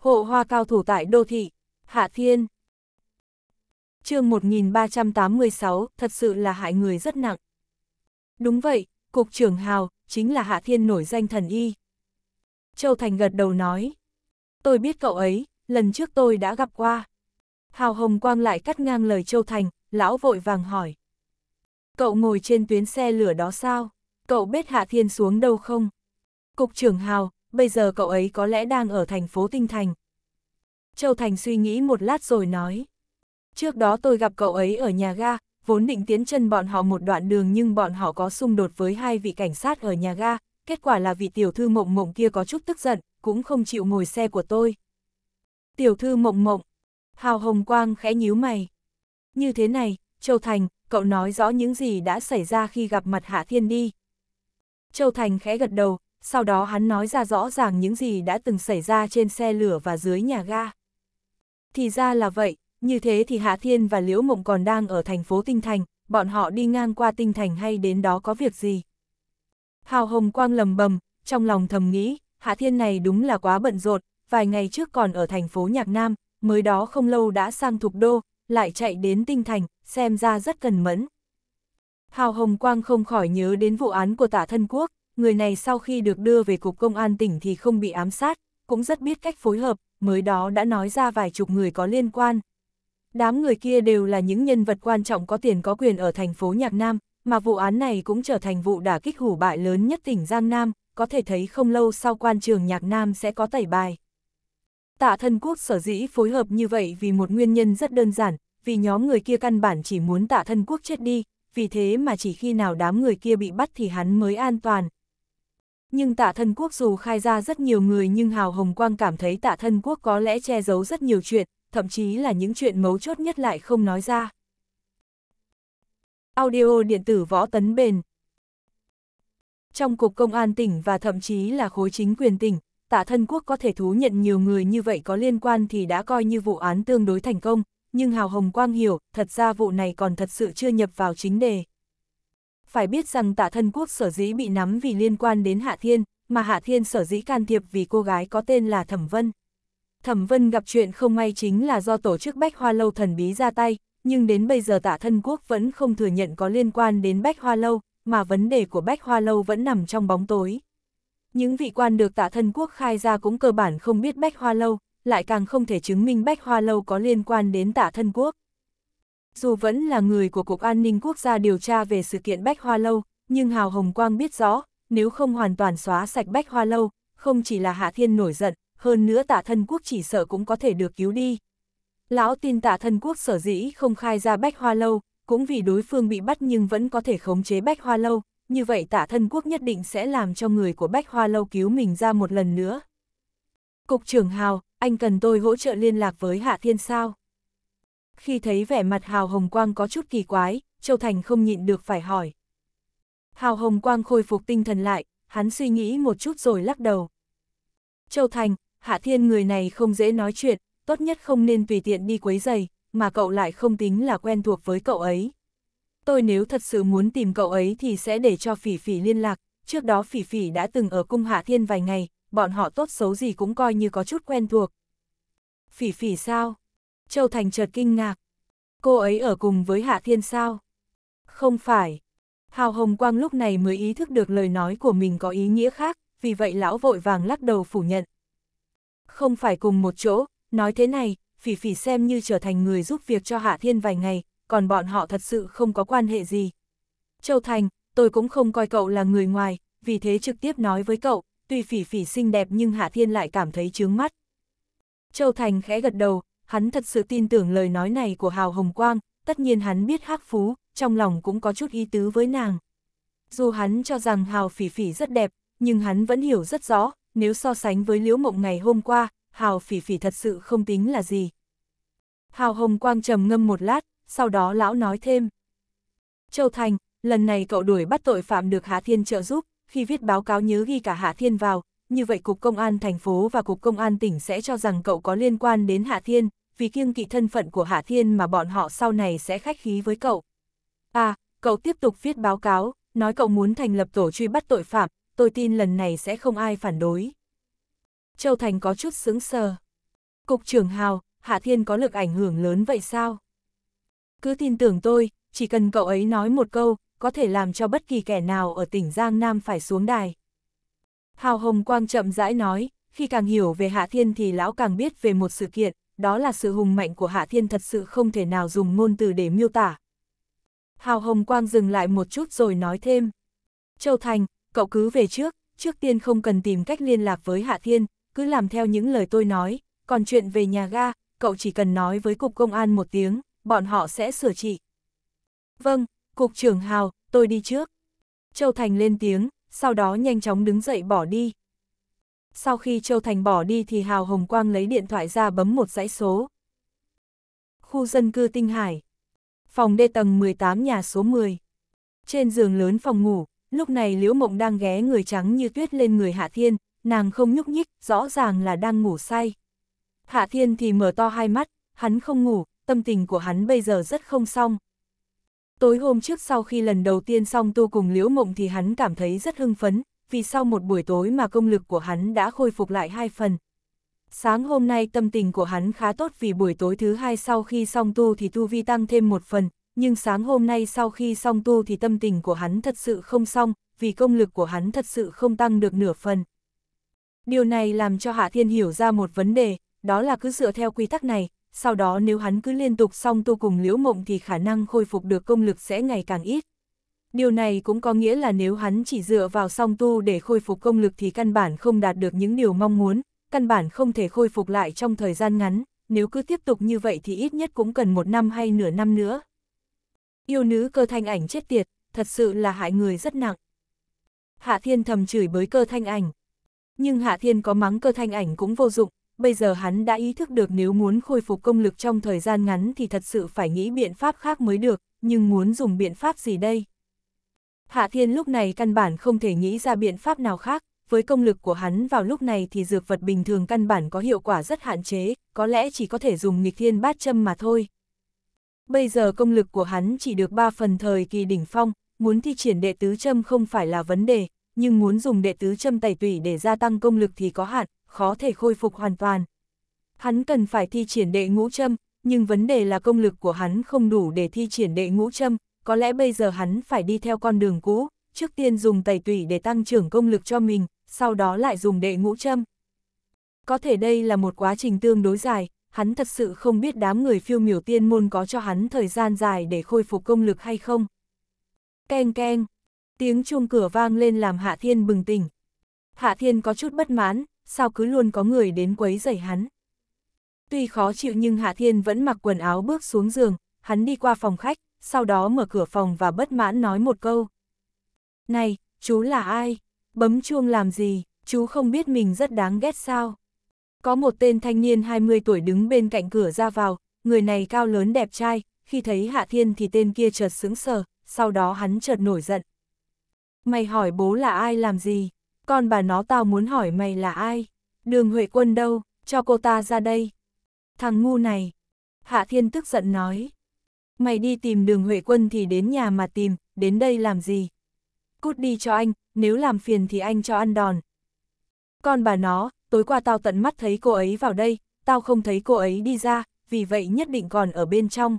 Hộ hoa cao thủ tại đô thị, Hạ Thiên. chương 1386, thật sự là hại người rất nặng. Đúng vậy, Cục trưởng Hào, chính là Hạ Thiên nổi danh thần y. Châu Thành gật đầu nói. Tôi biết cậu ấy, lần trước tôi đã gặp qua. Hào Hồng Quang lại cắt ngang lời Châu Thành, lão vội vàng hỏi. Cậu ngồi trên tuyến xe lửa đó sao? Cậu biết Hạ Thiên xuống đâu không? Cục trưởng Hào, bây giờ cậu ấy có lẽ đang ở thành phố Tinh Thành. Châu Thành suy nghĩ một lát rồi nói. Trước đó tôi gặp cậu ấy ở nhà ga, vốn định tiến chân bọn họ một đoạn đường nhưng bọn họ có xung đột với hai vị cảnh sát ở nhà ga, kết quả là vị tiểu thư mộng mộng kia có chút tức giận, cũng không chịu ngồi xe của tôi. Tiểu thư mộng mộng, Hào Hồng Quang khẽ nhíu mày. Như thế này, Châu Thành, cậu nói rõ những gì đã xảy ra khi gặp mặt Hạ Thiên đi. Châu Thành khẽ gật đầu, sau đó hắn nói ra rõ ràng những gì đã từng xảy ra trên xe lửa và dưới nhà ga. Thì ra là vậy, như thế thì Hạ Thiên và Liễu Mộng còn đang ở thành phố Tinh Thành, bọn họ đi ngang qua Tinh Thành hay đến đó có việc gì? Hào Hồng Quang lầm bầm, trong lòng thầm nghĩ, Hạ Thiên này đúng là quá bận rộn, vài ngày trước còn ở thành phố Nhạc Nam, mới đó không lâu đã sang Thục Đô, lại chạy đến Tinh Thành, xem ra rất cần mẫn. Hào Hồng Quang không khỏi nhớ đến vụ án của tả thân quốc, người này sau khi được đưa về Cục Công an tỉnh thì không bị ám sát, cũng rất biết cách phối hợp, mới đó đã nói ra vài chục người có liên quan. Đám người kia đều là những nhân vật quan trọng có tiền có quyền ở thành phố Nhạc Nam, mà vụ án này cũng trở thành vụ đả kích hủ bại lớn nhất tỉnh Giang Nam, có thể thấy không lâu sau quan trường Nhạc Nam sẽ có tẩy bài. Tạ thân quốc sở dĩ phối hợp như vậy vì một nguyên nhân rất đơn giản, vì nhóm người kia căn bản chỉ muốn tạ thân quốc chết đi, vì thế mà chỉ khi nào đám người kia bị bắt thì hắn mới an toàn, nhưng tạ thân quốc dù khai ra rất nhiều người nhưng Hào Hồng Quang cảm thấy tạ thân quốc có lẽ che giấu rất nhiều chuyện, thậm chí là những chuyện mấu chốt nhất lại không nói ra. Audio điện tử võ tấn bền Trong Cục Công an tỉnh và thậm chí là khối chính quyền tỉnh, tạ thân quốc có thể thú nhận nhiều người như vậy có liên quan thì đã coi như vụ án tương đối thành công, nhưng Hào Hồng Quang hiểu, thật ra vụ này còn thật sự chưa nhập vào chính đề phải biết rằng tạ thân quốc sở dĩ bị nắm vì liên quan đến Hạ Thiên, mà Hạ Thiên sở dĩ can thiệp vì cô gái có tên là Thẩm Vân. Thẩm Vân gặp chuyện không may chính là do tổ chức Bách Hoa Lâu thần bí ra tay, nhưng đến bây giờ tạ thân quốc vẫn không thừa nhận có liên quan đến Bách Hoa Lâu, mà vấn đề của Bách Hoa Lâu vẫn nằm trong bóng tối. Những vị quan được tạ thân quốc khai ra cũng cơ bản không biết Bách Hoa Lâu, lại càng không thể chứng minh Bách Hoa Lâu có liên quan đến tạ thân quốc. Dù vẫn là người của Cục An ninh Quốc gia điều tra về sự kiện Bách Hoa Lâu, nhưng Hào Hồng Quang biết rõ, nếu không hoàn toàn xóa sạch Bách Hoa Lâu, không chỉ là Hạ Thiên nổi giận, hơn nữa tạ thân quốc chỉ sợ cũng có thể được cứu đi. Lão tin tạ thân quốc sở dĩ không khai ra Bách Hoa Lâu, cũng vì đối phương bị bắt nhưng vẫn có thể khống chế Bách Hoa Lâu, như vậy tạ thân quốc nhất định sẽ làm cho người của Bách Hoa Lâu cứu mình ra một lần nữa. Cục trưởng Hào, anh cần tôi hỗ trợ liên lạc với Hạ Thiên sao? khi thấy vẻ mặt Hào Hồng Quang có chút kỳ quái, Châu Thành không nhịn được phải hỏi. Hào Hồng Quang khôi phục tinh thần lại, hắn suy nghĩ một chút rồi lắc đầu. Châu Thành, Hạ Thiên người này không dễ nói chuyện, tốt nhất không nên tùy tiện đi quấy giày, mà cậu lại không tính là quen thuộc với cậu ấy. Tôi nếu thật sự muốn tìm cậu ấy thì sẽ để cho Phỉ Phỉ liên lạc, trước đó Phỉ Phỉ đã từng ở cung Hạ Thiên vài ngày, bọn họ tốt xấu gì cũng coi như có chút quen thuộc. Phỉ Phỉ sao? Châu Thành chợt kinh ngạc. Cô ấy ở cùng với Hạ Thiên sao? Không phải. Hào Hồng Quang lúc này mới ý thức được lời nói của mình có ý nghĩa khác, vì vậy lão vội vàng lắc đầu phủ nhận. Không phải cùng một chỗ, nói thế này, phỉ phỉ xem như trở thành người giúp việc cho Hạ Thiên vài ngày, còn bọn họ thật sự không có quan hệ gì. Châu Thành, tôi cũng không coi cậu là người ngoài, vì thế trực tiếp nói với cậu, tuy phỉ phỉ xinh đẹp nhưng Hạ Thiên lại cảm thấy chướng mắt. Châu Thành khẽ gật đầu, hắn thật sự tin tưởng lời nói này của Hào Hồng Quang, tất nhiên hắn biết hắc phú, trong lòng cũng có chút ý tứ với nàng. Dù hắn cho rằng Hào Phỉ Phỉ rất đẹp, nhưng hắn vẫn hiểu rất rõ, nếu so sánh với Liễu Mộng ngày hôm qua, Hào Phỉ Phỉ thật sự không tính là gì. Hào Hồng Quang trầm ngâm một lát, sau đó lão nói thêm. Châu Thành, lần này cậu đuổi bắt tội phạm được Hạ Thiên trợ giúp, khi viết báo cáo nhớ ghi cả Hạ Thiên vào, như vậy Cục Công an thành phố và Cục Công an tỉnh sẽ cho rằng cậu có liên quan đến Hạ Thiên, vì kiêng kỵ thân phận của Hạ Thiên mà bọn họ sau này sẽ khách khí với cậu. À, cậu tiếp tục viết báo cáo, nói cậu muốn thành lập tổ truy bắt tội phạm, tôi tin lần này sẽ không ai phản đối. Châu Thành có chút sững sờ. Cục trưởng Hào, Hạ Thiên có lực ảnh hưởng lớn vậy sao? Cứ tin tưởng tôi, chỉ cần cậu ấy nói một câu, có thể làm cho bất kỳ kẻ nào ở tỉnh Giang Nam phải xuống đài. Hào Hồng Quang chậm rãi nói, khi càng hiểu về Hạ Thiên thì lão càng biết về một sự kiện, đó là sự hùng mạnh của Hạ Thiên thật sự không thể nào dùng ngôn từ để miêu tả. Hào Hồng Quang dừng lại một chút rồi nói thêm. Châu Thành, cậu cứ về trước, trước tiên không cần tìm cách liên lạc với Hạ Thiên, cứ làm theo những lời tôi nói, còn chuyện về nhà ga, cậu chỉ cần nói với Cục Công an một tiếng, bọn họ sẽ sửa trị. Vâng, Cục trưởng Hào, tôi đi trước. Châu Thành lên tiếng, sau đó nhanh chóng đứng dậy bỏ đi. Sau khi Châu Thành bỏ đi thì Hào Hồng Quang lấy điện thoại ra bấm một dãy số. Khu dân cư Tinh Hải. Phòng D tầng 18 nhà số 10. Trên giường lớn phòng ngủ, lúc này Liễu Mộng đang ghé người trắng như tuyết lên người Hạ Thiên, nàng không nhúc nhích, rõ ràng là đang ngủ say. Hạ Thiên thì mở to hai mắt, hắn không ngủ, tâm tình của hắn bây giờ rất không xong. Tối hôm trước sau khi lần đầu tiên xong tu cùng Liễu Mộng thì hắn cảm thấy rất hưng phấn, vì sau một buổi tối mà công lực của hắn đã khôi phục lại hai phần. Sáng hôm nay tâm tình của hắn khá tốt vì buổi tối thứ hai sau khi xong tu thì tu vi tăng thêm một phần, nhưng sáng hôm nay sau khi xong tu thì tâm tình của hắn thật sự không xong, vì công lực của hắn thật sự không tăng được nửa phần. Điều này làm cho Hạ Thiên hiểu ra một vấn đề, đó là cứ dựa theo quy tắc này, sau đó nếu hắn cứ liên tục xong tu cùng liễu mộng thì khả năng khôi phục được công lực sẽ ngày càng ít. Điều này cũng có nghĩa là nếu hắn chỉ dựa vào song tu để khôi phục công lực thì căn bản không đạt được những điều mong muốn, căn bản không thể khôi phục lại trong thời gian ngắn, nếu cứ tiếp tục như vậy thì ít nhất cũng cần một năm hay nửa năm nữa. Yêu nữ cơ thanh ảnh chết tiệt, thật sự là hại người rất nặng. Hạ Thiên thầm chửi bới cơ thanh ảnh. Nhưng Hạ Thiên có mắng cơ thanh ảnh cũng vô dụng, bây giờ hắn đã ý thức được nếu muốn khôi phục công lực trong thời gian ngắn thì thật sự phải nghĩ biện pháp khác mới được, nhưng muốn dùng biện pháp gì đây? Hạ Thiên lúc này căn bản không thể nghĩ ra biện pháp nào khác, với công lực của hắn vào lúc này thì dược vật bình thường căn bản có hiệu quả rất hạn chế, có lẽ chỉ có thể dùng nghịch thiên bát châm mà thôi. Bây giờ công lực của hắn chỉ được 3 phần thời kỳ đỉnh phong, muốn thi triển đệ tứ châm không phải là vấn đề, nhưng muốn dùng đệ tứ châm tẩy tủy để gia tăng công lực thì có hạn, khó thể khôi phục hoàn toàn. Hắn cần phải thi triển đệ ngũ châm, nhưng vấn đề là công lực của hắn không đủ để thi triển đệ ngũ châm, có lẽ bây giờ hắn phải đi theo con đường cũ, trước tiên dùng tẩy tủy để tăng trưởng công lực cho mình, sau đó lại dùng đệ ngũ châm. Có thể đây là một quá trình tương đối dài, hắn thật sự không biết đám người phiêu miểu tiên môn có cho hắn thời gian dài để khôi phục công lực hay không. Keng keng, tiếng chuông cửa vang lên làm Hạ Thiên bừng tỉnh. Hạ Thiên có chút bất mãn, sao cứ luôn có người đến quấy rầy hắn. Tuy khó chịu nhưng Hạ Thiên vẫn mặc quần áo bước xuống giường, hắn đi qua phòng khách, sau đó mở cửa phòng và bất mãn nói một câu. Này, chú là ai? Bấm chuông làm gì? Chú không biết mình rất đáng ghét sao? Có một tên thanh niên 20 tuổi đứng bên cạnh cửa ra vào, người này cao lớn đẹp trai, khi thấy Hạ Thiên thì tên kia chợt sững sờ, sau đó hắn chợt nổi giận. Mày hỏi bố là ai làm gì? Con bà nó tao muốn hỏi mày là ai? Đường Huệ Quân đâu? Cho cô ta ra đây. Thằng ngu này. Hạ Thiên tức giận nói mày đi tìm đường Huệ Quân thì đến nhà mà tìm, đến đây làm gì? Cút đi cho anh, nếu làm phiền thì anh cho ăn đòn. Con bà nó, tối qua tao tận mắt thấy cô ấy vào đây, tao không thấy cô ấy đi ra, vì vậy nhất định còn ở bên trong.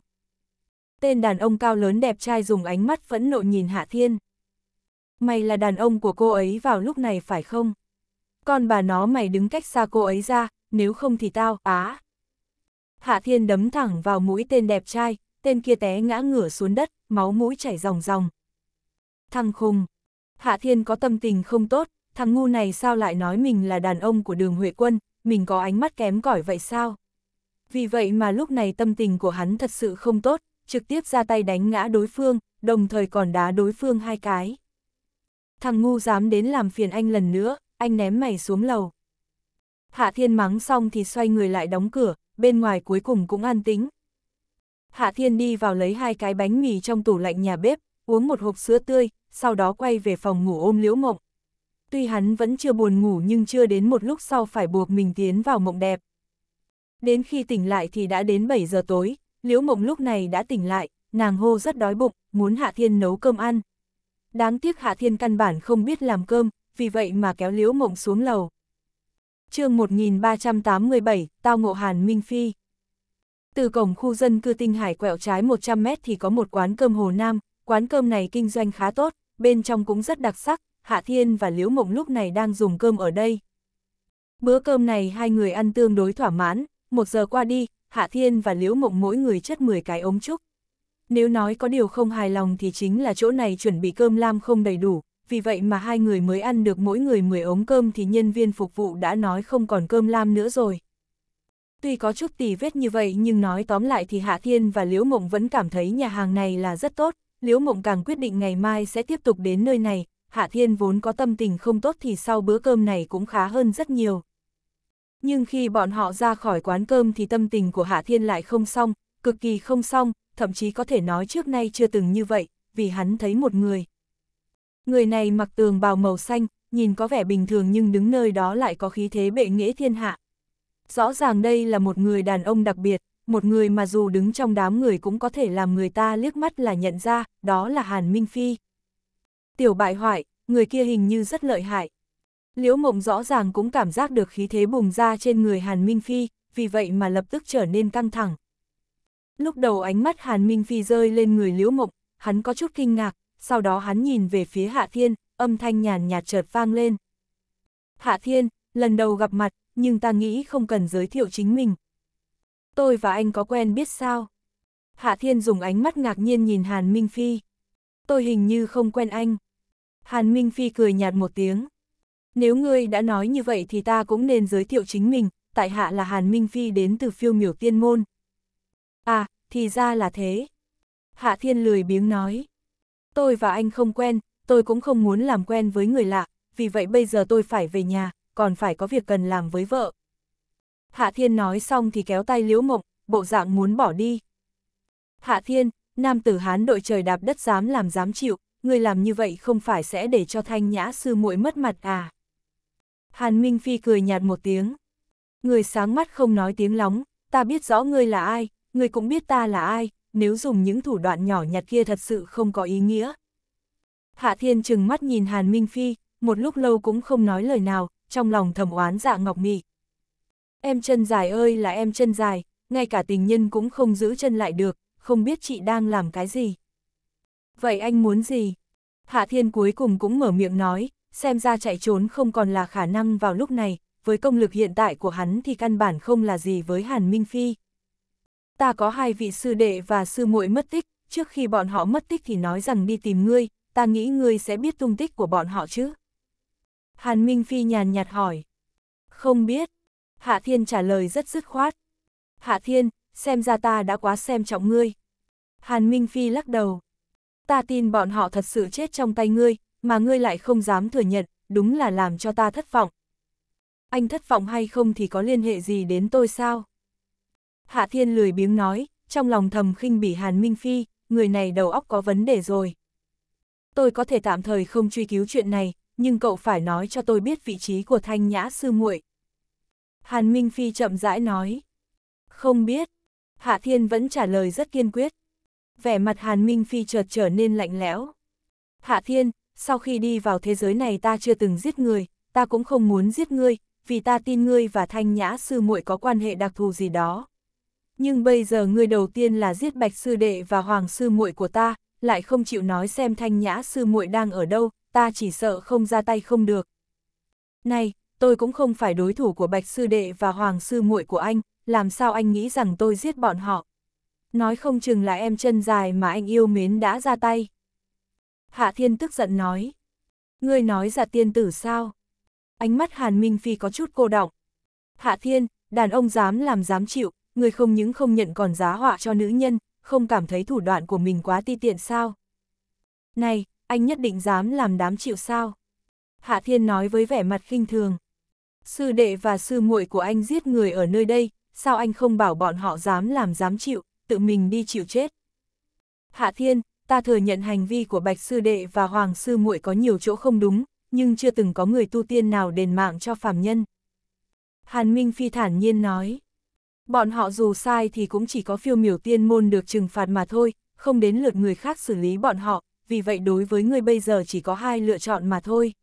Tên đàn ông cao lớn đẹp trai dùng ánh mắt phẫn nộ nhìn Hạ Thiên. Mày là đàn ông của cô ấy vào lúc này phải không? Con bà nó mày đứng cách xa cô ấy ra, nếu không thì tao, á. Hạ Thiên đấm thẳng vào mũi tên đẹp trai, tên kia té ngã ngửa xuống đất, máu mũi chảy ròng ròng. Thằng khùng, Hạ Thiên có tâm tình không tốt, thằng ngu này sao lại nói mình là đàn ông của đường Huệ Quân, mình có ánh mắt kém cỏi vậy sao? Vì vậy mà lúc này tâm tình của hắn thật sự không tốt, trực tiếp ra tay đánh ngã đối phương, đồng thời còn đá đối phương hai cái. Thằng ngu dám đến làm phiền anh lần nữa, anh ném mày xuống lầu. Hạ Thiên mắng xong thì xoay người lại đóng cửa, bên ngoài cuối cùng cũng an tĩnh, Hạ Thiên đi vào lấy hai cái bánh mì trong tủ lạnh nhà bếp, uống một hộp sữa tươi, sau đó quay về phòng ngủ ôm liễu mộng. Tuy hắn vẫn chưa buồn ngủ nhưng chưa đến một lúc sau phải buộc mình tiến vào mộng đẹp. Đến khi tỉnh lại thì đã đến 7 giờ tối, liễu mộng lúc này đã tỉnh lại, nàng hô rất đói bụng, muốn Hạ Thiên nấu cơm ăn. Đáng tiếc Hạ Thiên căn bản không biết làm cơm, vì vậy mà kéo liễu mộng xuống lầu. chương 1387, Tao Ngộ Hàn Minh Phi từ cổng khu dân cư Tinh Hải quẹo trái 100 mét thì có một quán cơm Hồ Nam, quán cơm này kinh doanh khá tốt, bên trong cũng rất đặc sắc, Hạ Thiên và Liễu Mộng lúc này đang dùng cơm ở đây. Bữa cơm này hai người ăn tương đối thỏa mãn, một giờ qua đi, Hạ Thiên và Liễu Mộng mỗi người chất 10 cái ống trúc. Nếu nói có điều không hài lòng thì chính là chỗ này chuẩn bị cơm lam không đầy đủ, vì vậy mà hai người mới ăn được mỗi người 10 ống cơm thì nhân viên phục vụ đã nói không còn cơm lam nữa rồi. Tuy có chút tì vết như vậy nhưng nói tóm lại thì Hạ Thiên và Liễu Mộng vẫn cảm thấy nhà hàng này là rất tốt, Liễu Mộng càng quyết định ngày mai sẽ tiếp tục đến nơi này, Hạ Thiên vốn có tâm tình không tốt thì sau bữa cơm này cũng khá hơn rất nhiều. Nhưng khi bọn họ ra khỏi quán cơm thì tâm tình của Hạ Thiên lại không xong, cực kỳ không xong, thậm chí có thể nói trước nay chưa từng như vậy, vì hắn thấy một người. Người này mặc tường bào màu xanh, nhìn có vẻ bình thường nhưng đứng nơi đó lại có khí thế bệ nghĩa thiên hạ. Rõ ràng đây là một người đàn ông đặc biệt, một người mà dù đứng trong đám người cũng có thể làm người ta liếc mắt là nhận ra, đó là Hàn Minh Phi. Tiểu bại hoại, người kia hình như rất lợi hại. Liễu mộng rõ ràng cũng cảm giác được khí thế bùng ra trên người Hàn Minh Phi, vì vậy mà lập tức trở nên căng thẳng. Lúc đầu ánh mắt Hàn Minh Phi rơi lên người Liễu mộng, hắn có chút kinh ngạc, sau đó hắn nhìn về phía Hạ Thiên, âm thanh nhàn nhạt chợt vang lên. Hạ Thiên, lần đầu gặp mặt, nhưng ta nghĩ không cần giới thiệu chính mình. Tôi và anh có quen biết sao? Hạ Thiên dùng ánh mắt ngạc nhiên nhìn Hàn Minh Phi. Tôi hình như không quen anh. Hàn Minh Phi cười nhạt một tiếng. Nếu ngươi đã nói như vậy thì ta cũng nên giới thiệu chính mình, tại hạ là Hàn Minh Phi đến từ phiêu miểu tiên môn. À, thì ra là thế. Hạ Thiên lười biếng nói. Tôi và anh không quen, tôi cũng không muốn làm quen với người lạ, vì vậy bây giờ tôi phải về nhà, còn phải có việc cần làm với vợ. Hạ Thiên nói xong thì kéo tay Liễu Mộng, bộ dạng muốn bỏ đi. Hạ Thiên, nam tử Hán đội trời đạp đất dám làm dám chịu, người làm như vậy không phải sẽ để cho thanh nhã sư muội mất mặt à. Hàn Minh Phi cười nhạt một tiếng. Người sáng mắt không nói tiếng lóng, ta biết rõ ngươi là ai, ngươi cũng biết ta là ai, nếu dùng những thủ đoạn nhỏ nhặt kia thật sự không có ý nghĩa. Hạ Thiên chừng mắt nhìn Hàn Minh Phi, một lúc lâu cũng không nói lời nào, trong lòng thầm oán dạ ngọc mị. Em chân dài ơi là em chân dài, ngay cả tình nhân cũng không giữ chân lại được, không biết chị đang làm cái gì. Vậy anh muốn gì? Hạ Thiên cuối cùng cũng mở miệng nói, xem ra chạy trốn không còn là khả năng vào lúc này, với công lực hiện tại của hắn thì căn bản không là gì với Hàn Minh Phi. Ta có hai vị sư đệ và sư muội mất tích, trước khi bọn họ mất tích thì nói rằng đi tìm ngươi, ta nghĩ ngươi sẽ biết tung tích của bọn họ chứ. Hàn Minh Phi nhàn nhạt hỏi. Không biết. Hạ Thiên trả lời rất dứt khoát. Hạ Thiên, xem ra ta đã quá xem trọng ngươi. Hàn Minh Phi lắc đầu. Ta tin bọn họ thật sự chết trong tay ngươi, mà ngươi lại không dám thừa nhận, đúng là làm cho ta thất vọng. Anh thất vọng hay không thì có liên hệ gì đến tôi sao? Hạ Thiên lười biếng nói, trong lòng thầm khinh bỉ Hàn Minh Phi, người này đầu óc có vấn đề rồi. Tôi có thể tạm thời không truy cứu chuyện này, nhưng cậu phải nói cho tôi biết vị trí của thanh nhã sư muội. Hàn Minh Phi chậm rãi nói. Không biết. Hạ Thiên vẫn trả lời rất kiên quyết. Vẻ mặt Hàn Minh Phi chợt trở nên lạnh lẽo. Hạ Thiên, sau khi đi vào thế giới này ta chưa từng giết người, ta cũng không muốn giết ngươi, vì ta tin ngươi và thanh nhã sư muội có quan hệ đặc thù gì đó. Nhưng bây giờ ngươi đầu tiên là giết bạch sư đệ và hoàng sư muội của ta, lại không chịu nói xem thanh nhã sư muội đang ở đâu, ta chỉ sợ không ra tay không được. Này, tôi cũng không phải đối thủ của Bạch Sư Đệ và Hoàng Sư muội của anh, làm sao anh nghĩ rằng tôi giết bọn họ. Nói không chừng là em chân dài mà anh yêu mến đã ra tay. Hạ Thiên tức giận nói. Ngươi nói giả tiên tử sao? Ánh mắt Hàn Minh Phi có chút cô đọng. Hạ Thiên, đàn ông dám làm dám chịu, người không những không nhận còn giá họa cho nữ nhân, không cảm thấy thủ đoạn của mình quá ti tiện sao? Này, anh nhất định dám làm đám chịu sao. Hạ Thiên nói với vẻ mặt kinh thường. Sư đệ và sư muội của anh giết người ở nơi đây, sao anh không bảo bọn họ dám làm dám chịu, tự mình đi chịu chết. Hạ Thiên, ta thừa nhận hành vi của Bạch sư đệ và Hoàng sư muội có nhiều chỗ không đúng, nhưng chưa từng có người tu tiên nào đền mạng cho phàm nhân. Hàn Minh Phi thản nhiên nói, bọn họ dù sai thì cũng chỉ có phiêu miểu tiên môn được trừng phạt mà thôi, không đến lượt người khác xử lý bọn họ, vì vậy đối với người bây giờ chỉ có hai lựa chọn mà thôi.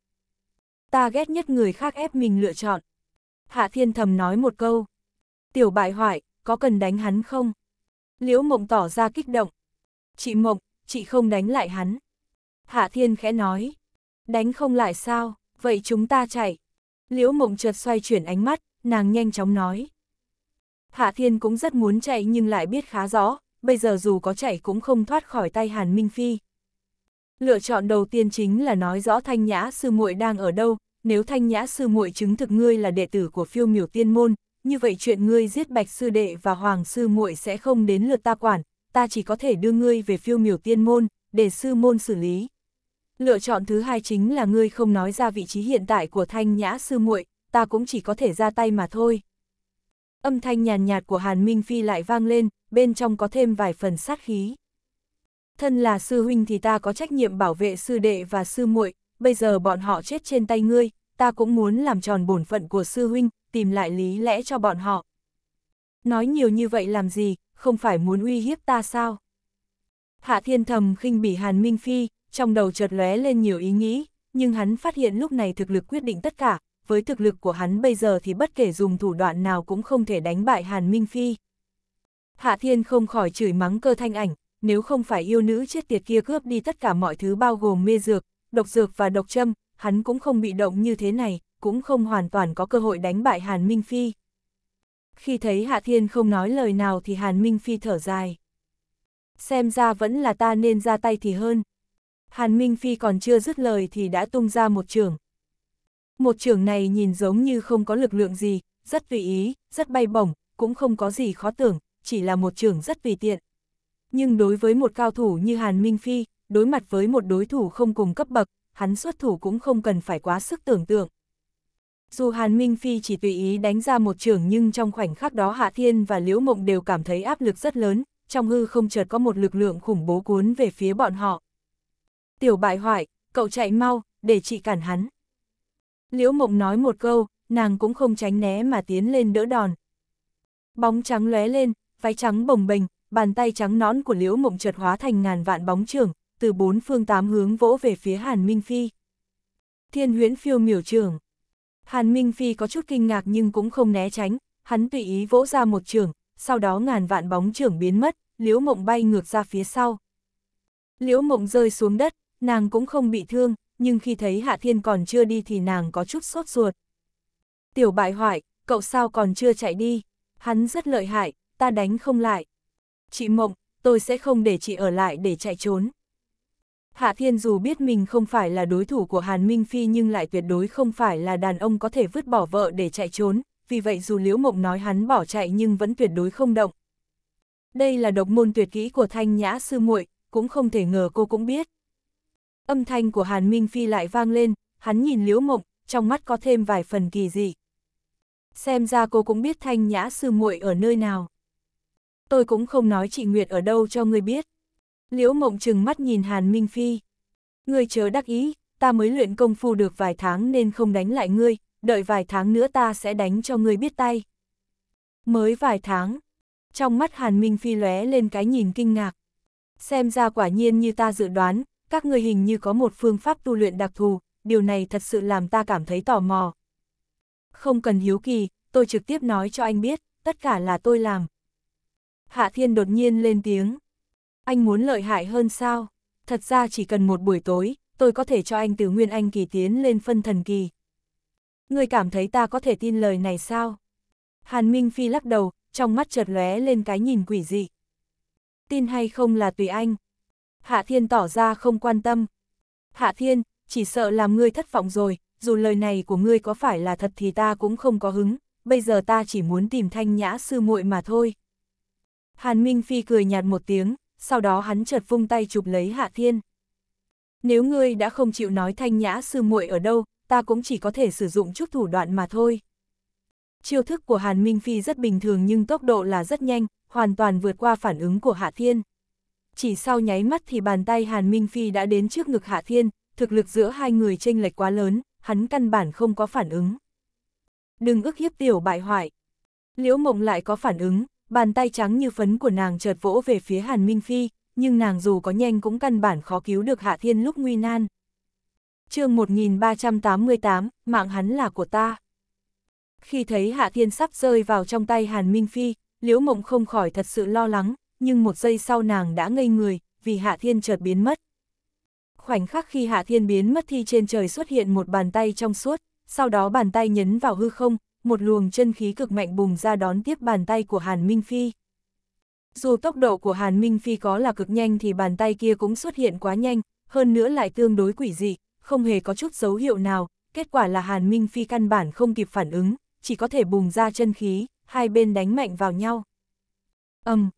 Ta ghét nhất người khác ép mình lựa chọn. Hạ thiên thầm nói một câu. Tiểu bại hoại, có cần đánh hắn không? Liễu mộng tỏ ra kích động. Chị mộng, chị không đánh lại hắn. Hạ thiên khẽ nói. Đánh không lại sao, vậy chúng ta chạy. Liễu mộng trượt xoay chuyển ánh mắt, nàng nhanh chóng nói. Hạ thiên cũng rất muốn chạy nhưng lại biết khá rõ, bây giờ dù có chạy cũng không thoát khỏi tay Hàn Minh Phi. Lựa chọn đầu tiên chính là nói rõ Thanh Nhã sư muội đang ở đâu, nếu Thanh Nhã sư muội chứng thực ngươi là đệ tử của Phiêu Miểu Tiên môn, như vậy chuyện ngươi giết Bạch sư đệ và Hoàng sư muội sẽ không đến lượt ta quản, ta chỉ có thể đưa ngươi về Phiêu Miểu Tiên môn để sư môn xử lý. Lựa chọn thứ hai chính là ngươi không nói ra vị trí hiện tại của Thanh Nhã sư muội, ta cũng chỉ có thể ra tay mà thôi. Âm thanh nhàn nhạt của Hàn Minh Phi lại vang lên, bên trong có thêm vài phần sát khí thân là sư huynh thì ta có trách nhiệm bảo vệ sư đệ và sư muội, bây giờ bọn họ chết trên tay ngươi, ta cũng muốn làm tròn bổn phận của sư huynh, tìm lại lý lẽ cho bọn họ. Nói nhiều như vậy làm gì, không phải muốn uy hiếp ta sao? Hạ thiên thầm khinh bỉ Hàn Minh Phi, trong đầu chợt lóe lên nhiều ý nghĩ, nhưng hắn phát hiện lúc này thực lực quyết định tất cả, với thực lực của hắn bây giờ thì bất kể dùng thủ đoạn nào cũng không thể đánh bại Hàn Minh Phi. Hạ thiên không khỏi chửi mắng cơ thanh ảnh, nếu không phải yêu nữ chết tiệt kia cướp đi tất cả mọi thứ bao gồm mê dược, độc dược và độc châm, hắn cũng không bị động như thế này, cũng không hoàn toàn có cơ hội đánh bại Hàn Minh Phi. Khi thấy Hạ Thiên không nói lời nào thì Hàn Minh Phi thở dài. Xem ra vẫn là ta nên ra tay thì hơn. Hàn Minh Phi còn chưa dứt lời thì đã tung ra một trường. Một trường này nhìn giống như không có lực lượng gì, rất tùy ý, rất bay bổng, cũng không có gì khó tưởng, chỉ là một trường rất tùy tiện, nhưng đối với một cao thủ như Hàn Minh Phi, đối mặt với một đối thủ không cùng cấp bậc, hắn xuất thủ cũng không cần phải quá sức tưởng tượng. Dù Hàn Minh Phi chỉ tùy ý đánh ra một trường nhưng trong khoảnh khắc đó Hạ Thiên và Liễu Mộng đều cảm thấy áp lực rất lớn, trong hư không chợt có một lực lượng khủng bố cuốn về phía bọn họ. Tiểu bại hoại, cậu chạy mau, để chị cản hắn. Liễu Mộng nói một câu, nàng cũng không tránh né mà tiến lên đỡ đòn. Bóng trắng lóe lên, váy trắng bồng bềnh, bàn tay trắng nõn của Liễu Mộng chợt hóa thành ngàn vạn bóng trường, từ bốn phương tám hướng vỗ về phía Hàn Minh Phi. Thiên huyễn phiêu miểu trường. Hàn Minh Phi có chút kinh ngạc nhưng cũng không né tránh, hắn tùy ý vỗ ra một trường, sau đó ngàn vạn bóng trường biến mất, Liễu Mộng bay ngược ra phía sau. Liễu Mộng rơi xuống đất, nàng cũng không bị thương, nhưng khi thấy Hạ Thiên còn chưa đi thì nàng có chút sốt ruột. Tiểu bại hoại, cậu sao còn chưa chạy đi? Hắn rất lợi hại, ta đánh không lại. Chị Mộng, tôi sẽ không để chị ở lại để chạy trốn. Hạ Thiên dù biết mình không phải là đối thủ của Hàn Minh Phi nhưng lại tuyệt đối không phải là đàn ông có thể vứt bỏ vợ để chạy trốn, vì vậy dù Liễu Mộng nói hắn bỏ chạy nhưng vẫn tuyệt đối không động. Đây là độc môn tuyệt kỹ của Thanh Nhã sư muội, cũng không thể ngờ cô cũng biết. Âm thanh của Hàn Minh Phi lại vang lên, hắn nhìn Liễu Mộng, trong mắt có thêm vài phần kỳ dị. Xem ra cô cũng biết Thanh Nhã sư muội ở nơi nào tôi cũng không nói chị Nguyệt ở đâu cho ngươi biết. Liễu mộng trừng mắt nhìn Hàn Minh Phi. Ngươi chớ đắc ý, ta mới luyện công phu được vài tháng nên không đánh lại ngươi, đợi vài tháng nữa ta sẽ đánh cho ngươi biết tay. Mới vài tháng, trong mắt Hàn Minh Phi lóe lên cái nhìn kinh ngạc. Xem ra quả nhiên như ta dự đoán, các ngươi hình như có một phương pháp tu luyện đặc thù, điều này thật sự làm ta cảm thấy tò mò. Không cần hiếu kỳ, tôi trực tiếp nói cho anh biết, tất cả là tôi làm. Hạ Thiên đột nhiên lên tiếng. Anh muốn lợi hại hơn sao? Thật ra chỉ cần một buổi tối, tôi có thể cho anh từ nguyên anh kỳ tiến lên phân thần kỳ. Người cảm thấy ta có thể tin lời này sao? Hàn Minh Phi lắc đầu, trong mắt chợt lóe lên cái nhìn quỷ dị. Tin hay không là tùy anh. Hạ Thiên tỏ ra không quan tâm. Hạ Thiên, chỉ sợ làm ngươi thất vọng rồi, dù lời này của ngươi có phải là thật thì ta cũng không có hứng, bây giờ ta chỉ muốn tìm thanh nhã sư muội mà thôi. Hàn Minh Phi cười nhạt một tiếng, sau đó hắn chợt vung tay chụp lấy Hạ Thiên. Nếu ngươi đã không chịu nói thanh nhã sư muội ở đâu, ta cũng chỉ có thể sử dụng chút thủ đoạn mà thôi. Chiêu thức của Hàn Minh Phi rất bình thường nhưng tốc độ là rất nhanh, hoàn toàn vượt qua phản ứng của Hạ Thiên. Chỉ sau nháy mắt thì bàn tay Hàn Minh Phi đã đến trước ngực Hạ Thiên, thực lực giữa hai người chênh lệch quá lớn, hắn căn bản không có phản ứng. Đừng ức hiếp tiểu bại hoại. Liễu Mộng lại có phản ứng, bàn tay trắng như phấn của nàng chợt vỗ về phía Hàn Minh Phi, nhưng nàng dù có nhanh cũng căn bản khó cứu được Hạ Thiên lúc nguy nan. chương 1388, mạng hắn là của ta. Khi thấy Hạ Thiên sắp rơi vào trong tay Hàn Minh Phi, Liễu Mộng không khỏi thật sự lo lắng, nhưng một giây sau nàng đã ngây người, vì Hạ Thiên chợt biến mất. Khoảnh khắc khi Hạ Thiên biến mất thì trên trời xuất hiện một bàn tay trong suốt, sau đó bàn tay nhấn vào hư không, một luồng chân khí cực mạnh bùng ra đón tiếp bàn tay của Hàn Minh Phi. Dù tốc độ của Hàn Minh Phi có là cực nhanh thì bàn tay kia cũng xuất hiện quá nhanh, hơn nữa lại tương đối quỷ dị, không hề có chút dấu hiệu nào, kết quả là Hàn Minh Phi căn bản không kịp phản ứng, chỉ có thể bùng ra chân khí, hai bên đánh mạnh vào nhau. ầm, um,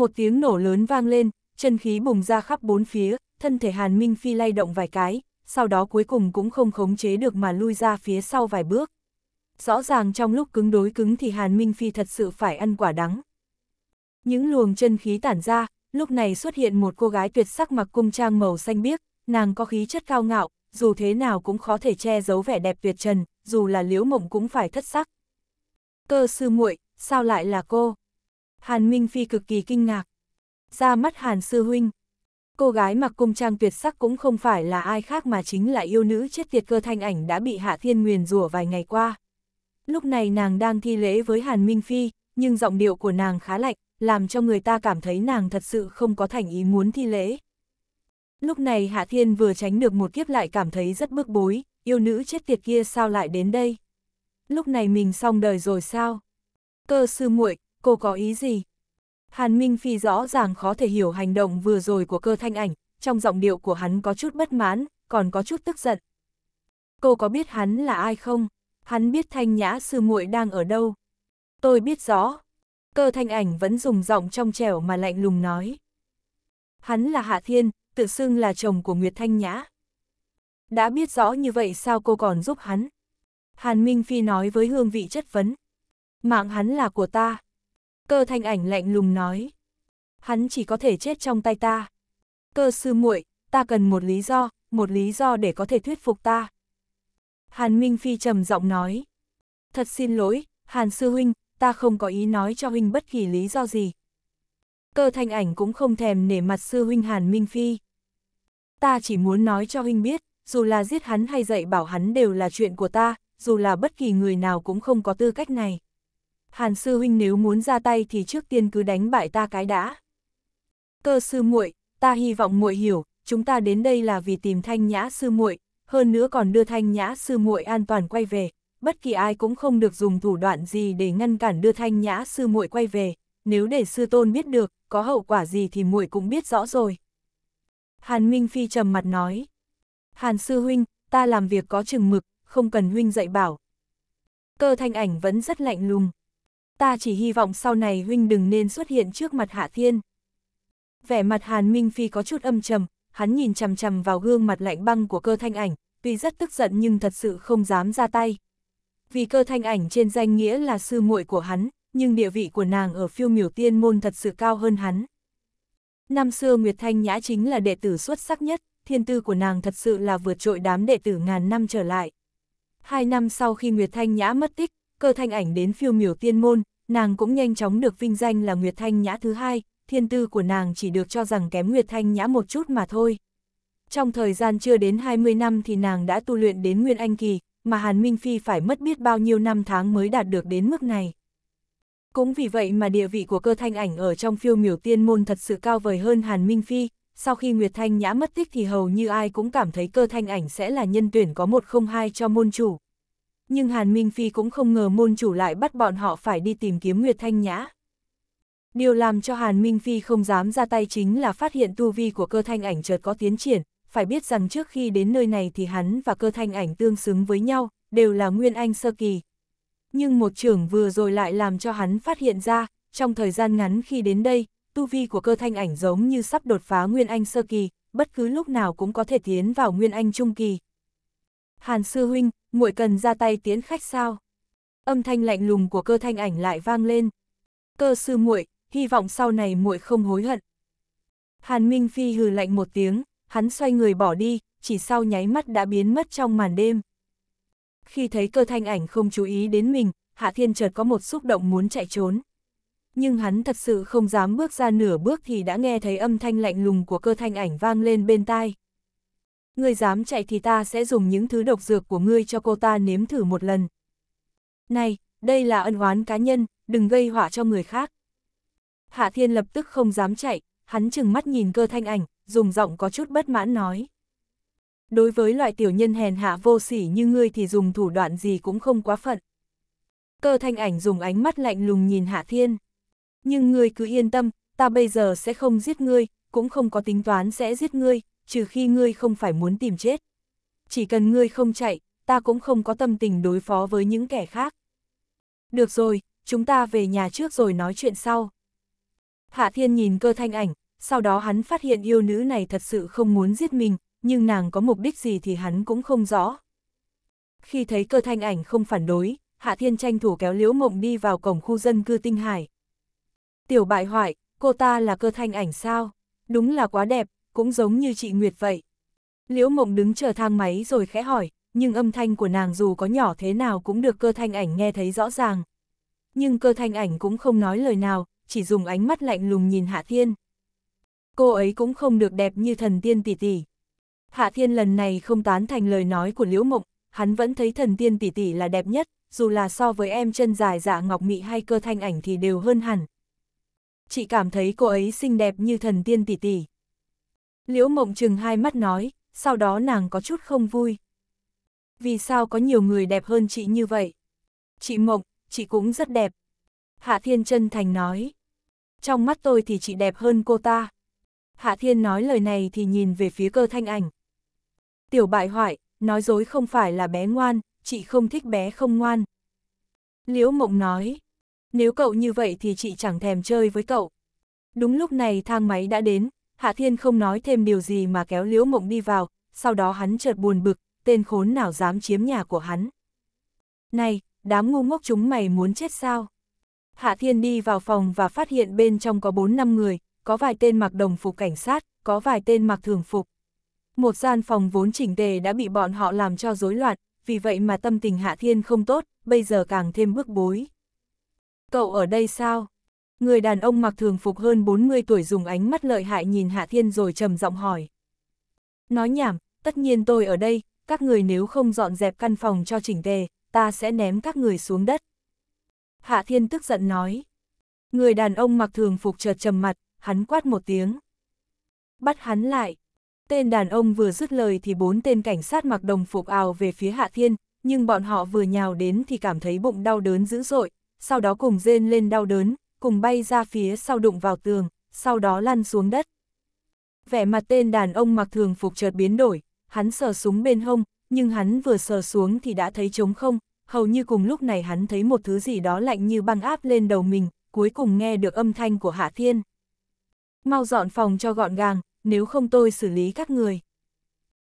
một tiếng nổ lớn vang lên, chân khí bùng ra khắp bốn phía, thân thể Hàn Minh Phi lay động vài cái, sau đó cuối cùng cũng không khống chế được mà lui ra phía sau vài bước rõ ràng trong lúc cứng đối cứng thì Hàn Minh Phi thật sự phải ăn quả đắng. Những luồng chân khí tản ra, lúc này xuất hiện một cô gái tuyệt sắc mặc cung trang màu xanh biếc, nàng có khí chất cao ngạo, dù thế nào cũng khó thể che giấu vẻ đẹp tuyệt trần, dù là liễu mộng cũng phải thất sắc. Cơ sư muội, sao lại là cô? Hàn Minh Phi cực kỳ kinh ngạc. Ra mắt Hàn sư huynh. Cô gái mặc cung trang tuyệt sắc cũng không phải là ai khác mà chính là yêu nữ chết tiệt cơ thanh ảnh đã bị Hạ Thiên Nguyền rủa vài ngày qua. Lúc này nàng đang thi lễ với Hàn Minh Phi, nhưng giọng điệu của nàng khá lạnh, làm cho người ta cảm thấy nàng thật sự không có thành ý muốn thi lễ. Lúc này Hạ Thiên vừa tránh được một kiếp lại cảm thấy rất bức bối, yêu nữ chết tiệt kia sao lại đến đây? Lúc này mình xong đời rồi sao? Cơ sư muội, cô có ý gì? Hàn Minh Phi rõ ràng khó thể hiểu hành động vừa rồi của cơ thanh ảnh, trong giọng điệu của hắn có chút bất mãn, còn có chút tức giận. Cô có biết hắn là ai không? hắn biết thanh nhã sư muội đang ở đâu. Tôi biết rõ. Cơ thanh ảnh vẫn dùng giọng trong trẻo mà lạnh lùng nói. Hắn là Hạ Thiên, tự xưng là chồng của Nguyệt Thanh Nhã. Đã biết rõ như vậy sao cô còn giúp hắn? Hàn Minh Phi nói với hương vị chất vấn. Mạng hắn là của ta. Cơ thanh ảnh lạnh lùng nói. Hắn chỉ có thể chết trong tay ta. Cơ sư muội, ta cần một lý do, một lý do để có thể thuyết phục ta. Hàn Minh Phi trầm giọng nói. Thật xin lỗi, Hàn Sư Huynh, ta không có ý nói cho Huynh bất kỳ lý do gì. Cơ thanh ảnh cũng không thèm nể mặt Sư Huynh Hàn Minh Phi. Ta chỉ muốn nói cho Huynh biết, dù là giết hắn hay dạy bảo hắn đều là chuyện của ta, dù là bất kỳ người nào cũng không có tư cách này. Hàn Sư Huynh nếu muốn ra tay thì trước tiên cứ đánh bại ta cái đã. Cơ sư muội, ta hy vọng muội hiểu, chúng ta đến đây là vì tìm thanh nhã sư muội, hơn nữa còn đưa thanh nhã sư muội an toàn quay về, bất kỳ ai cũng không được dùng thủ đoạn gì để ngăn cản đưa thanh nhã sư muội quay về, nếu để sư tôn biết được, có hậu quả gì thì muội cũng biết rõ rồi. Hàn Minh Phi trầm mặt nói, Hàn sư huynh, ta làm việc có chừng mực, không cần huynh dạy bảo. Cơ thanh ảnh vẫn rất lạnh lùng. Ta chỉ hy vọng sau này huynh đừng nên xuất hiện trước mặt Hạ Thiên. Vẻ mặt Hàn Minh Phi có chút âm trầm, hắn nhìn chằm chằm vào gương mặt lạnh băng của cơ thanh ảnh, tuy rất tức giận nhưng thật sự không dám ra tay. Vì cơ thanh ảnh trên danh nghĩa là sư muội của hắn, nhưng địa vị của nàng ở phiêu miểu tiên môn thật sự cao hơn hắn. Năm xưa Nguyệt Thanh Nhã chính là đệ tử xuất sắc nhất, thiên tư của nàng thật sự là vượt trội đám đệ tử ngàn năm trở lại. Hai năm sau khi Nguyệt Thanh Nhã mất tích, cơ thanh ảnh đến phiêu miểu tiên môn, nàng cũng nhanh chóng được vinh danh là Nguyệt Thanh Nhã thứ hai, thiên tư của nàng chỉ được cho rằng kém Nguyệt Thanh Nhã một chút mà thôi. Trong thời gian chưa đến 20 năm thì nàng đã tu luyện đến Nguyên Anh Kỳ, mà Hàn Minh Phi phải mất biết bao nhiêu năm tháng mới đạt được đến mức này. Cũng vì vậy mà địa vị của cơ thanh ảnh ở trong phiêu miểu tiên môn thật sự cao vời hơn Hàn Minh Phi, sau khi Nguyệt Thanh Nhã mất tích thì hầu như ai cũng cảm thấy cơ thanh ảnh sẽ là nhân tuyển có một không hai cho môn chủ. Nhưng Hàn Minh Phi cũng không ngờ môn chủ lại bắt bọn họ phải đi tìm kiếm Nguyệt Thanh Nhã. Điều làm cho Hàn Minh Phi không dám ra tay chính là phát hiện tu vi của cơ thanh ảnh chợt có tiến triển, phải biết rằng trước khi đến nơi này thì hắn và cơ thanh ảnh tương xứng với nhau, đều là Nguyên Anh sơ kỳ. Nhưng một trưởng vừa rồi lại làm cho hắn phát hiện ra, trong thời gian ngắn khi đến đây, tu vi của cơ thanh ảnh giống như sắp đột phá Nguyên Anh sơ kỳ, bất cứ lúc nào cũng có thể tiến vào Nguyên Anh trung kỳ. Hàn Sư Huynh, muội cần ra tay tiến khách sao? Âm thanh lạnh lùng của cơ thanh ảnh lại vang lên. Cơ sư muội hy vọng sau này muội không hối hận. Hàn Minh Phi hừ lạnh một tiếng, hắn xoay người bỏ đi, chỉ sau nháy mắt đã biến mất trong màn đêm. Khi thấy cơ thanh ảnh không chú ý đến mình, Hạ Thiên chợt có một xúc động muốn chạy trốn. Nhưng hắn thật sự không dám bước ra nửa bước thì đã nghe thấy âm thanh lạnh lùng của cơ thanh ảnh vang lên bên tai. Ngươi dám chạy thì ta sẽ dùng những thứ độc dược của ngươi cho cô ta nếm thử một lần. Này, đây là ân oán cá nhân, đừng gây họa cho người khác. Hạ Thiên lập tức không dám chạy, hắn chừng mắt nhìn cơ thanh ảnh, dùng giọng có chút bất mãn nói. Đối với loại tiểu nhân hèn hạ vô sỉ như ngươi thì dùng thủ đoạn gì cũng không quá phận. Cơ thanh ảnh dùng ánh mắt lạnh lùng nhìn Hạ Thiên. Nhưng ngươi cứ yên tâm, ta bây giờ sẽ không giết ngươi, cũng không có tính toán sẽ giết ngươi, trừ khi ngươi không phải muốn tìm chết. Chỉ cần ngươi không chạy, ta cũng không có tâm tình đối phó với những kẻ khác. Được rồi, chúng ta về nhà trước rồi nói chuyện sau. Hạ Thiên nhìn cơ thanh ảnh, sau đó hắn phát hiện yêu nữ này thật sự không muốn giết mình, nhưng nàng có mục đích gì thì hắn cũng không rõ. Khi thấy cơ thanh ảnh không phản đối, Hạ Thiên tranh thủ kéo Liễu Mộng đi vào cổng khu dân cư Tinh Hải. Tiểu bại hoại, cô ta là cơ thanh ảnh sao? Đúng là quá đẹp, cũng giống như chị Nguyệt vậy. Liễu Mộng đứng chờ thang máy rồi khẽ hỏi, nhưng âm thanh của nàng dù có nhỏ thế nào cũng được cơ thanh ảnh nghe thấy rõ ràng. Nhưng cơ thanh ảnh cũng không nói lời nào, chỉ dùng ánh mắt lạnh lùng nhìn Hạ Thiên. Cô ấy cũng không được đẹp như thần tiên tỷ tỷ. Hạ Thiên lần này không tán thành lời nói của Liễu Mộng, hắn vẫn thấy thần tiên tỷ tỷ là đẹp nhất, dù là so với em chân dài dạ ngọc mị hay cơ thanh ảnh thì đều hơn hẳn. Chị cảm thấy cô ấy xinh đẹp như thần tiên tỷ tỷ. Liễu Mộng chừng hai mắt nói, sau đó nàng có chút không vui. Vì sao có nhiều người đẹp hơn chị như vậy? Chị Mộng, chị cũng rất đẹp. Hạ Thiên chân thành nói trong mắt tôi thì chị đẹp hơn cô ta. Hạ Thiên nói lời này thì nhìn về phía cơ thanh ảnh. Tiểu bại hoại, nói dối không phải là bé ngoan, chị không thích bé không ngoan. Liễu Mộng nói, nếu cậu như vậy thì chị chẳng thèm chơi với cậu. Đúng lúc này thang máy đã đến, Hạ Thiên không nói thêm điều gì mà kéo Liễu Mộng đi vào, sau đó hắn chợt buồn bực, tên khốn nào dám chiếm nhà của hắn. Này, đám ngu ngốc chúng mày muốn chết sao? Hạ Thiên đi vào phòng và phát hiện bên trong có 4 năm người, có vài tên mặc đồng phục cảnh sát, có vài tên mặc thường phục. Một gian phòng vốn chỉnh tề đã bị bọn họ làm cho rối loạn, vì vậy mà tâm tình Hạ Thiên không tốt, bây giờ càng thêm bức bối. Cậu ở đây sao? Người đàn ông mặc thường phục hơn 40 tuổi dùng ánh mắt lợi hại nhìn Hạ Thiên rồi trầm giọng hỏi. Nói nhảm, tất nhiên tôi ở đây, các người nếu không dọn dẹp căn phòng cho chỉnh tề, ta sẽ ném các người xuống đất. Hạ Thiên tức giận nói. Người đàn ông mặc thường phục chợt trầm mặt, hắn quát một tiếng. Bắt hắn lại. Tên đàn ông vừa dứt lời thì bốn tên cảnh sát mặc đồng phục ào về phía Hạ Thiên, nhưng bọn họ vừa nhào đến thì cảm thấy bụng đau đớn dữ dội, sau đó cùng rên lên đau đớn, cùng bay ra phía sau đụng vào tường, sau đó lăn xuống đất. Vẻ mặt tên đàn ông mặc thường phục chợt biến đổi, hắn sờ súng bên hông, nhưng hắn vừa sờ xuống thì đã thấy trống không, hầu như cùng lúc này hắn thấy một thứ gì đó lạnh như băng áp lên đầu mình, cuối cùng nghe được âm thanh của Hạ Thiên. Mau dọn phòng cho gọn gàng, nếu không tôi xử lý các người.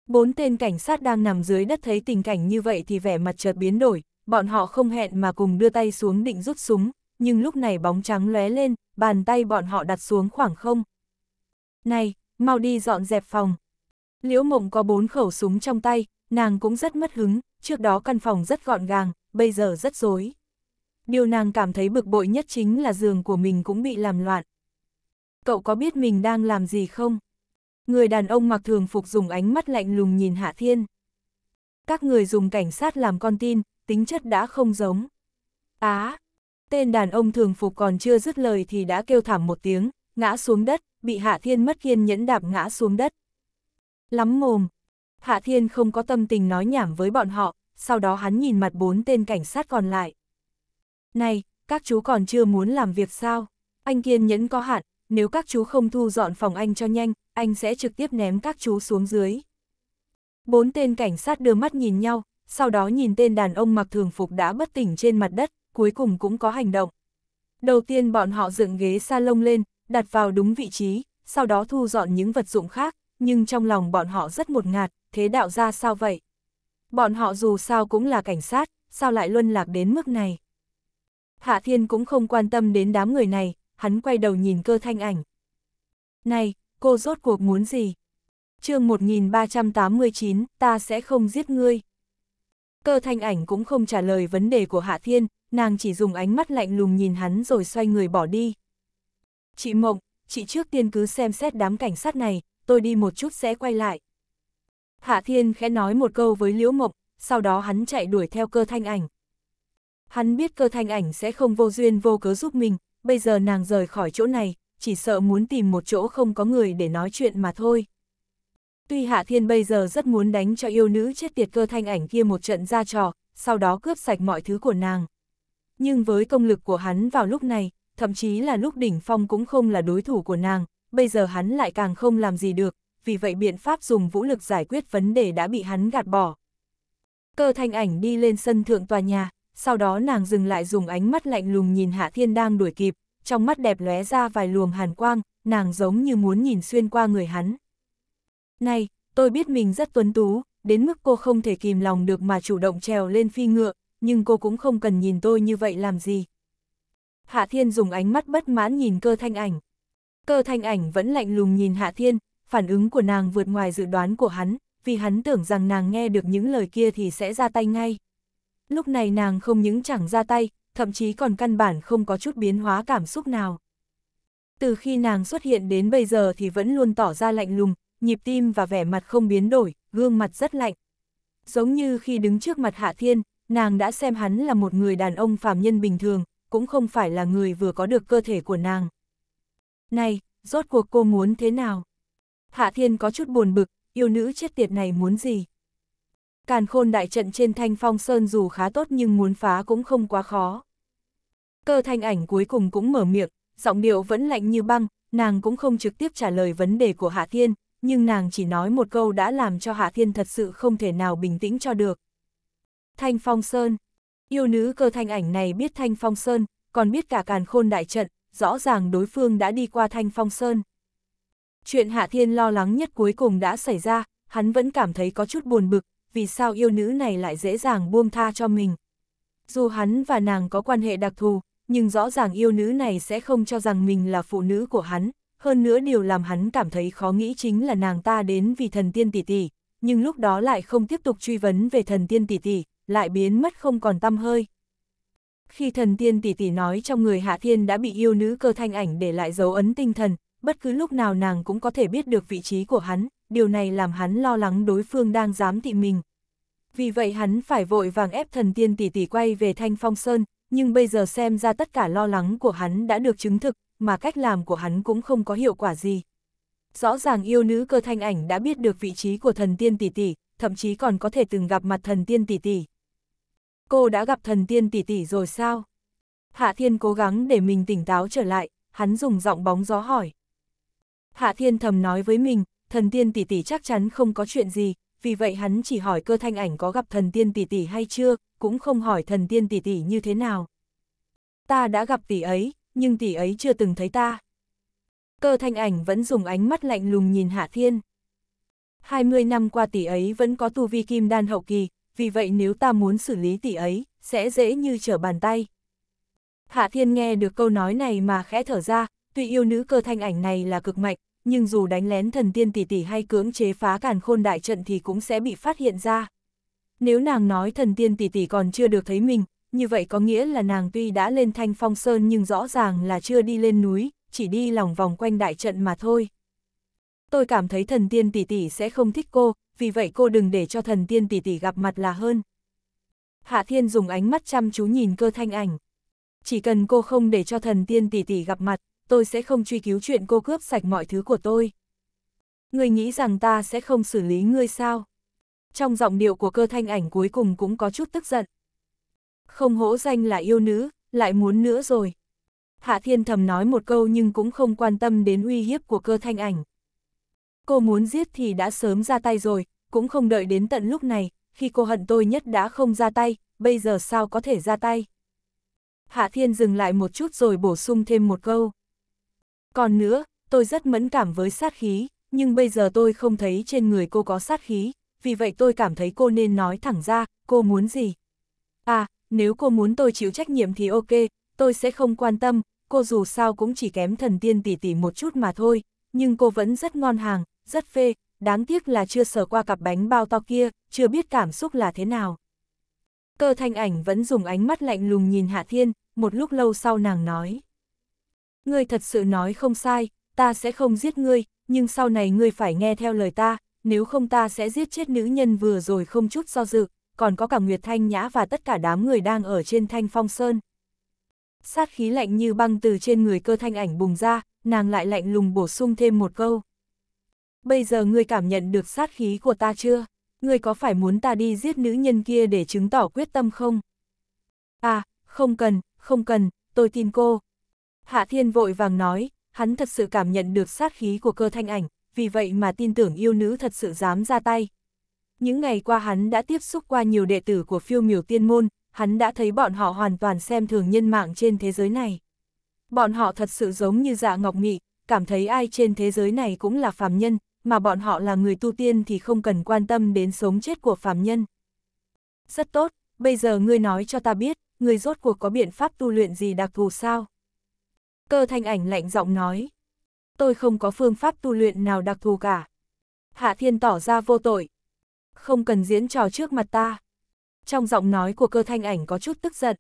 Bốn tên cảnh sát đang nằm dưới đất thấy tình cảnh như vậy thì vẻ mặt chợt biến đổi, bọn họ không hẹn mà cùng đưa tay xuống định rút súng, nhưng lúc này bóng trắng lóe lên, bàn tay bọn họ đặt xuống khoảng không. Này, mau đi dọn dẹp phòng. Liễu mộng có bốn khẩu súng trong tay, nàng cũng rất mất hứng, trước đó căn phòng rất gọn gàng, bây giờ rất rối. Điều nàng cảm thấy bực bội nhất chính là giường của mình cũng bị làm loạn. Cậu có biết mình đang làm gì không? Người đàn ông mặc thường phục dùng ánh mắt lạnh lùng nhìn Hạ Thiên. Các người dùng cảnh sát làm con tin, tính chất đã không giống. Á! tên đàn ông thường phục còn chưa dứt lời thì đã kêu thảm một tiếng, ngã xuống đất, bị Hạ Thiên mất kiên nhẫn đạp ngã xuống đất. Lắm mồm, Hạ Thiên không có tâm tình nói nhảm với bọn họ, sau đó hắn nhìn mặt bốn tên cảnh sát còn lại. Này, các chú còn chưa muốn làm việc sao? Anh kiên nhẫn có hạn, nếu các chú không thu dọn phòng anh cho nhanh, anh sẽ trực tiếp ném các chú xuống dưới. Bốn tên cảnh sát đưa mắt nhìn nhau, sau đó nhìn tên đàn ông mặc thường phục đã bất tỉnh trên mặt đất, cuối cùng cũng có hành động. Đầu tiên bọn họ dựng ghế sa lông lên, đặt vào đúng vị trí, sau đó thu dọn những vật dụng khác, nhưng trong lòng bọn họ rất một ngạt, thế đạo ra sao vậy? Bọn họ dù sao cũng là cảnh sát, sao lại luân lạc đến mức này? Hạ Thiên cũng không quan tâm đến đám người này, hắn quay đầu nhìn cơ thanh ảnh. Này, cô rốt cuộc muốn gì? chương 1389, ta sẽ không giết ngươi. Cơ thanh ảnh cũng không trả lời vấn đề của Hạ Thiên, nàng chỉ dùng ánh mắt lạnh lùng nhìn hắn rồi xoay người bỏ đi. Chị Mộng, chị trước tiên cứ xem xét đám cảnh sát này, tôi đi một chút sẽ quay lại. Hạ Thiên khẽ nói một câu với Liễu Mộc, sau đó hắn chạy đuổi theo cơ thanh ảnh. Hắn biết cơ thanh ảnh sẽ không vô duyên vô cớ giúp mình, bây giờ nàng rời khỏi chỗ này, chỉ sợ muốn tìm một chỗ không có người để nói chuyện mà thôi. Tuy Hạ Thiên bây giờ rất muốn đánh cho yêu nữ chết tiệt cơ thanh ảnh kia một trận ra trò, sau đó cướp sạch mọi thứ của nàng. Nhưng với công lực của hắn vào lúc này, thậm chí là lúc đỉnh phong cũng không là đối thủ của nàng, bây giờ hắn lại càng không làm gì được, vì vậy biện pháp dùng vũ lực giải quyết vấn đề đã bị hắn gạt bỏ. Cơ thanh ảnh đi lên sân thượng tòa nhà, sau đó nàng dừng lại dùng ánh mắt lạnh lùng nhìn Hạ Thiên đang đuổi kịp, trong mắt đẹp lóe ra vài luồng hàn quang, nàng giống như muốn nhìn xuyên qua người hắn. Này, tôi biết mình rất tuấn tú, đến mức cô không thể kìm lòng được mà chủ động trèo lên phi ngựa, nhưng cô cũng không cần nhìn tôi như vậy làm gì. Hạ Thiên dùng ánh mắt bất mãn nhìn cơ thanh ảnh. Cơ thanh ảnh vẫn lạnh lùng nhìn Hạ Thiên, phản ứng của nàng vượt ngoài dự đoán của hắn, vì hắn tưởng rằng nàng nghe được những lời kia thì sẽ ra tay ngay. Lúc này nàng không những chẳng ra tay, thậm chí còn căn bản không có chút biến hóa cảm xúc nào. Từ khi nàng xuất hiện đến bây giờ thì vẫn luôn tỏ ra lạnh lùng, nhịp tim và vẻ mặt không biến đổi, gương mặt rất lạnh. Giống như khi đứng trước mặt Hạ Thiên, nàng đã xem hắn là một người đàn ông phàm nhân bình thường, cũng không phải là người vừa có được cơ thể của nàng. Này, rốt cuộc cô muốn thế nào? Hạ Thiên có chút buồn bực, yêu nữ chết tiệt này muốn gì? Càn khôn đại trận trên thanh phong sơn dù khá tốt nhưng muốn phá cũng không quá khó. Cơ thanh ảnh cuối cùng cũng mở miệng, giọng điệu vẫn lạnh như băng, nàng cũng không trực tiếp trả lời vấn đề của Hạ Thiên, nhưng nàng chỉ nói một câu đã làm cho Hạ Thiên thật sự không thể nào bình tĩnh cho được. Thanh Phong Sơn Yêu nữ cơ thanh ảnh này biết Thanh Phong Sơn, còn biết cả càn khôn đại trận, rõ ràng đối phương đã đi qua Thanh Phong Sơn. Chuyện Hạ Thiên lo lắng nhất cuối cùng đã xảy ra, hắn vẫn cảm thấy có chút buồn bực, vì sao yêu nữ này lại dễ dàng buông tha cho mình. Dù hắn và nàng có quan hệ đặc thù, nhưng rõ ràng yêu nữ này sẽ không cho rằng mình là phụ nữ của hắn, hơn nữa điều làm hắn cảm thấy khó nghĩ chính là nàng ta đến vì thần tiên tỷ tỷ, nhưng lúc đó lại không tiếp tục truy vấn về thần tiên tỷ tỷ, lại biến mất không còn tâm hơi. Khi thần tiên tỷ tỷ nói trong người Hạ Thiên đã bị yêu nữ cơ thanh ảnh để lại dấu ấn tinh thần, bất cứ lúc nào nàng cũng có thể biết được vị trí của hắn, điều này làm hắn lo lắng đối phương đang dám thị mình. Vì vậy hắn phải vội vàng ép thần tiên tỷ tỷ quay về Thanh Phong Sơn, nhưng bây giờ xem ra tất cả lo lắng của hắn đã được chứng thực, mà cách làm của hắn cũng không có hiệu quả gì. Rõ ràng yêu nữ cơ thanh ảnh đã biết được vị trí của thần tiên tỷ tỷ, thậm chí còn có thể từng gặp mặt thần tiên tỷ tỷ. Cô đã gặp thần tiên tỷ tỷ rồi sao? Hạ Thiên cố gắng để mình tỉnh táo trở lại, hắn dùng giọng bóng gió hỏi. Hạ Thiên thầm nói với mình, thần tiên tỷ tỷ chắc chắn không có chuyện gì, vì vậy hắn chỉ hỏi cơ thanh ảnh có gặp thần tiên tỷ tỷ hay chưa, cũng không hỏi thần tiên tỷ tỷ như thế nào. Ta đã gặp tỷ ấy, nhưng tỷ ấy chưa từng thấy ta. Cơ thanh ảnh vẫn dùng ánh mắt lạnh lùng nhìn Hạ Thiên. 20 năm qua tỷ ấy vẫn có tu vi kim đan hậu kỳ, vì vậy nếu ta muốn xử lý tỷ ấy, sẽ dễ như trở bàn tay. Hạ Thiên nghe được câu nói này mà khẽ thở ra, tuy yêu nữ cơ thanh ảnh này là cực mạnh, nhưng dù đánh lén thần tiên tỷ tỷ hay cưỡng chế phá càn khôn đại trận thì cũng sẽ bị phát hiện ra. Nếu nàng nói thần tiên tỷ tỷ còn chưa được thấy mình, như vậy có nghĩa là nàng tuy đã lên thanh phong sơn nhưng rõ ràng là chưa đi lên núi, chỉ đi lòng vòng quanh đại trận mà thôi. Tôi cảm thấy thần tiên tỷ tỷ sẽ không thích cô, vì vậy cô đừng để cho thần tiên tỷ tỷ gặp mặt là hơn. Hạ Thiên dùng ánh mắt chăm chú nhìn cơ thanh ảnh. Chỉ cần cô không để cho thần tiên tỷ tỷ gặp mặt, tôi sẽ không truy cứu chuyện cô cướp sạch mọi thứ của tôi. Người nghĩ rằng ta sẽ không xử lý ngươi sao? Trong giọng điệu của cơ thanh ảnh cuối cùng cũng có chút tức giận. Không hỗ danh là yêu nữ, lại muốn nữa rồi. Hạ thiên thầm nói một câu nhưng cũng không quan tâm đến uy hiếp của cơ thanh ảnh. Cô muốn giết thì đã sớm ra tay rồi, cũng không đợi đến tận lúc này, khi cô hận tôi nhất đã không ra tay, bây giờ sao có thể ra tay. Hạ thiên dừng lại một chút rồi bổ sung thêm một câu. Còn nữa, tôi rất mẫn cảm với sát khí, nhưng bây giờ tôi không thấy trên người cô có sát khí, vì vậy tôi cảm thấy cô nên nói thẳng ra, cô muốn gì. À, nếu cô muốn tôi chịu trách nhiệm thì ok, tôi sẽ không quan tâm, cô dù sao cũng chỉ kém thần tiên tỷ tỷ một chút mà thôi, nhưng cô vẫn rất ngon hàng, rất phê, đáng tiếc là chưa sờ qua cặp bánh bao to kia, chưa biết cảm xúc là thế nào. Cơ thanh ảnh vẫn dùng ánh mắt lạnh lùng nhìn Hạ Thiên, một lúc lâu sau nàng nói ngươi thật sự nói không sai, ta sẽ không giết ngươi, nhưng sau này ngươi phải nghe theo lời ta, nếu không ta sẽ giết chết nữ nhân vừa rồi không chút do dự, còn có cả Nguyệt Thanh Nhã và tất cả đám người đang ở trên Thanh Phong Sơn. Sát khí lạnh như băng từ trên người cơ thanh ảnh bùng ra, nàng lại lạnh lùng bổ sung thêm một câu. Bây giờ ngươi cảm nhận được sát khí của ta chưa? Ngươi có phải muốn ta đi giết nữ nhân kia để chứng tỏ quyết tâm không? À, không cần, không cần, tôi tin cô, Hạ Thiên vội vàng nói, hắn thật sự cảm nhận được sát khí của cơ thanh ảnh, vì vậy mà tin tưởng yêu nữ thật sự dám ra tay. Những ngày qua hắn đã tiếp xúc qua nhiều đệ tử của phiêu miểu tiên môn, hắn đã thấy bọn họ hoàn toàn xem thường nhân mạng trên thế giới này. Bọn họ thật sự giống như dạ ngọc Mị, cảm thấy ai trên thế giới này cũng là phàm nhân, mà bọn họ là người tu tiên thì không cần quan tâm đến sống chết của phàm nhân. Rất tốt, bây giờ ngươi nói cho ta biết, ngươi rốt cuộc có biện pháp tu luyện gì đặc thù sao? Cơ thanh ảnh lạnh giọng nói. Tôi không có phương pháp tu luyện nào đặc thù cả. Hạ thiên tỏ ra vô tội. Không cần diễn trò trước mặt ta. Trong giọng nói của cơ thanh ảnh có chút tức giận.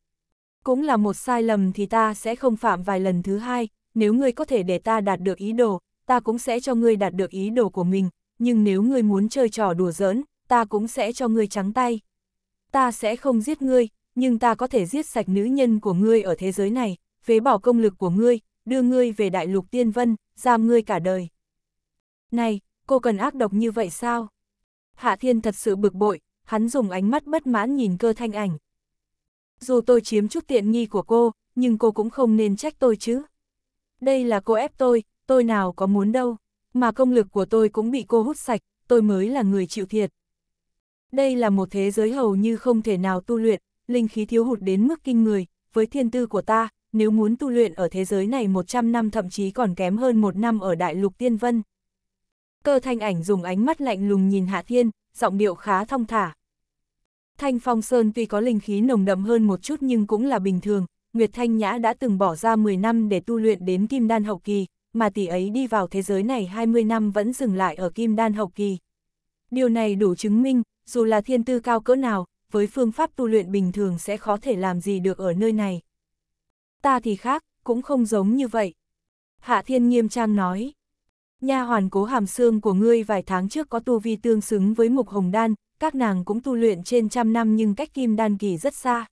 Cũng là một sai lầm thì ta sẽ không phạm vài lần thứ hai, nếu ngươi có thể để ta đạt được ý đồ, ta cũng sẽ cho ngươi đạt được ý đồ của mình, nhưng nếu ngươi muốn chơi trò đùa giỡn, ta cũng sẽ cho ngươi trắng tay. Ta sẽ không giết ngươi, nhưng ta có thể giết sạch nữ nhân của ngươi ở thế giới này, phế bỏ công lực của ngươi, đưa ngươi về đại lục tiên vân, giam ngươi cả đời. Này, cô cần ác độc như vậy sao? Hạ Thiên thật sự bực bội, hắn dùng ánh mắt bất mãn nhìn cơ thanh ảnh. Dù tôi chiếm chút tiện nghi của cô, nhưng cô cũng không nên trách tôi chứ. Đây là cô ép tôi, tôi nào có muốn đâu, mà công lực của tôi cũng bị cô hút sạch, tôi mới là người chịu thiệt. Đây là một thế giới hầu như không thể nào tu luyện, linh khí thiếu hụt đến mức kinh người, với thiên tư của ta, nếu muốn tu luyện ở thế giới này 100 năm thậm chí còn kém hơn một năm ở đại lục tiên vân. Cơ thanh ảnh dùng ánh mắt lạnh lùng nhìn Hạ Thiên, giọng điệu khá thong thả. Thanh Phong Sơn tuy có linh khí nồng đậm hơn một chút nhưng cũng là bình thường, Nguyệt Thanh Nhã đã từng bỏ ra 10 năm để tu luyện đến Kim Đan Hậu Kỳ, mà tỷ ấy đi vào thế giới này 20 năm vẫn dừng lại ở Kim Đan Hậu Kỳ. Điều này đủ chứng minh, dù là thiên tư cao cỡ nào, với phương pháp tu luyện bình thường sẽ khó thể làm gì được ở nơi này ta thì khác, cũng không giống như vậy. Hạ Thiên nghiêm trang nói. Nha hoàn cố hàm xương của ngươi vài tháng trước có tu vi tương xứng với mục hồng đan, các nàng cũng tu luyện trên trăm năm nhưng cách kim đan kỳ rất xa.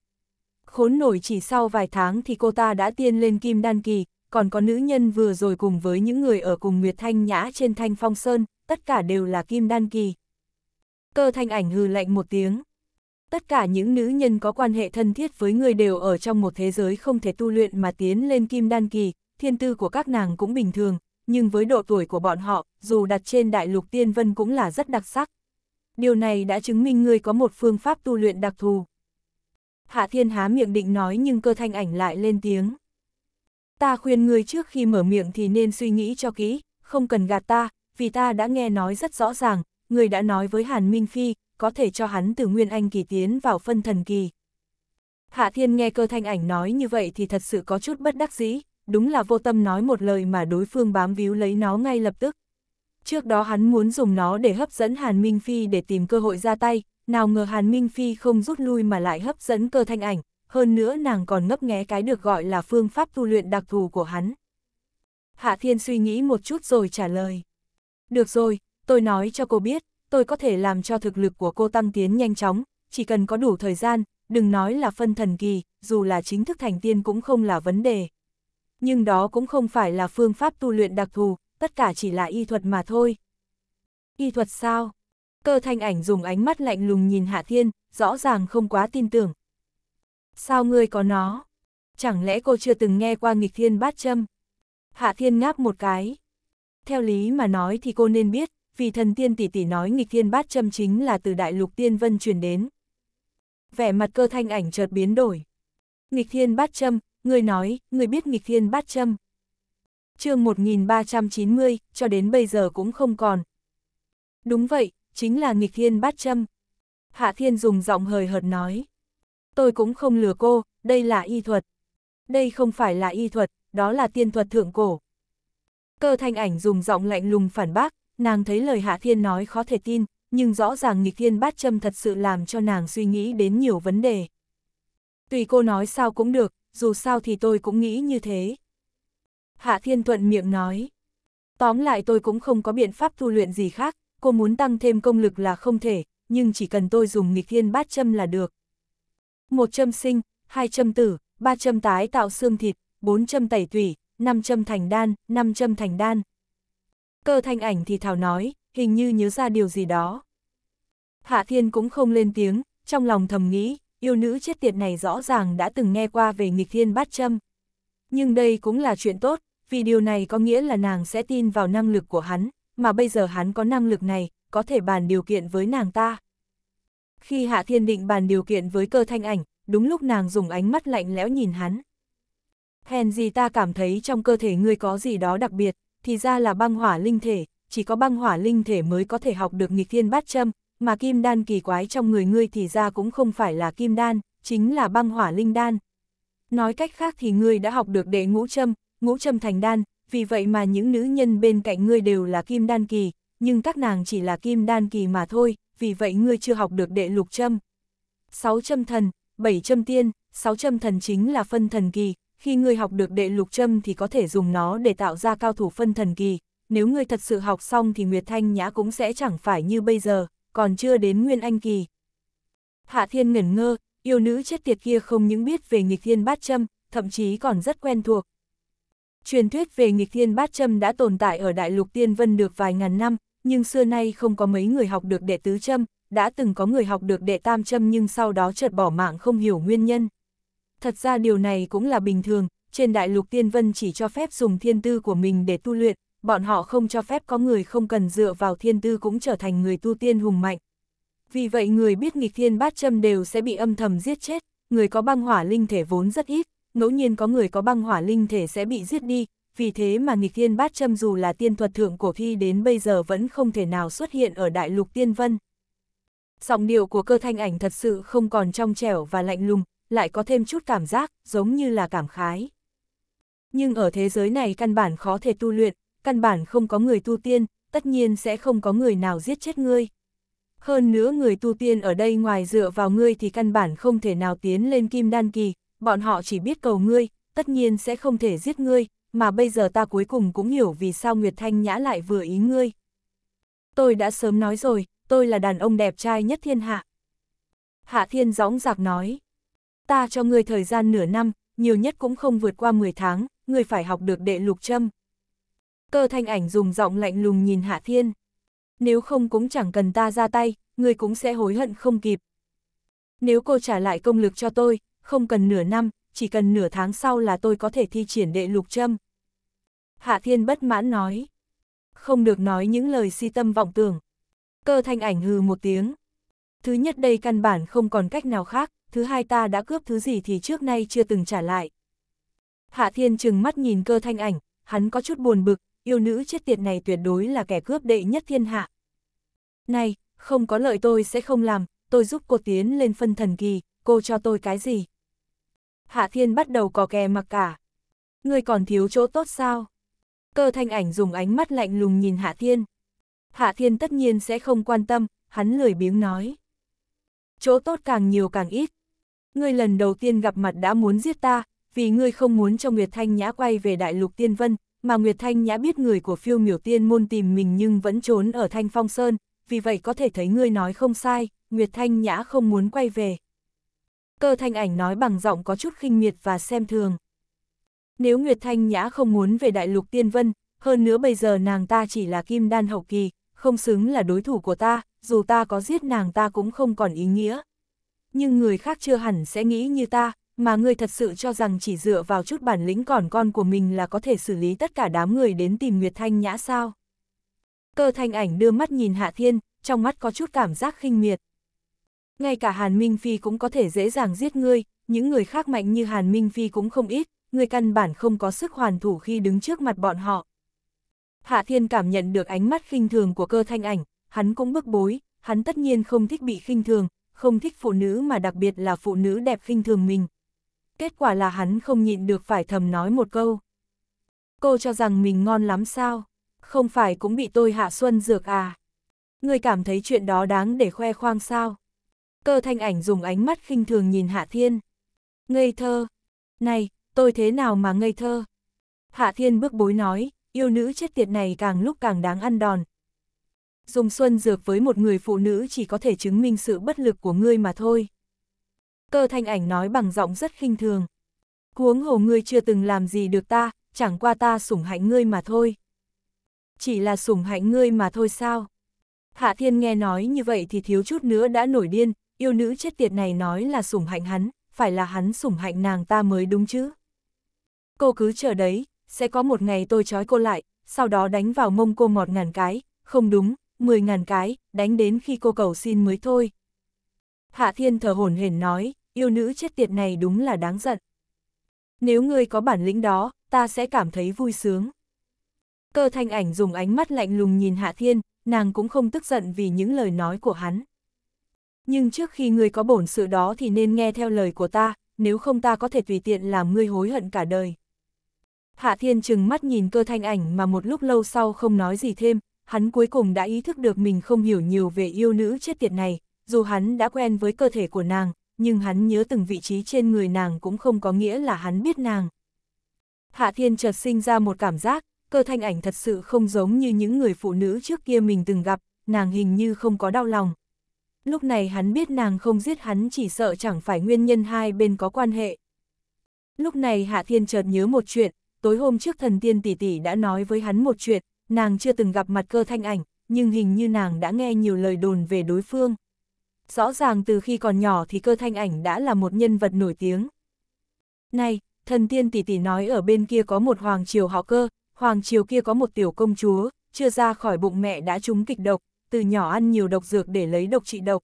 Khốn nổi chỉ sau vài tháng thì cô ta đã tiên lên kim đan kỳ, còn có nữ nhân vừa rồi cùng với những người ở cùng Nguyệt Thanh Nhã trên Thanh Phong Sơn, tất cả đều là kim đan kỳ. Cơ thanh ảnh hừ lạnh một tiếng tất cả những nữ nhân có quan hệ thân thiết với người đều ở trong một thế giới không thể tu luyện mà tiến lên kim đan kỳ, thiên tư của các nàng cũng bình thường, nhưng với độ tuổi của bọn họ, dù đặt trên đại lục tiên vân cũng là rất đặc sắc. Điều này đã chứng minh ngươi có một phương pháp tu luyện đặc thù. Hạ thiên há miệng định nói nhưng cơ thanh ảnh lại lên tiếng. Ta khuyên ngươi trước khi mở miệng thì nên suy nghĩ cho kỹ, không cần gạt ta, vì ta đã nghe nói rất rõ ràng, ngươi đã nói với Hàn Minh Phi, có thể cho hắn từ nguyên anh kỳ tiến vào phân thần kỳ. Hạ Thiên nghe cơ thanh ảnh nói như vậy thì thật sự có chút bất đắc dĩ, đúng là vô tâm nói một lời mà đối phương bám víu lấy nó ngay lập tức. Trước đó hắn muốn dùng nó để hấp dẫn Hàn Minh Phi để tìm cơ hội ra tay, nào ngờ Hàn Minh Phi không rút lui mà lại hấp dẫn cơ thanh ảnh, hơn nữa nàng còn ngấp nghé cái được gọi là phương pháp tu luyện đặc thù của hắn. Hạ Thiên suy nghĩ một chút rồi trả lời. Được rồi, tôi nói cho cô biết, tôi có thể làm cho thực lực của cô tăng tiến nhanh chóng, chỉ cần có đủ thời gian, đừng nói là phân thần kỳ, dù là chính thức thành tiên cũng không là vấn đề. Nhưng đó cũng không phải là phương pháp tu luyện đặc thù, tất cả chỉ là y thuật mà thôi. Y thuật sao? Cơ thanh ảnh dùng ánh mắt lạnh lùng nhìn Hạ Thiên, rõ ràng không quá tin tưởng. Sao ngươi có nó? Chẳng lẽ cô chưa từng nghe qua nghịch thiên bát châm? Hạ Thiên ngáp một cái. Theo lý mà nói thì cô nên biết, vì thần tiên tỷ tỷ nói nghịch thiên bát châm chính là từ đại lục tiên vân truyền đến. Vẻ mặt cơ thanh ảnh chợt biến đổi. Nghịch thiên bát châm, người nói, người biết nghịch thiên bát châm. chương 1390, cho đến bây giờ cũng không còn. Đúng vậy, chính là nghịch thiên bát châm. Hạ thiên dùng giọng hời hợt nói. Tôi cũng không lừa cô, đây là y thuật. Đây không phải là y thuật, đó là tiên thuật thượng cổ. Cơ thanh ảnh dùng giọng lạnh lùng phản bác, nàng thấy lời Hạ Thiên nói khó thể tin, nhưng rõ ràng nghịch thiên bát châm thật sự làm cho nàng suy nghĩ đến nhiều vấn đề. Tùy cô nói sao cũng được, dù sao thì tôi cũng nghĩ như thế. Hạ Thiên thuận miệng nói. Tóm lại tôi cũng không có biện pháp tu luyện gì khác, cô muốn tăng thêm công lực là không thể, nhưng chỉ cần tôi dùng nghịch thiên bát châm là được. Một châm sinh, hai châm tử, ba châm tái tạo xương thịt, bốn châm tẩy tủy, năm châm thành đan, năm châm thành đan, Cơ thanh ảnh thì thào nói, hình như nhớ ra điều gì đó. Hạ thiên cũng không lên tiếng, trong lòng thầm nghĩ, yêu nữ chết tiệt này rõ ràng đã từng nghe qua về nghịch thiên bát châm. Nhưng đây cũng là chuyện tốt, vì điều này có nghĩa là nàng sẽ tin vào năng lực của hắn, mà bây giờ hắn có năng lực này, có thể bàn điều kiện với nàng ta. Khi Hạ Thiên định bàn điều kiện với cơ thanh ảnh, đúng lúc nàng dùng ánh mắt lạnh lẽo nhìn hắn. Hèn gì ta cảm thấy trong cơ thể ngươi có gì đó đặc biệt thì ra là băng hỏa linh thể, chỉ có băng hỏa linh thể mới có thể học được nghịch thiên bát châm, mà kim đan kỳ quái trong người ngươi thì ra cũng không phải là kim đan, chính là băng hỏa linh đan. Nói cách khác thì ngươi đã học được đệ ngũ châm, ngũ châm thành đan, vì vậy mà những nữ nhân bên cạnh ngươi đều là kim đan kỳ, nhưng các nàng chỉ là kim đan kỳ mà thôi, vì vậy ngươi chưa học được đệ lục châm. Sáu châm thần, bảy châm tiên, sáu châm thần chính là phân thần kỳ, khi ngươi học được đệ lục châm thì có thể dùng nó để tạo ra cao thủ phân thần kỳ, nếu ngươi thật sự học xong thì Nguyệt Thanh Nhã cũng sẽ chẳng phải như bây giờ, còn chưa đến Nguyên Anh kỳ. Hạ Thiên ngẩn ngơ, yêu nữ chết tiệt kia không những biết về nghịch thiên bát châm, thậm chí còn rất quen thuộc. Truyền thuyết về nghịch thiên bát châm đã tồn tại ở Đại lục Tiên Vân được vài ngàn năm, nhưng xưa nay không có mấy người học được đệ tứ châm, đã từng có người học được đệ tam châm nhưng sau đó chợt bỏ mạng không hiểu nguyên nhân. Thật ra điều này cũng là bình thường, trên đại lục tiên vân chỉ cho phép dùng thiên tư của mình để tu luyện, bọn họ không cho phép có người không cần dựa vào thiên tư cũng trở thành người tu tiên hùng mạnh. Vì vậy người biết nghịch thiên bát châm đều sẽ bị âm thầm giết chết, người có băng hỏa linh thể vốn rất ít, ngẫu nhiên có người có băng hỏa linh thể sẽ bị giết đi, vì thế mà nghịch thiên bát châm dù là tiên thuật thượng cổ thi đến bây giờ vẫn không thể nào xuất hiện ở đại lục tiên vân. Giọng điệu của cơ thanh ảnh thật sự không còn trong trẻo và lạnh lùng, lại có thêm chút cảm giác, giống như là cảm khái. Nhưng ở thế giới này căn bản khó thể tu luyện, căn bản không có người tu tiên, tất nhiên sẽ không có người nào giết chết ngươi. Hơn nữa người tu tiên ở đây ngoài dựa vào ngươi thì căn bản không thể nào tiến lên kim đan kỳ, bọn họ chỉ biết cầu ngươi, tất nhiên sẽ không thể giết ngươi, mà bây giờ ta cuối cùng cũng hiểu vì sao Nguyệt Thanh Nhã lại vừa ý ngươi. Tôi đã sớm nói rồi, tôi là đàn ông đẹp trai nhất thiên hạ. Hạ Thiên gióng giạc nói ta cho ngươi thời gian nửa năm, nhiều nhất cũng không vượt qua 10 tháng, ngươi phải học được đệ lục châm. Cơ thanh ảnh dùng giọng lạnh lùng nhìn Hạ Thiên. Nếu không cũng chẳng cần ta ra tay, ngươi cũng sẽ hối hận không kịp. Nếu cô trả lại công lực cho tôi, không cần nửa năm, chỉ cần nửa tháng sau là tôi có thể thi triển đệ lục châm. Hạ Thiên bất mãn nói. Không được nói những lời si tâm vọng tưởng. Cơ thanh ảnh hừ một tiếng. Thứ nhất đây căn bản không còn cách nào khác, thứ hai ta đã cướp thứ gì thì trước nay chưa từng trả lại. Hạ Thiên chừng mắt nhìn cơ thanh ảnh, hắn có chút buồn bực, yêu nữ chết tiệt này tuyệt đối là kẻ cướp đệ nhất thiên hạ. Này, không có lợi tôi sẽ không làm, tôi giúp cô tiến lên phân thần kỳ, cô cho tôi cái gì? Hạ Thiên bắt đầu cò kè mặc cả. người còn thiếu chỗ tốt sao? Cơ thanh ảnh dùng ánh mắt lạnh lùng nhìn Hạ Thiên. Hạ Thiên tất nhiên sẽ không quan tâm, hắn lười biếng nói. Chỗ tốt càng nhiều càng ít, ngươi lần đầu tiên gặp mặt đã muốn giết ta, vì ngươi không muốn cho Nguyệt Thanh Nhã quay về Đại Lục Tiên Vân, mà Nguyệt Thanh Nhã biết người của phiêu miểu tiên môn tìm mình nhưng vẫn trốn ở Thanh Phong Sơn, vì vậy có thể thấy ngươi nói không sai, Nguyệt Thanh Nhã không muốn quay về. Cơ thanh ảnh nói bằng giọng có chút khinh miệt và xem thường. Nếu Nguyệt Thanh Nhã không muốn về Đại Lục Tiên Vân, hơn nữa bây giờ nàng ta chỉ là kim đan hậu kỳ, không xứng là đối thủ của ta, dù ta có giết nàng ta cũng không còn ý nghĩa, nhưng người khác chưa hẳn sẽ nghĩ như ta, mà ngươi thật sự cho rằng chỉ dựa vào chút bản lĩnh còn con của mình là có thể xử lý tất cả đám người đến tìm Nguyệt Thanh Nhã sao. Cơ thanh ảnh đưa mắt nhìn Hạ Thiên, trong mắt có chút cảm giác khinh miệt. Ngay cả Hàn Minh Phi cũng có thể dễ dàng giết ngươi, những người khác mạnh như Hàn Minh Phi cũng không ít, ngươi căn bản không có sức hoàn thủ khi đứng trước mặt bọn họ. Hạ Thiên cảm nhận được ánh mắt khinh thường của cơ thanh ảnh, hắn cũng bức bối, hắn tất nhiên không thích bị khinh thường, không thích phụ nữ mà đặc biệt là phụ nữ đẹp khinh thường mình. Kết quả là hắn không nhịn được phải thầm nói một câu. Cô cho rằng mình ngon lắm sao? Không phải cũng bị tôi hạ xuân dược à? Người cảm thấy chuyện đó đáng để khoe khoang sao? Cơ thanh ảnh dùng ánh mắt khinh thường nhìn Hạ Thiên. Ngây thơ. Này, tôi thế nào mà ngây thơ? Hạ Thiên bước bối nói, yêu nữ chết tiệt này càng lúc càng đáng ăn đòn, dùng xuân dược với một người phụ nữ chỉ có thể chứng minh sự bất lực của ngươi mà thôi. Cơ thanh ảnh nói bằng giọng rất khinh thường. Huống hồ ngươi chưa từng làm gì được ta, chẳng qua ta sủng hạnh ngươi mà thôi. Chỉ là sủng hạnh ngươi mà thôi sao? Hạ thiên nghe nói như vậy thì thiếu chút nữa đã nổi điên, yêu nữ chết tiệt này nói là sủng hạnh hắn, phải là hắn sủng hạnh nàng ta mới đúng chứ. Cô cứ chờ đấy, sẽ có một ngày tôi trói cô lại, sau đó đánh vào mông cô mọt ngàn cái, không đúng, 10.000 cái, đánh đến khi cô cầu xin mới thôi. Hạ Thiên thở hổn hển nói, yêu nữ chết tiệt này đúng là đáng giận. Nếu ngươi có bản lĩnh đó, ta sẽ cảm thấy vui sướng. Cơ thanh ảnh dùng ánh mắt lạnh lùng nhìn Hạ Thiên, nàng cũng không tức giận vì những lời nói của hắn. Nhưng trước khi ngươi có bổn sự đó thì nên nghe theo lời của ta, nếu không ta có thể tùy tiện làm ngươi hối hận cả đời. Hạ Thiên chừng mắt nhìn cơ thanh ảnh mà một lúc lâu sau không nói gì thêm, hắn cuối cùng đã ý thức được mình không hiểu nhiều về yêu nữ chết tiệt này, dù hắn đã quen với cơ thể của nàng, nhưng hắn nhớ từng vị trí trên người nàng cũng không có nghĩa là hắn biết nàng. Hạ Thiên chợt sinh ra một cảm giác, cơ thanh ảnh thật sự không giống như những người phụ nữ trước kia mình từng gặp, nàng hình như không có đau lòng. Lúc này hắn biết nàng không giết hắn chỉ sợ chẳng phải nguyên nhân hai bên có quan hệ. Lúc này Hạ Thiên chợt nhớ một chuyện, tối hôm trước thần tiên tỷ tỷ đã nói với hắn một chuyện, nàng chưa từng gặp mặt cơ thanh ảnh, nhưng hình như nàng đã nghe nhiều lời đồn về đối phương. Rõ ràng từ khi còn nhỏ thì cơ thanh ảnh đã là một nhân vật nổi tiếng. Này, thần tiên tỷ tỷ nói ở bên kia có một hoàng triều họ cơ, hoàng triều kia có một tiểu công chúa, chưa ra khỏi bụng mẹ đã trúng kịch độc, từ nhỏ ăn nhiều độc dược để lấy độc trị độc.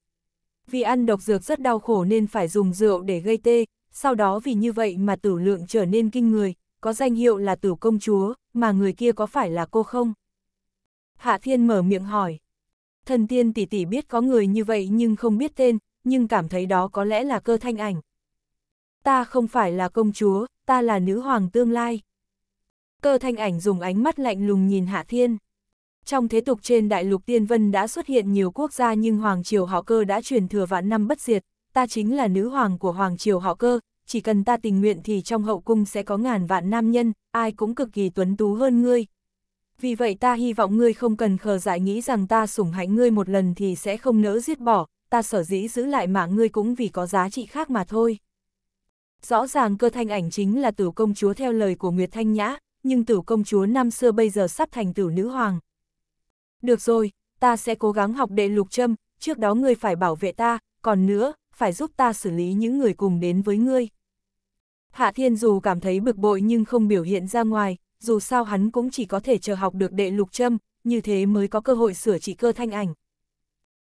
Vì ăn độc dược rất đau khổ nên phải dùng rượu để gây tê, sau đó vì như vậy mà tử lượng trở nên kinh người, có danh hiệu là tử công chúa, mà người kia có phải là cô không? Hạ Thiên mở miệng hỏi. Thần tiên tỷ tỷ biết có người như vậy nhưng không biết tên, nhưng cảm thấy đó có lẽ là cơ thanh ảnh. Ta không phải là công chúa, ta là nữ hoàng tương lai. Cơ thanh ảnh dùng ánh mắt lạnh lùng nhìn Hạ Thiên. Trong thế tục trên đại lục tiên vân đã xuất hiện nhiều quốc gia nhưng hoàng triều họ cơ đã truyền thừa vạn năm bất diệt, ta chính là nữ hoàng của hoàng triều họ cơ, chỉ cần ta tình nguyện thì trong hậu cung sẽ có ngàn vạn nam nhân, ai cũng cực kỳ tuấn tú hơn ngươi. Vì vậy ta hy vọng ngươi không cần khờ dại nghĩ rằng ta sủng hạnh ngươi một lần thì sẽ không nỡ giết bỏ, ta sở dĩ giữ lại mạng ngươi cũng vì có giá trị khác mà thôi. Rõ ràng cơ thanh ảnh chính là tử công chúa theo lời của Nguyệt Thanh Nhã, nhưng tử công chúa năm xưa bây giờ sắp thành tử nữ hoàng. Được rồi, ta sẽ cố gắng học đệ lục châm, trước đó ngươi phải bảo vệ ta, còn nữa, phải giúp ta xử lý những người cùng đến với ngươi. Hạ Thiên dù cảm thấy bực bội nhưng không biểu hiện ra ngoài, dù sao hắn cũng chỉ có thể chờ học được đệ lục châm, như thế mới có cơ hội sửa chỉ cơ thanh ảnh.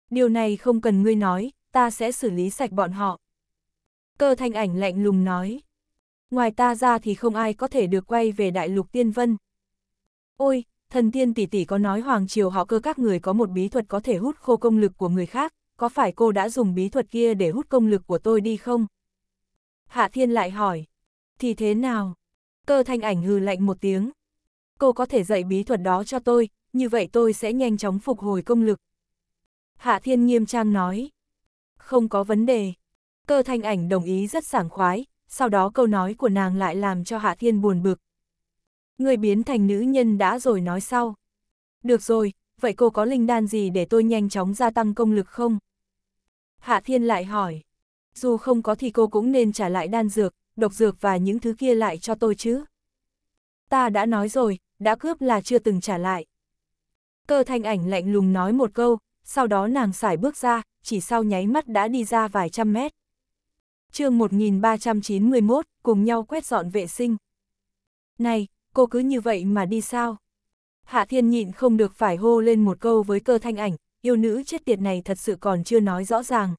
Điều này không cần ngươi nói, ta sẽ xử lý sạch bọn họ. Cơ thanh ảnh lạnh lùng nói. Ngoài ta ra thì không ai có thể được quay về đại lục tiên vân. Ôi, thần tiên tỷ tỷ có nói hoàng triều họ cơ các người có một bí thuật có thể hút khô công lực của người khác, có phải cô đã dùng bí thuật kia để hút công lực của tôi đi không? Hạ thiên lại hỏi thì thế nào? Cơ thanh ảnh hừ lạnh một tiếng. Cô có thể dạy bí thuật đó cho tôi, như vậy tôi sẽ nhanh chóng phục hồi công lực. Hạ thiên nghiêm trang nói. Không có vấn đề. Cơ thanh ảnh đồng ý rất sảng khoái, sau đó câu nói của nàng lại làm cho Hạ Thiên buồn bực. Người biến thành nữ nhân đã rồi nói sau. Được rồi, vậy cô có linh đan gì để tôi nhanh chóng gia tăng công lực không? Hạ Thiên lại hỏi. Dù không có thì cô cũng nên trả lại đan dược, độc dược và những thứ kia lại cho tôi chứ. Ta đã nói rồi, đã cướp là chưa từng trả lại. Cơ thanh ảnh lạnh lùng nói một câu, sau đó nàng xài bước ra, chỉ sau nháy mắt đã đi ra vài trăm mét. chương 1391, cùng nhau quét dọn vệ sinh. Này, cô cứ như vậy mà đi sao? Hạ thiên nhịn không được phải hô lên một câu với cơ thanh ảnh, yêu nữ chết tiệt này thật sự còn chưa nói rõ ràng.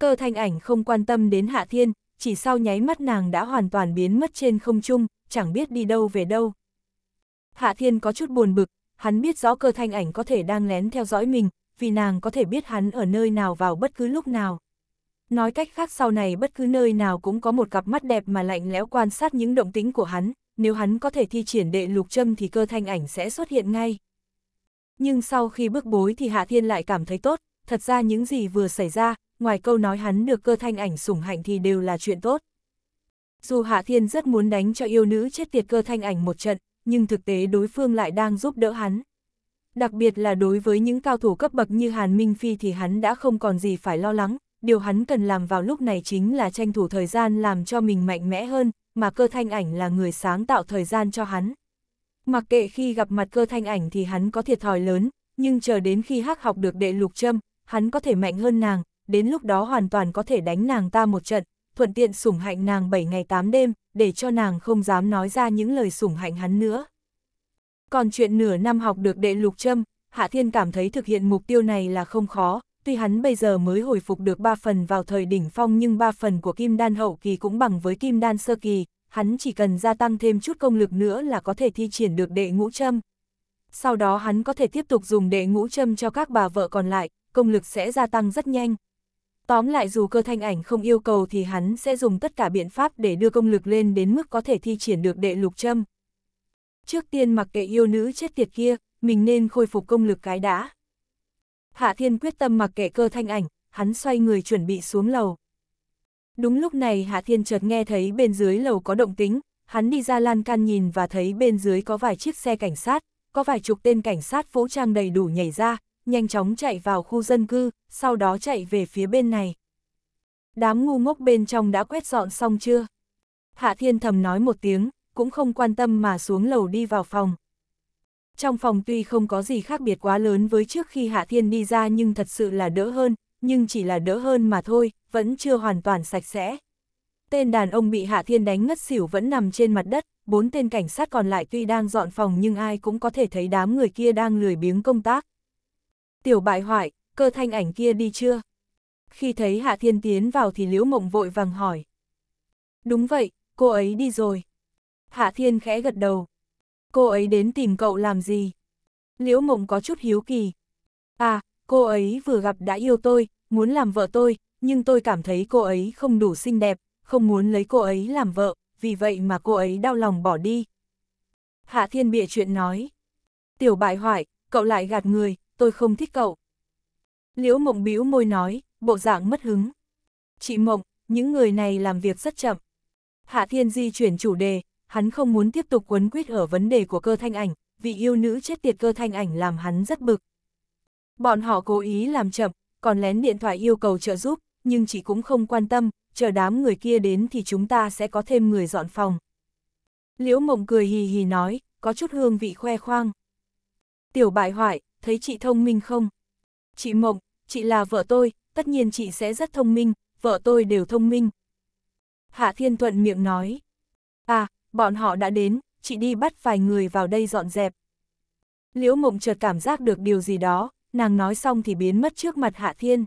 Cơ thanh ảnh không quan tâm đến Hạ Thiên, chỉ sau nháy mắt nàng đã hoàn toàn biến mất trên không trung, chẳng biết đi đâu về đâu. Hạ Thiên có chút buồn bực, hắn biết rõ cơ thanh ảnh có thể đang lén theo dõi mình, vì nàng có thể biết hắn ở nơi nào vào bất cứ lúc nào. Nói cách khác sau này bất cứ nơi nào cũng có một cặp mắt đẹp mà lạnh lẽo quan sát những động tĩnh của hắn, nếu hắn có thể thi triển đệ lục châm thì cơ thanh ảnh sẽ xuất hiện ngay. Nhưng sau khi bước bối thì Hạ Thiên lại cảm thấy tốt, thật ra những gì vừa xảy ra, ngoài câu nói hắn được cơ thanh ảnh sủng hạnh thì đều là chuyện tốt. Dù Hạ Thiên rất muốn đánh cho yêu nữ chết tiệt cơ thanh ảnh một trận, nhưng thực tế đối phương lại đang giúp đỡ hắn. Đặc biệt là đối với những cao thủ cấp bậc như Hàn Minh Phi thì hắn đã không còn gì phải lo lắng, điều hắn cần làm vào lúc này chính là tranh thủ thời gian làm cho mình mạnh mẽ hơn, mà cơ thanh ảnh là người sáng tạo thời gian cho hắn. Mặc kệ khi gặp mặt cơ thanh ảnh thì hắn có thiệt thòi lớn, nhưng chờ đến khi hắc học được đệ lục châm, hắn có thể mạnh hơn nàng, đến lúc đó hoàn toàn có thể đánh nàng ta một trận, thuận tiện sủng hạnh nàng 7 ngày 8 đêm, để cho nàng không dám nói ra những lời sủng hạnh hắn nữa. Còn chuyện nửa năm học được đệ lục châm, Hạ Thiên cảm thấy thực hiện mục tiêu này là không khó, tuy hắn bây giờ mới hồi phục được 3 phần vào thời đỉnh phong nhưng 3 phần của kim đan hậu kỳ cũng bằng với kim đan sơ kỳ, hắn chỉ cần gia tăng thêm chút công lực nữa là có thể thi triển được đệ ngũ châm. Sau đó hắn có thể tiếp tục dùng đệ ngũ châm cho các bà vợ còn lại, công lực sẽ gia tăng rất nhanh. Tóm lại dù cơ thanh ảnh không yêu cầu thì hắn sẽ dùng tất cả biện pháp để đưa công lực lên đến mức có thể thi triển được đệ lục châm. Trước tiên mặc kệ yêu nữ chết tiệt kia, mình nên khôi phục công lực cái đã. Hạ Thiên quyết tâm mặc kệ cơ thanh ảnh, hắn xoay người chuẩn bị xuống lầu. Đúng lúc này Hạ Thiên chợt nghe thấy bên dưới lầu có động tính, hắn đi ra lan can nhìn và thấy bên dưới có vài chiếc xe cảnh sát, có vài chục tên cảnh sát vũ trang đầy đủ nhảy ra, nhanh chóng chạy vào khu dân cư, sau đó chạy về phía bên này. Đám ngu ngốc bên trong đã quét dọn xong chưa? Hạ Thiên thầm nói một tiếng, cũng không quan tâm mà xuống lầu đi vào phòng. Trong phòng tuy không có gì khác biệt quá lớn với trước khi Hạ Thiên đi ra nhưng thật sự là đỡ hơn, nhưng chỉ là đỡ hơn mà thôi, vẫn chưa hoàn toàn sạch sẽ. Tên đàn ông bị Hạ Thiên đánh ngất xỉu vẫn nằm trên mặt đất, bốn tên cảnh sát còn lại tuy đang dọn phòng nhưng ai cũng có thể thấy đám người kia đang lười biếng công tác tiểu bại hoại, cơ thanh ảnh kia đi chưa? Khi thấy Hạ Thiên tiến vào thì Liễu Mộng vội vàng hỏi. Đúng vậy, cô ấy đi rồi. Hạ Thiên khẽ gật đầu. Cô ấy đến tìm cậu làm gì? Liễu Mộng có chút hiếu kỳ. À, cô ấy vừa gặp đã yêu tôi, muốn làm vợ tôi, nhưng tôi cảm thấy cô ấy không đủ xinh đẹp, không muốn lấy cô ấy làm vợ, vì vậy mà cô ấy đau lòng bỏ đi. Hạ Thiên bịa chuyện nói. Tiểu bại hoại, cậu lại gạt người, tôi không thích cậu. Liễu mộng bĩu môi nói, bộ dạng mất hứng. Chị mộng, những người này làm việc rất chậm. Hạ Thiên Di chuyển chủ đề, hắn không muốn tiếp tục quấn quýt ở vấn đề của cơ thanh ảnh, vì yêu nữ chết tiệt cơ thanh ảnh làm hắn rất bực. Bọn họ cố ý làm chậm, còn lén điện thoại yêu cầu trợ giúp, nhưng chị cũng không quan tâm, chờ đám người kia đến thì chúng ta sẽ có thêm người dọn phòng. Liễu mộng cười hì hì nói, có chút hương vị khoe khoang. Tiểu bại hoại, thấy chị thông minh không? Chị Mộng, chị là vợ tôi, tất nhiên chị sẽ rất thông minh, vợ tôi đều thông minh. Hạ Thiên Thuận miệng nói. À, bọn họ đã đến, chị đi bắt vài người vào đây dọn dẹp. Liễu Mộng chợt cảm giác được điều gì đó, nàng nói xong thì biến mất trước mặt Hạ Thiên.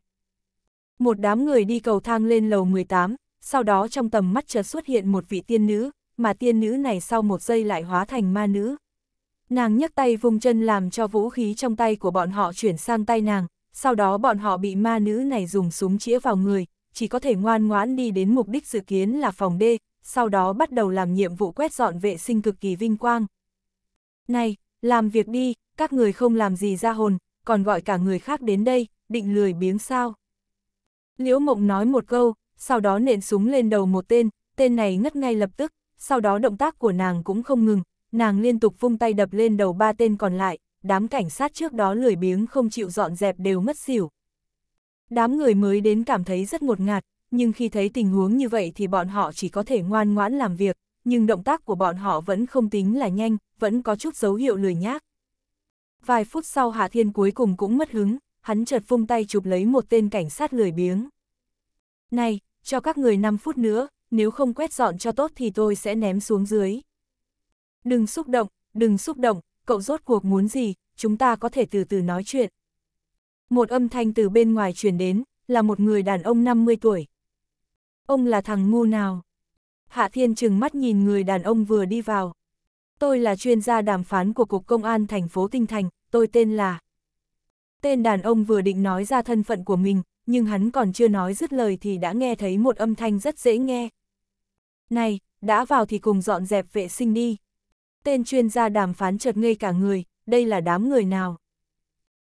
Một đám người đi cầu thang lên lầu 18, sau đó trong tầm mắt chợt xuất hiện một vị tiên nữ, mà tiên nữ này sau một giây lại hóa thành ma nữ. Nàng nhấc tay vung chân làm cho vũ khí trong tay của bọn họ chuyển sang tay nàng, sau đó bọn họ bị ma nữ này dùng súng chĩa vào người, chỉ có thể ngoan ngoãn đi đến mục đích dự kiến là phòng D, sau đó bắt đầu làm nhiệm vụ quét dọn vệ sinh cực kỳ vinh quang. Này, làm việc đi, các người không làm gì ra hồn, còn gọi cả người khác đến đây, định lười biếng sao. Liễu Mộng nói một câu, sau đó nện súng lên đầu một tên, tên này ngất ngay lập tức, sau đó động tác của nàng cũng không ngừng, nàng liên tục vung tay đập lên đầu ba tên còn lại, đám cảnh sát trước đó lười biếng không chịu dọn dẹp đều mất xỉu. Đám người mới đến cảm thấy rất ngột ngạt, nhưng khi thấy tình huống như vậy thì bọn họ chỉ có thể ngoan ngoãn làm việc, nhưng động tác của bọn họ vẫn không tính là nhanh, vẫn có chút dấu hiệu lười nhác. Vài phút sau Hạ Thiên cuối cùng cũng mất hứng, hắn chợt vung tay chụp lấy một tên cảnh sát lười biếng. Này, cho các người 5 phút nữa, nếu không quét dọn cho tốt thì tôi sẽ ném xuống dưới. Đừng xúc động, đừng xúc động, cậu rốt cuộc muốn gì, chúng ta có thể từ từ nói chuyện. Một âm thanh từ bên ngoài truyền đến, là một người đàn ông 50 tuổi. Ông là thằng ngu nào? Hạ Thiên trừng mắt nhìn người đàn ông vừa đi vào. Tôi là chuyên gia đàm phán của Cục Công an thành phố Tinh Thành, tôi tên là... Tên đàn ông vừa định nói ra thân phận của mình, nhưng hắn còn chưa nói dứt lời thì đã nghe thấy một âm thanh rất dễ nghe. Này, đã vào thì cùng dọn dẹp vệ sinh đi tên chuyên gia đàm phán chợt ngây cả người, đây là đám người nào?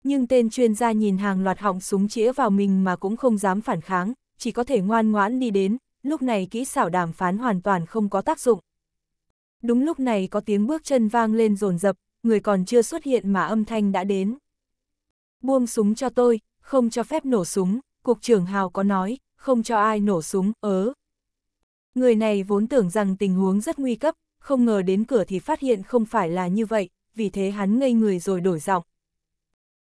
Nhưng tên chuyên gia nhìn hàng loạt họng súng chĩa vào mình mà cũng không dám phản kháng, chỉ có thể ngoan ngoãn đi đến, lúc này kỹ xảo đàm phán hoàn toàn không có tác dụng. Đúng lúc này có tiếng bước chân vang lên rồn rập, người còn chưa xuất hiện mà âm thanh đã đến. Buông súng cho tôi, không cho phép nổ súng, Cục trưởng Hào có nói, không cho ai nổ súng, ớ. Người này vốn tưởng rằng tình huống rất nguy cấp, không ngờ đến cửa thì phát hiện không phải là như vậy, vì thế hắn ngây người rồi đổi giọng.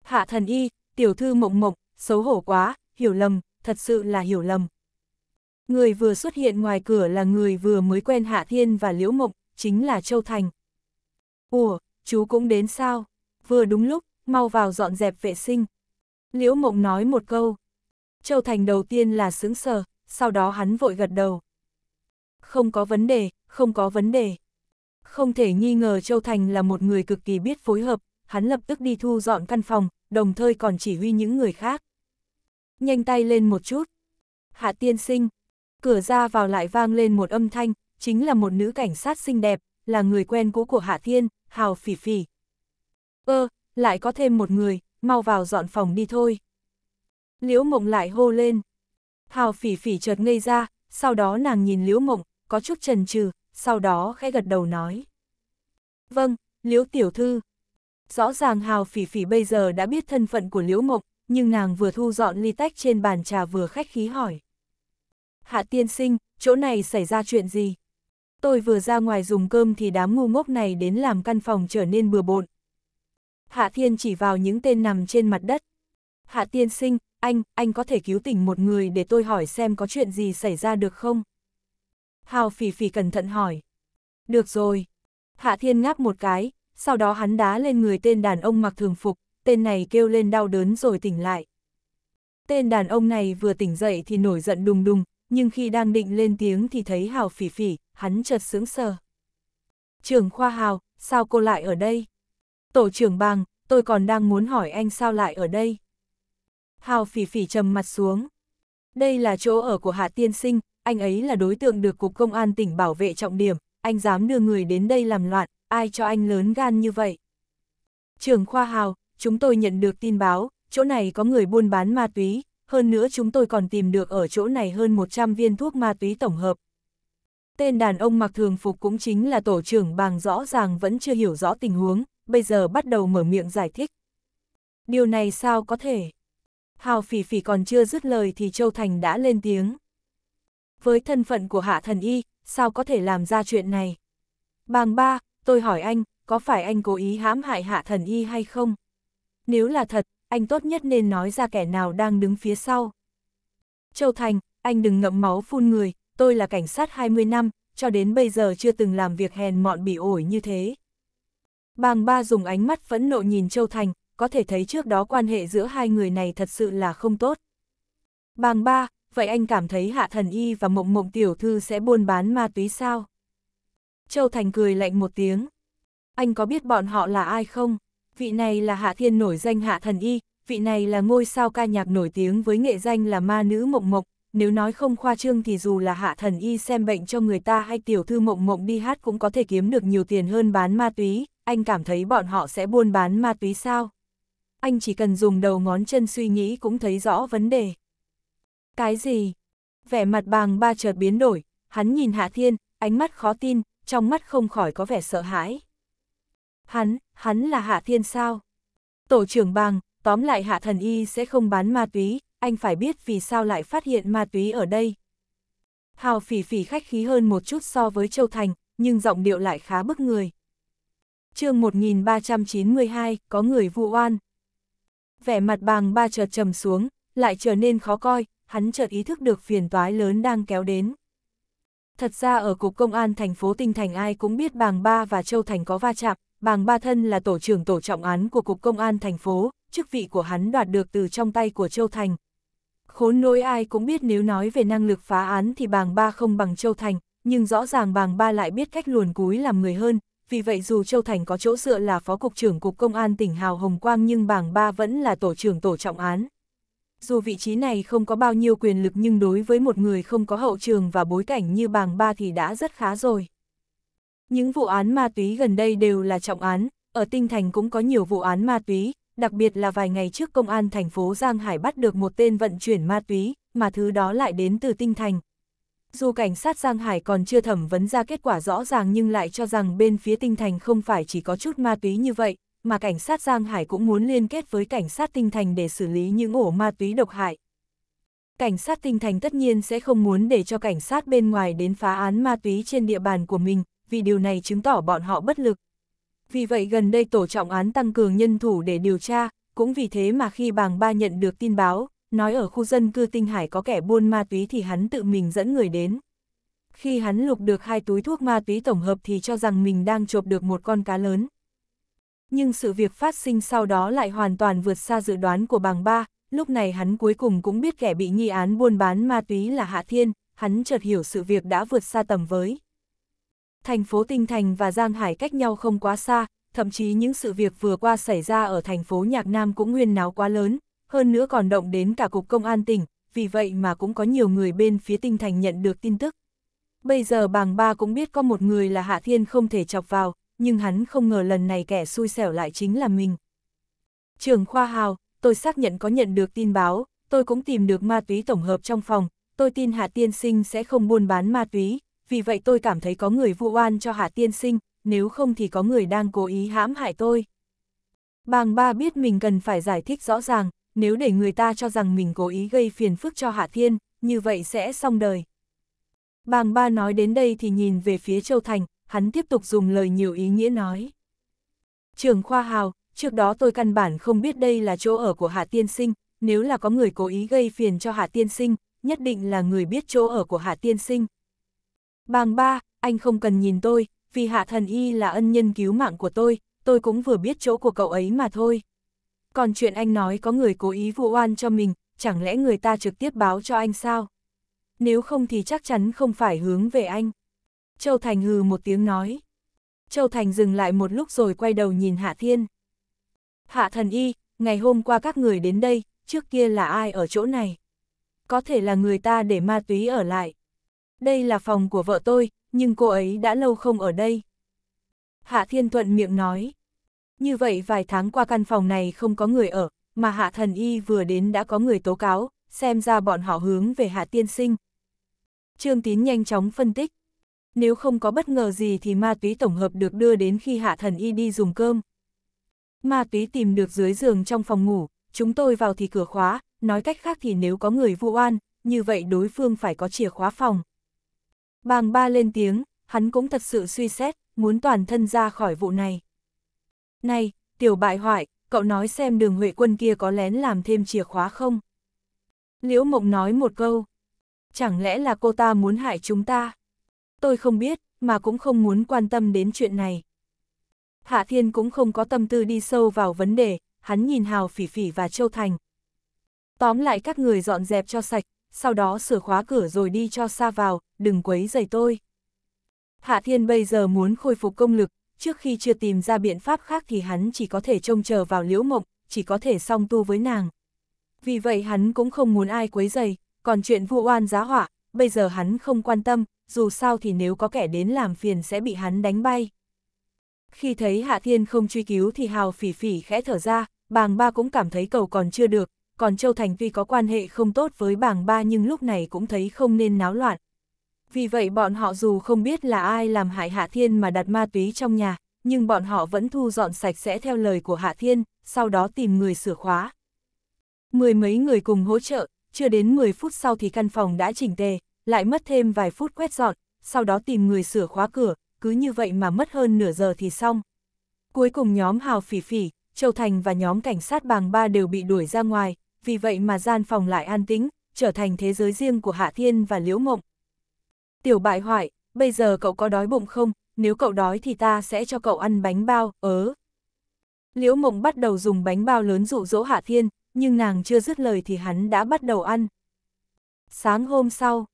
Hạ thần y, tiểu thư mộng mộng, xấu hổ quá, hiểu lầm, thật sự là hiểu lầm. Người vừa xuất hiện ngoài cửa là người vừa mới quen Hạ Thiên và Liễu Mộng, chính là Châu Thành. Ủa, chú cũng đến sao? Vừa đúng lúc, mau vào dọn dẹp vệ sinh. Liễu Mộng nói một câu. Châu Thành đầu tiên là sững sờ, sau đó hắn vội gật đầu. Không có vấn đề, không có vấn đề. Không thể nghi ngờ Châu Thành là một người cực kỳ biết phối hợp, hắn lập tức đi thu dọn căn phòng, đồng thời còn chỉ huy những người khác. Nhanh tay lên một chút. Hạ tiên sinh. Cửa ra vào lại vang lên một âm thanh, chính là một nữ cảnh sát xinh đẹp, là người quen cũ của Hạ Thiên, Hào Phỉ Phỉ. Ơ, lại có thêm một người, mau vào dọn phòng đi thôi. Liễu Mộng lại hô lên. Hào Phỉ Phỉ chợt ngây ra, sau đó nàng nhìn Liễu Mộng, có chút chần chừ, sau đó khẽ gật đầu nói. Vâng, Liễu Tiểu Thư. Rõ ràng Hào Phỉ Phỉ bây giờ đã biết thân phận của Liễu Mộc, nhưng nàng vừa thu dọn ly tách trên bàn trà vừa khách khí hỏi. Hạ tiên sinh, chỗ này xảy ra chuyện gì? Tôi vừa ra ngoài dùng cơm thì đám ngu ngốc này đến làm căn phòng trở nên bừa bộn. Hạ thiên chỉ vào những tên nằm trên mặt đất. Hạ tiên sinh, anh, anh có thể cứu tỉnh một người để tôi hỏi xem có chuyện gì xảy ra được không? Hào phỉ phỉ cẩn thận hỏi. Được rồi. Hạ thiên ngáp một cái, sau đó hắn đá lên người tên đàn ông mặc thường phục, tên này kêu lên đau đớn rồi tỉnh lại. Tên đàn ông này vừa tỉnh dậy thì nổi giận đùng đùng, nhưng khi đang định lên tiếng thì thấy Hào phỉ phỉ, hắn chợt sướng sờ. Trường khoa Hào, sao cô lại ở đây? Tổ trưởng Bàng, tôi còn đang muốn hỏi anh sao lại ở đây. Hào phỉ phỉ trầm mặt xuống. Đây là chỗ ở của Hạ Tiên Sinh, anh ấy là đối tượng được Cục Công an tỉnh bảo vệ trọng điểm, anh dám đưa người đến đây làm loạn, ai cho anh lớn gan như vậy? Trường Khoa Hào, chúng tôi nhận được tin báo, chỗ này có người buôn bán ma túy, hơn nữa chúng tôi còn tìm được ở chỗ này hơn 100 viên thuốc ma túy tổng hợp. Tên đàn ông mặc thường phục cũng chính là tổ trưởng bàng rõ ràng vẫn chưa hiểu rõ tình huống, bây giờ bắt đầu mở miệng giải thích. Điều này sao có thể? Hào phỉ phỉ còn chưa dứt lời thì Châu Thành đã lên tiếng với thân phận của hạ thần y, sao có thể làm ra chuyện này? Bàng ba, tôi hỏi anh, có phải anh cố ý hãm hại hạ thần y hay không? Nếu là thật, anh tốt nhất nên nói ra kẻ nào đang đứng phía sau. Châu Thành, anh đừng ngậm máu phun người, tôi là cảnh sát 20 năm, cho đến bây giờ chưa từng làm việc hèn mọn bị ổi như thế. Bàng ba dùng ánh mắt phẫn nộ nhìn Châu Thành, có thể thấy trước đó quan hệ giữa hai người này thật sự là không tốt. Bàng ba, vậy anh cảm thấy hạ thần y và mộng mộng tiểu thư sẽ buôn bán ma túy sao? Châu Thành cười lạnh một tiếng. Anh có biết bọn họ là ai không? Vị này là hạ thiên nổi danh hạ thần y, vị này là ngôi sao ca nhạc nổi tiếng với nghệ danh là ma nữ mộng mộng. Nếu nói không khoa trương thì dù là hạ thần y xem bệnh cho người ta hay tiểu thư mộng mộng đi hát cũng có thể kiếm được nhiều tiền hơn bán ma túy, anh cảm thấy bọn họ sẽ buôn bán ma túy sao? Anh chỉ cần dùng đầu ngón chân suy nghĩ cũng thấy rõ vấn đề. Cái gì? Vẻ mặt bàng ba chợt biến đổi, hắn nhìn Hạ Thiên, ánh mắt khó tin, trong mắt không khỏi có vẻ sợ hãi. Hắn, hắn là Hạ Thiên sao? Tổ trưởng bàng, tóm lại Hạ Thần Y sẽ không bán ma túy, anh phải biết vì sao lại phát hiện ma túy ở đây. Hào phỉ phỉ khách khí hơn một chút so với Châu Thành, nhưng giọng điệu lại khá bức người. chương 1392, có người vụ oan. Vẻ mặt bàng ba chợt trầm xuống, lại trở nên khó coi, hắn chợt ý thức được phiền toái lớn đang kéo đến. Thật ra ở Cục Công an thành phố Tinh Thành ai cũng biết Bàng Ba và Châu Thành có va chạm, Bàng Ba Thân là tổ trưởng tổ trọng án của Cục Công an thành phố, chức vị của hắn đoạt được từ trong tay của Châu Thành. Khốn nỗi ai cũng biết nếu nói về năng lực phá án thì Bàng Ba không bằng Châu Thành, nhưng rõ ràng Bàng Ba lại biết cách luồn cúi làm người hơn, vì vậy dù Châu Thành có chỗ dựa là Phó Cục trưởng Cục Công an tỉnh Hào Hồng Quang nhưng Bàng Ba vẫn là tổ trưởng tổ trọng án dù vị trí này không có bao nhiêu quyền lực nhưng đối với một người không có hậu trường và bối cảnh như bàng ba thì đã rất khá rồi. Những vụ án ma túy gần đây đều là trọng án, ở Tinh Thành cũng có nhiều vụ án ma túy, đặc biệt là vài ngày trước công an thành phố Giang Hải bắt được một tên vận chuyển ma túy, mà thứ đó lại đến từ Tinh Thành. Dù cảnh sát Giang Hải còn chưa thẩm vấn ra kết quả rõ ràng nhưng lại cho rằng bên phía Tinh Thành không phải chỉ có chút ma túy như vậy, mà cảnh sát Giang Hải cũng muốn liên kết với cảnh sát Tinh Thành để xử lý những ổ ma túy độc hại. Cảnh sát Tinh Thành tất nhiên sẽ không muốn để cho cảnh sát bên ngoài đến phá án ma túy trên địa bàn của mình, vì điều này chứng tỏ bọn họ bất lực. Vì vậy gần đây tổ trọng án tăng cường nhân thủ để điều tra, cũng vì thế mà khi bàng ba nhận được tin báo, nói ở khu dân cư Tinh Hải có kẻ buôn ma túy thì hắn tự mình dẫn người đến. Khi hắn lục được hai túi thuốc ma túy tổng hợp thì cho rằng mình đang chộp được một con cá lớn nhưng sự việc phát sinh sau đó lại hoàn toàn vượt xa dự đoán của bàng ba, lúc này hắn cuối cùng cũng biết kẻ bị nghi án buôn bán ma túy là Hạ Thiên, hắn chợt hiểu sự việc đã vượt xa tầm với. Thành phố Tinh Thành và Giang Hải cách nhau không quá xa, thậm chí những sự việc vừa qua xảy ra ở thành phố Nhạc Nam cũng nguyên náo quá lớn, hơn nữa còn động đến cả Cục Công an tỉnh, vì vậy mà cũng có nhiều người bên phía Tinh Thành nhận được tin tức. Bây giờ bàng ba cũng biết có một người là Hạ Thiên không thể chọc vào, nhưng hắn không ngờ lần này kẻ xui xẻo lại chính là mình. Trường Khoa Hào, tôi xác nhận có nhận được tin báo, tôi cũng tìm được ma túy tổng hợp trong phòng, tôi tin Hạ Tiên Sinh sẽ không buôn bán ma túy, vì vậy tôi cảm thấy có người vụ oan cho Hạ Tiên Sinh, nếu không thì có người đang cố ý hãm hại tôi. Bàng ba biết mình cần phải giải thích rõ ràng, nếu để người ta cho rằng mình cố ý gây phiền phức cho Hạ Thiên, như vậy sẽ xong đời. Bàng ba nói đến đây thì nhìn về phía Châu Thành, hắn tiếp tục dùng lời nhiều ý nghĩa nói. Trường Khoa Hào, trước đó tôi căn bản không biết đây là chỗ ở của Hạ Tiên Sinh, nếu là có người cố ý gây phiền cho Hạ Tiên Sinh, nhất định là người biết chỗ ở của Hạ Tiên Sinh. Bàng ba, anh không cần nhìn tôi, vì Hạ Thần Y là ân nhân cứu mạng của tôi, tôi cũng vừa biết chỗ của cậu ấy mà thôi. Còn chuyện anh nói có người cố ý vụ oan cho mình, chẳng lẽ người ta trực tiếp báo cho anh sao? Nếu không thì chắc chắn không phải hướng về anh. Châu Thành hừ một tiếng nói. Châu Thành dừng lại một lúc rồi quay đầu nhìn Hạ Thiên. Hạ thần y, ngày hôm qua các người đến đây, trước kia là ai ở chỗ này? Có thể là người ta để ma túy ở lại. Đây là phòng của vợ tôi, nhưng cô ấy đã lâu không ở đây. Hạ Thiên Thuận miệng nói. Như vậy vài tháng qua căn phòng này không có người ở, mà Hạ Thần Y vừa đến đã có người tố cáo, xem ra bọn họ hướng về Hạ Tiên Sinh. Trương Tín nhanh chóng phân tích. Nếu không có bất ngờ gì thì ma túy tổng hợp được đưa đến khi hạ thần y đi dùng cơm. Ma túy tìm được dưới giường trong phòng ngủ, chúng tôi vào thì cửa khóa, nói cách khác thì nếu có người vu oan, như vậy đối phương phải có chìa khóa phòng. Bàng ba lên tiếng, hắn cũng thật sự suy xét, muốn toàn thân ra khỏi vụ này. Này, tiểu bại hoại, cậu nói xem đường Huệ quân kia có lén làm thêm chìa khóa không? Liễu Mộng nói một câu. Chẳng lẽ là cô ta muốn hại chúng ta? tôi không biết, mà cũng không muốn quan tâm đến chuyện này. Hạ Thiên cũng không có tâm tư đi sâu vào vấn đề, hắn nhìn Hào Phỉ Phỉ và Châu Thành. Tóm lại các người dọn dẹp cho sạch, sau đó sửa khóa cửa rồi đi cho xa vào, đừng quấy rầy tôi. Hạ Thiên bây giờ muốn khôi phục công lực, trước khi chưa tìm ra biện pháp khác thì hắn chỉ có thể trông chờ vào Liễu Mộng, chỉ có thể song tu với nàng. Vì vậy hắn cũng không muốn ai quấy rầy, còn chuyện vụ oan giá họa, bây giờ hắn không quan tâm, dù sao thì nếu có kẻ đến làm phiền sẽ bị hắn đánh bay. Khi thấy Hạ Thiên không truy cứu thì Hào phỉ phỉ khẽ thở ra, bàng ba cũng cảm thấy cầu còn chưa được, còn Châu Thành vì có quan hệ không tốt với bàng ba nhưng lúc này cũng thấy không nên náo loạn. Vì vậy bọn họ dù không biết là ai làm hại Hạ Thiên mà đặt ma túy trong nhà, nhưng bọn họ vẫn thu dọn sạch sẽ theo lời của Hạ Thiên, sau đó tìm người sửa khóa. Mười mấy người cùng hỗ trợ, chưa đến 10 phút sau thì căn phòng đã chỉnh tề, lại mất thêm vài phút quét dọn, sau đó tìm người sửa khóa cửa, cứ như vậy mà mất hơn nửa giờ thì xong. Cuối cùng nhóm Hào Phỉ Phỉ, Châu Thành và nhóm cảnh sát bàng ba đều bị đuổi ra ngoài, vì vậy mà gian phòng lại an tĩnh, trở thành thế giới riêng của Hạ Thiên và Liễu Mộng. Tiểu bại hoại, bây giờ cậu có đói bụng không? Nếu cậu đói thì ta sẽ cho cậu ăn bánh bao, ớ. Liễu Mộng bắt đầu dùng bánh bao lớn dụ dỗ Hạ Thiên, nhưng nàng chưa dứt lời thì hắn đã bắt đầu ăn. Sáng hôm sau,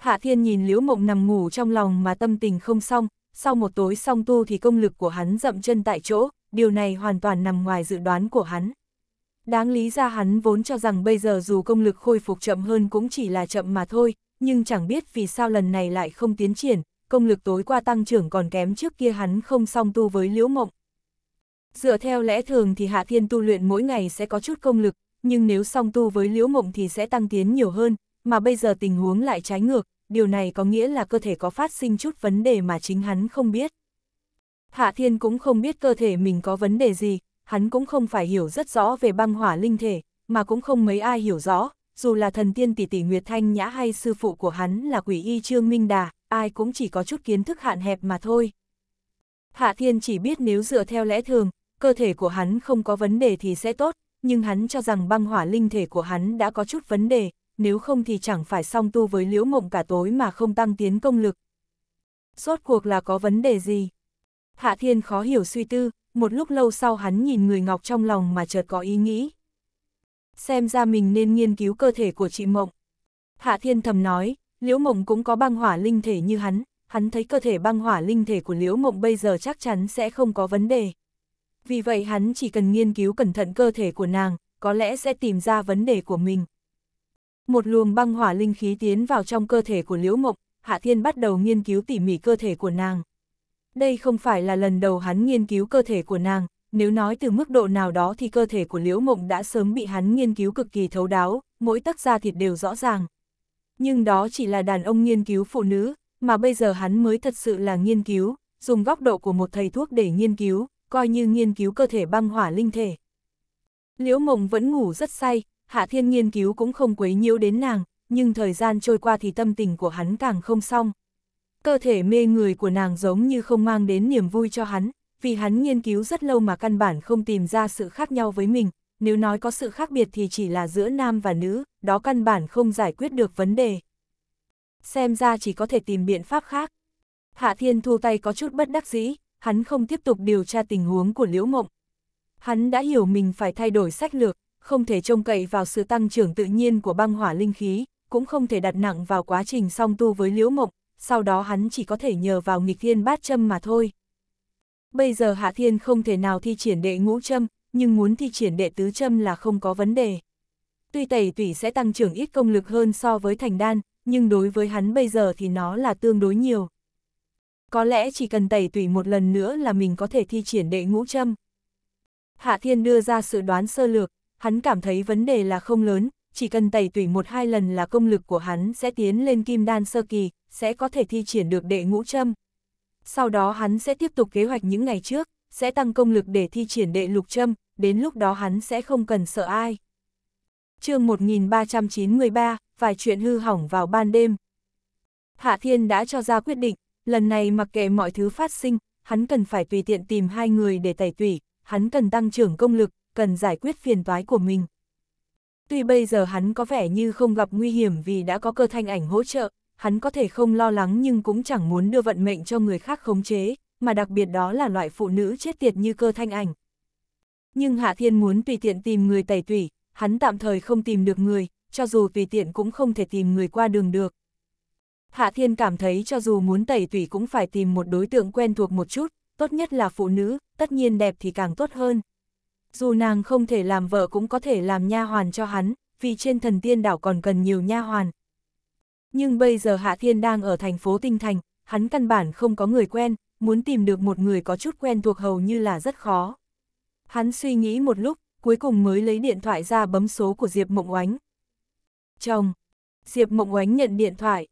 Hạ Thiên nhìn Liễu Mộng nằm ngủ trong lòng mà tâm tình không xong, sau một tối song tu thì công lực của hắn dậm chân tại chỗ, điều này hoàn toàn nằm ngoài dự đoán của hắn. Đáng lý ra hắn vốn cho rằng bây giờ dù công lực khôi phục chậm hơn cũng chỉ là chậm mà thôi, nhưng chẳng biết vì sao lần này lại không tiến triển, công lực tối qua tăng trưởng còn kém trước kia hắn không song tu với Liễu Mộng. Dựa theo lẽ thường thì Hạ Thiên tu luyện mỗi ngày sẽ có chút công lực, nhưng nếu song tu với Liễu Mộng thì sẽ tăng tiến nhiều hơn, mà bây giờ tình huống lại trái ngược, điều này có nghĩa là cơ thể có phát sinh chút vấn đề mà chính hắn không biết. Hạ Thiên cũng không biết cơ thể mình có vấn đề gì, hắn cũng không phải hiểu rất rõ về băng hỏa linh thể, mà cũng không mấy ai hiểu rõ, dù là thần tiên tỷ tỷ Nguyệt Thanh Nhã hay sư phụ của hắn là quỷ y Trương Minh Đà, ai cũng chỉ có chút kiến thức hạn hẹp mà thôi. Hạ Thiên chỉ biết nếu dựa theo lẽ thường, cơ thể của hắn không có vấn đề thì sẽ tốt, nhưng hắn cho rằng băng hỏa linh thể của hắn đã có chút vấn đề, nếu không thì chẳng phải song tu với liễu mộng cả tối mà không tăng tiến công lực. Rốt cuộc là có vấn đề gì? Hạ Thiên khó hiểu suy tư, một lúc lâu sau hắn nhìn người ngọc trong lòng mà chợt có ý nghĩ. Xem ra mình nên nghiên cứu cơ thể của chị Mộng. Hạ Thiên thầm nói, Liễu Mộng cũng có băng hỏa linh thể như hắn, hắn thấy cơ thể băng hỏa linh thể của Liễu Mộng bây giờ chắc chắn sẽ không có vấn đề. Vì vậy hắn chỉ cần nghiên cứu cẩn thận cơ thể của nàng, có lẽ sẽ tìm ra vấn đề của mình. Một luồng băng hỏa linh khí tiến vào trong cơ thể của Liễu Mộc, Hạ Thiên bắt đầu nghiên cứu tỉ mỉ cơ thể của nàng. Đây không phải là lần đầu hắn nghiên cứu cơ thể của nàng, nếu nói từ mức độ nào đó thì cơ thể của Liễu Mộng đã sớm bị hắn nghiên cứu cực kỳ thấu đáo, mỗi tắc da thịt đều rõ ràng. Nhưng đó chỉ là đàn ông nghiên cứu phụ nữ, mà bây giờ hắn mới thật sự là nghiên cứu, dùng góc độ của một thầy thuốc để nghiên cứu, coi như nghiên cứu cơ thể băng hỏa linh thể. Liễu Mộng vẫn ngủ rất say, Hạ Thiên nghiên cứu cũng không quấy nhiễu đến nàng, nhưng thời gian trôi qua thì tâm tình của hắn càng không xong. Cơ thể mê người của nàng giống như không mang đến niềm vui cho hắn, vì hắn nghiên cứu rất lâu mà căn bản không tìm ra sự khác nhau với mình, nếu nói có sự khác biệt thì chỉ là giữa nam và nữ, đó căn bản không giải quyết được vấn đề. Xem ra chỉ có thể tìm biện pháp khác. Hạ Thiên thu tay có chút bất đắc dĩ, hắn không tiếp tục điều tra tình huống của Liễu Mộng. Hắn đã hiểu mình phải thay đổi sách lược, không thể trông cậy vào sự tăng trưởng tự nhiên của băng hỏa linh khí, cũng không thể đặt nặng vào quá trình song tu với Liễu Mộng, sau đó hắn chỉ có thể nhờ vào nghịch thiên bát châm mà thôi. Bây giờ Hạ Thiên không thể nào thi triển đệ ngũ châm, nhưng muốn thi triển đệ tứ châm là không có vấn đề. Tuy tẩy tủy sẽ tăng trưởng ít công lực hơn so với thành đan, nhưng đối với hắn bây giờ thì nó là tương đối nhiều. Có lẽ chỉ cần tẩy tủy một lần nữa là mình có thể thi triển đệ ngũ châm. Hạ Thiên đưa ra sự đoán sơ lược, hắn cảm thấy vấn đề là không lớn, chỉ cần tẩy tủy một hai lần là công lực của hắn sẽ tiến lên kim đan sơ kỳ, sẽ có thể thi triển được đệ ngũ châm. Sau đó hắn sẽ tiếp tục kế hoạch những ngày trước, sẽ tăng công lực để thi triển đệ lục châm, đến lúc đó hắn sẽ không cần sợ ai. chương 1393, vài chuyện hư hỏng vào ban đêm. Hạ Thiên đã cho ra quyết định, lần này mặc kệ mọi thứ phát sinh, hắn cần phải tùy tiện tìm hai người để tẩy tủy, hắn cần tăng trưởng công lực, cần giải quyết phiền toái của mình. Tuy bây giờ hắn có vẻ như không gặp nguy hiểm vì đã có cơ thanh ảnh hỗ trợ, hắn có thể không lo lắng nhưng cũng chẳng muốn đưa vận mệnh cho người khác khống chế, mà đặc biệt đó là loại phụ nữ chết tiệt như cơ thanh ảnh. Nhưng Hạ Thiên muốn tùy tiện tìm người tẩy tủy, hắn tạm thời không tìm được người, cho dù tùy tiện cũng không thể tìm người qua đường được. Hạ Thiên cảm thấy cho dù muốn tẩy tủy cũng phải tìm một đối tượng quen thuộc một chút, tốt nhất là phụ nữ, tất nhiên đẹp thì càng tốt hơn, dù nàng không thể làm vợ cũng có thể làm nha hoàn cho hắn, vì trên thần tiên đảo còn cần nhiều nha hoàn. Nhưng bây giờ Hạ Thiên đang ở thành phố Tinh Thành, hắn căn bản không có người quen, muốn tìm được một người có chút quen thuộc hầu như là rất khó. Hắn suy nghĩ một lúc, cuối cùng mới lấy điện thoại ra bấm số của Diệp Mộng Oánh. Chồng! Diệp Mộng Oánh nhận điện thoại.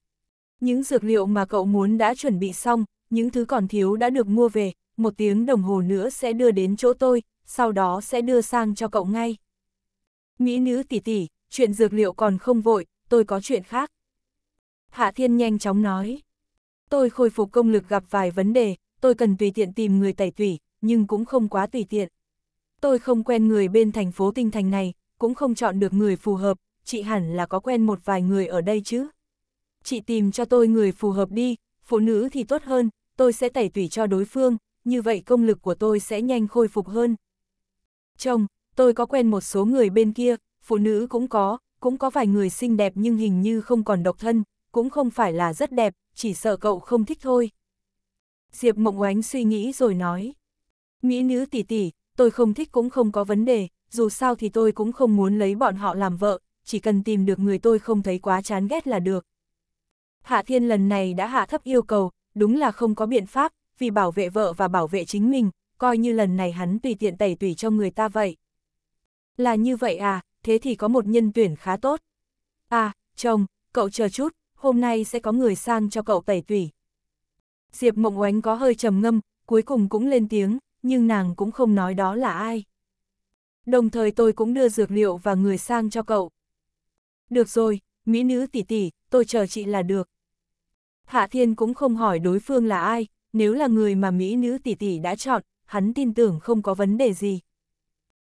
Những dược liệu mà cậu muốn đã chuẩn bị xong, những thứ còn thiếu đã được mua về, một tiếng đồng hồ nữa sẽ đưa đến chỗ tôi, sau đó sẽ đưa sang cho cậu ngay. Mỹ nữ tỷ tỷ, chuyện dược liệu còn không vội, tôi có chuyện khác. Hạ Thiên nhanh chóng nói. Tôi khôi phục công lực gặp vài vấn đề, tôi cần tùy tiện tìm người tẩy tủy, nhưng cũng không quá tùy tiện. Tôi không quen người bên thành phố tinh thành này, cũng không chọn được người phù hợp, chị hẳn là có quen một vài người ở đây chứ. Chị tìm cho tôi người phù hợp đi, phụ nữ thì tốt hơn, tôi sẽ tẩy tủy cho đối phương, như vậy công lực của tôi sẽ nhanh khôi phục hơn. Chồng, tôi có quen một số người bên kia, phụ nữ cũng có, cũng có vài người xinh đẹp nhưng hình như không còn độc thân, cũng không phải là rất đẹp, chỉ sợ cậu không thích thôi. Diệp Mộng Oánh suy nghĩ rồi nói. Mỹ nữ tỷ tỷ, tôi không thích cũng không có vấn đề, dù sao thì tôi cũng không muốn lấy bọn họ làm vợ, chỉ cần tìm được người tôi không thấy quá chán ghét là được. Hạ Thiên lần này đã hạ thấp yêu cầu, đúng là không có biện pháp, vì bảo vệ vợ và bảo vệ chính mình, coi như lần này hắn tùy tiện tẩy tùy cho người ta vậy. Là như vậy à, thế thì có một nhân tuyển khá tốt. À, chồng, cậu chờ chút, hôm nay sẽ có người sang cho cậu tẩy tùy. Diệp Mộng Oánh có hơi trầm ngâm, cuối cùng cũng lên tiếng, nhưng nàng cũng không nói đó là ai. Đồng thời tôi cũng đưa dược liệu và người sang cho cậu. Được rồi, mỹ nữ tỷ tỷ, tôi chờ chị là được. Hạ Thiên cũng không hỏi đối phương là ai, nếu là người mà mỹ nữ tỷ tỷ đã chọn, hắn tin tưởng không có vấn đề gì.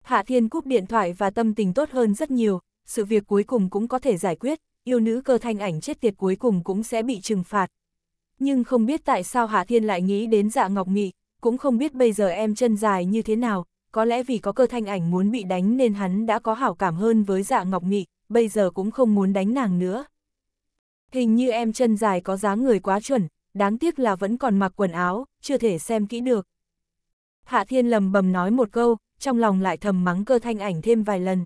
Hạ Thiên cúp điện thoại và tâm tình tốt hơn rất nhiều, sự việc cuối cùng cũng có thể giải quyết, yêu nữ cơ thanh ảnh chết tiệt cuối cùng cũng sẽ bị trừng phạt. Nhưng không biết tại sao Hạ Thiên lại nghĩ đến dạ ngọc nghị, cũng không biết bây giờ em chân dài như thế nào, có lẽ vì có cơ thanh ảnh muốn bị đánh nên hắn đã có hảo cảm hơn với dạ ngọc nghị, bây giờ cũng không muốn đánh nàng nữa. Hình như em chân dài có dáng người quá chuẩn, đáng tiếc là vẫn còn mặc quần áo, chưa thể xem kỹ được. Hạ Thiên lầm bầm nói một câu, trong lòng lại thầm mắng cơ thanh ảnh thêm vài lần.